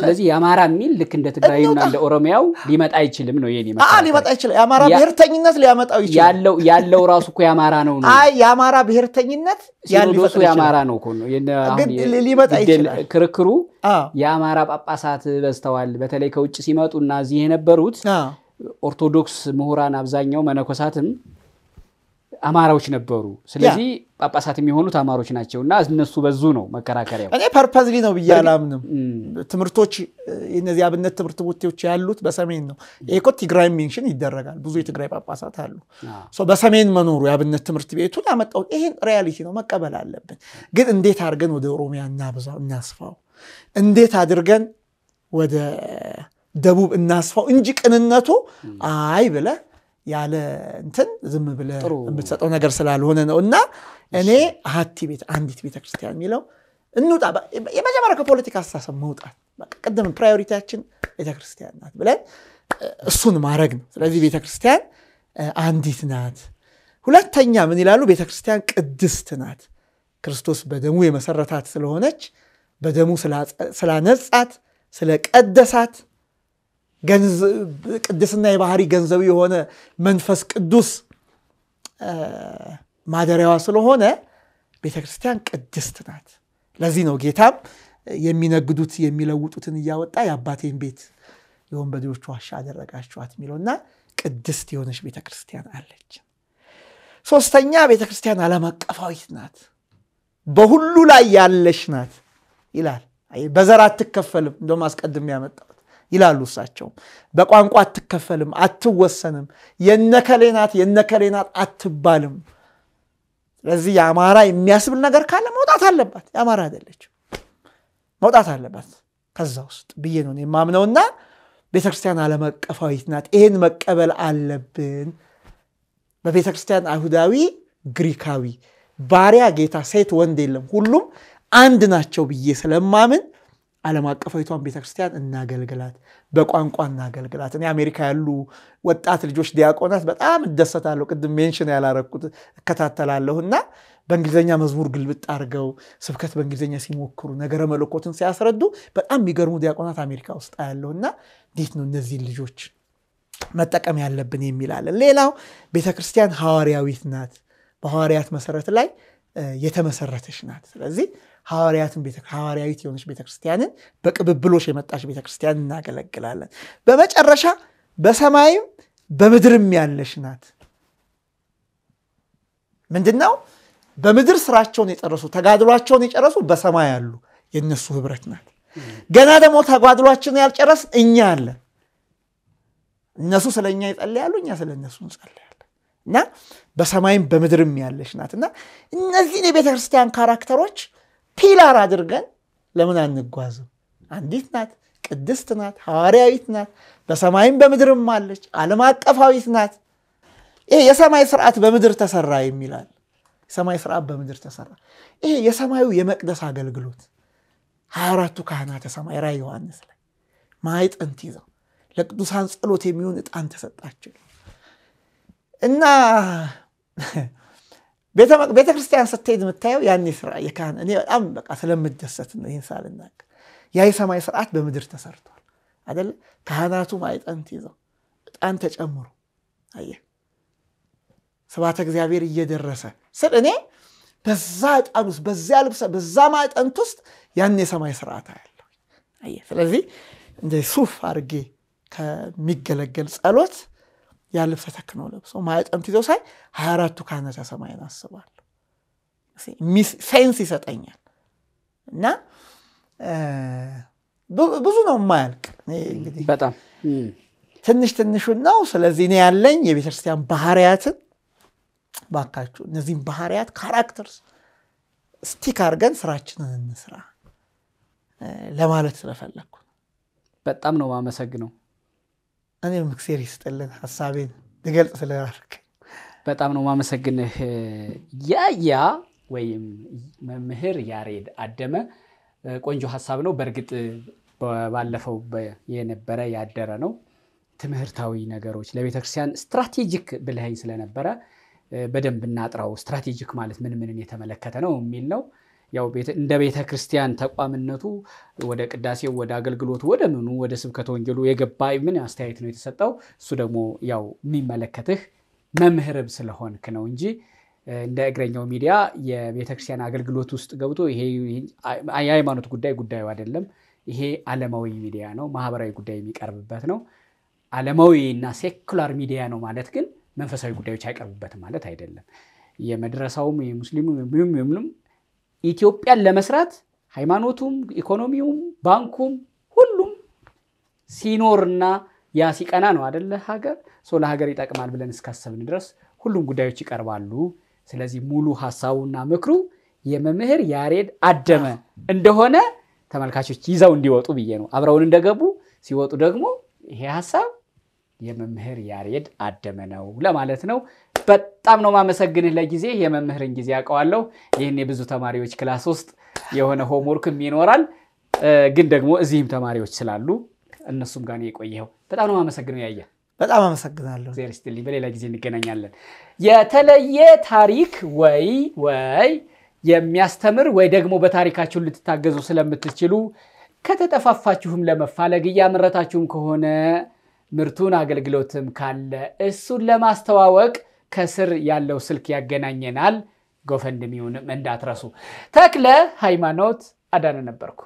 ስለዚህ የአማራ የሚል ልክ እንደ ትግራዩና እንደ ኦሮሚያው ሊመጣ አይችልም ነው የኔ ሊመጣ ይችላል። የአማራ ብሔርተኝነት ሊያመጣው ይችላል። ያለው ራሱ እኮ የአማራ ነው ነው። አይ የአማራ ብሔርተኝነት ሲኖዶሱ የአማራ ነው እኮ ነው ሊመጣ ይችላል። ክርክሩ የአማራ ጳጳሳት በዝተዋል። በተለይ ከውጭ ሲመጡ እና እዚህ የነበሩት ኦርቶዶክስ ምሁራን አብዛኛው መነኮሳትም አማራዎች ነበሩ። ስለዚህ ጳጳሳት የሚሆኑት አማሮች ናቸው እና እነሱ በዙ ነው መከራከሪያ። እኔ ፐርፐዝሊ ነው ብዬ አላምንም። ትምህርቶች እነዚህ አብነት ትምህርት ቦቴዎች ያሉት በሰሜን ነው። ይሄ እኮ ትግራይ ሜንሽን ይደረጋል። ብዙ የትግራይ ጳጳሳት አሉ። በሰሜን መኖሩ የአብነት ትምህርት ቤቱን ያመጣው ይሄን ሪያሊቲ ነው መቀበል አለብን። ግን እንዴት አድርገን ወደ ኦሮሚያ እናብዛው እናስፋው፣ እንዴት አድርገን ወደ ደቡብ እናስፋው እንጂ ቅንነቱ አይ ብለህ ያለ እንትን ዝም ብለ የምትሰጠው ነገር ስላልሆነ ነው። እና እኔ አሀቲ ቤት አንዲት ቤተክርስቲያን የሚለው እንውጣ። የመጀመሪያ ከፖለቲካ አስተሳሰብ መውጣት ቅድም ፕራዮሪቲያችን ቤተክርስቲያን ናት ብለን እሱን ማድረግ ነው። ስለዚህ ቤተክርስቲያን አንዲት ናት። ሁለተኛ ምን ይላሉ? ቤተክርስቲያን ቅድስት ናት። ክርስቶስ በደሙ የመሰረታት ስለሆነች በደሙ ስላነጻት ስለቀደሳት ቅድስና የባህሪ ገንዘብ የሆነ መንፈስ ቅዱስ ማደሪያዋ ስለሆነ ቤተ ክርስቲያን ቅድስት ናት። ለዚህ ነው ጌታም የሚነግዱት የሚለውጡትን እያወጣ የአባቴን ቤት የወንበዴዎቹ ዋሻ አደረጋችኋት የሚለውና ቅድስት የሆነች ቤተ ክርስቲያን አለች። ሶስተኛ ቤተ ክርስቲያን ዓለም አቀፋዊት ናት፣ በሁሉ ላይ ያለች ናት ይላል። በዘር አትከፈልም። እንደውም አስቀድም ያመጣው ይላሉ እሳቸው። በቋንቋ አትከፈልም፣ አትወሰንም፣ የነከሌናት የነከሌናት አትባልም። ስለዚህ የአማራ የሚያስብል ነገር ካለ መውጣት አለባት። የአማራ አይደለች መውጣት አለባት ከዛ ውስጥ ብዬ ነው የማምነውና ቤተክርስቲያን ክርስቲያን ዓለም አቀፋዊት ናት። ይህን መቀበል አለብን። በቤተክርስቲያን አይሁዳዊ፣ ግሪካዊ፣ ባሪያ፣ ጌታ፣ ሴት፣ ወንድ የለም፣ ሁሉም አንድ ናቸው ብዬ ስለማምን ዓለም አቀፋዊቷን ቤተክርስቲያን እናገልግላት፣ በቋንቋ እናገልግላት። እኔ አሜሪካ ያሉ ወጣት ልጆች ዲያቆናት በጣም እደሰታለሁ። ቅድም ሜንሽን ያላረኩት እከታተላለሁ እና በእንግሊዝኛ መዝሙር ግልብጥ አድርገው ስብከት በእንግሊዝኛ ሲሞክሩ ነገረ መለኮትን ሲያስረዱ በጣም የሚገርሙ ዲያቆናት አሜሪካ ውስጥ ያለሁ እና እንዴት ነው እነዚህን ልጆች መጠቀም ያለብን የሚላለን። ሌላው ቤተክርስቲያን ሐዋርያዊት ናት። በሐዋርያት መሰረት ላይ የተመሰረተች ናት። ስለዚህ ሐዋርያትን ሐዋርያዊት የሆነች ቤተክርስቲያንን በቅብብሎች የመጣች ቤተክርስቲያን እናገለግላለን። በመጨረሻ በሰማይም በምድርም ያለሽ ናት። ምንድን ነው? በምድር ስራቸውን የጨረሱ ተጋድሏቸውን የጨረሱ በሰማይ ያሉ የእነሱ ህብረት ናት። ገና ደግሞ ተጓድሏችን ያልጨረስ እኛ አለን። እነሱ ስለ እኛ ይጸልያሉ፣ እኛ ስለ እነሱ እንጸልያለን። እና በሰማይም በምድርም ያለሽ ናት እና እነዚህን የቤተክርስቲያን ካራክተሮች ፒላር አድርገን ለምን አንጓዝም? አንዲት ናት፣ ቅድስት ናት፣ ሐዋርያዊት ናት፣ በሰማይም በምድርም አለች፣ ዓለም አቀፋዊት ናት። ይሄ የሰማይ ስርዓት በምድር ተሰራ የሚላል የሰማይ ስርዓት በምድር ተሰራ። ይሄ የሰማዩ የመቅደስ አገልግሎት 24ቱ ካህናተ ሰማይ ራዕየ ዮሐንስ ላይ ማዕጠንት ይዘው ለቅዱሳን ጸሎት የሚሆን ዕጣን ተሰጣቸው እና ቤተ ክርስቲያን ስትሄድ የምታየው ያን ስራ የካህን እኔ በጣም በቃ ስለምደሰት ነው ይህን ሳልናገር። ያ የሰማይ ስርዓት በምድር ተሰርቷል አደለ? ካህናቱ አይጠንት ይዘው እጣን ተጨምሮ አየ ስብሐተ እግዚአብሔር እየደረሰ ስል እኔ በዛ እጣን ውስጥ በዚያ ልብሰ በዛ ማዕጠንት ውስጥ ያን የሰማይ ስርዓት አያለሁ። ስለዚህ እንደ ሱፍ አድርጌ ከሚገለገል ጸሎት ያ ልብሰ ተክህኖ ለብሶ ማዕጠንት ይዘው ሳይ ሀያ አራቱ ካህናተ ሰማይን አስባለሁ። ሴንስ ይሰጠኛል እና ብዙ ነው የማያልቅ እንግዲህ በጣም ትንሽ ትንሹን ነው። ስለዚህ እኔ ያለኝ የቤተክርስቲያን ባህሪያትን ባካችሁ እነዚህም ባህሪያት ካራክተርስ ስቲክ አድርገን ስራችንን እንስራ ለማለት ስለፈለግኩ በጣም ነው ማመሰግነው። እኔም እግዜር ይስጥልን ሀሳቤን ልገልጽ ስለራርክ በጣም ነው ማመሰግንህ። ያያ ወይም መምህር ያሬድ አደመ ቆንጆ ሀሳብ ነው። በእርግጥ ባለፈው የነበረ ያደረ ነው። ትምህርታዊ ነገሮች ለቤተክርስቲያን ስትራቴጂክ ብልኸኝ ስለነበረ በደንብ እናጥራው። ስትራቴጂክ ማለት ምን ምንን የተመለከተ ነው የሚል ነው። ያው እንደ ቤተ ክርስቲያን ተቋምነቱ ወደ ቅዳሴው ወደ አገልግሎቱ ወደ ምኑ ወደ ስብከተ ወንጌሉ የገባ ምን አስተያየት ነው የተሰጠው? እሱ ደግሞ ያው የሚመለከትህ መምህርብ ስለሆንክ ነው እንጂ እንደ እግረኛው ሚዲያ የቤተ ክርስቲያን አገልግሎት ውስጥ ገብቶ ይሄ የሃይማኖት ጉዳይ ጉዳዩ አይደለም፣ ይሄ ዓለማዊ ሚዲያ ነው፣ ማህበራዊ ጉዳይ የሚቀርብበት ነው። ዓለማዊ እና ሴኩላር ሚዲያ ነው ማለት ግን መንፈሳዊ ጉዳዮች አይቀርብበትም ማለት አይደለም። የመድረሳውም የሙስሊሙም ኢትዮጵያን ለመስራት ሃይማኖቱም፣ ኢኮኖሚውም፣ ባንኩም ሁሉም ሲኖርና ያ ሲቀና ነው አደለ ሀገር ሰው ለሀገር ይጠቅማል ብለን እስካሰብን ድረስ ሁሉም ጉዳዮች ይቀርባሉ። ስለዚህ ሙሉ ሀሳቡና ምክሩ የመምህር ያሬድ አደመ እንደሆነ ተመልካቾች ይዘው እንዲወጡ ብዬ ነው። አብረውን እንደገቡ ሲወጡ ደግሞ ይሄ ሀሳብ የመምህር ያሬድ አደመ ነው ለማለት ነው። በጣም ነው ማመሰግንህ ለጊዜ የመምህርን ጊዜ ያውቀዋለሁ። ይህን የብዙ ተማሪዎች ክላስ ውስጥ የሆነ ሆምወርክም ይኖራል፣ ግን ደግሞ እዚህም ተማሪዎች ስላሉ እነሱም ጋር የቆየኸው በጣም ነው ማመሰግነው ያየ በጣም አመሰግናለሁ። በሌላ ጊዜ እንገናኛለን። የተለየ ታሪክ ወይ ወይ የሚያስተምር ወይ ደግሞ በታሪካችሁን ልትታገዙ ስለምትችሉ ከተጠፋፋችሁም ለመፋለግ እያመረታችሁም ከሆነ ምርቱን አገልግሎትም ካለ እሱን ለማስተዋወቅ ከስር ያለው ስልክ ያገናኘናል። ጎፈንድሚውን እንዳትረሱ። ተክለ ሃይማኖት አዳነ ነበርኩ።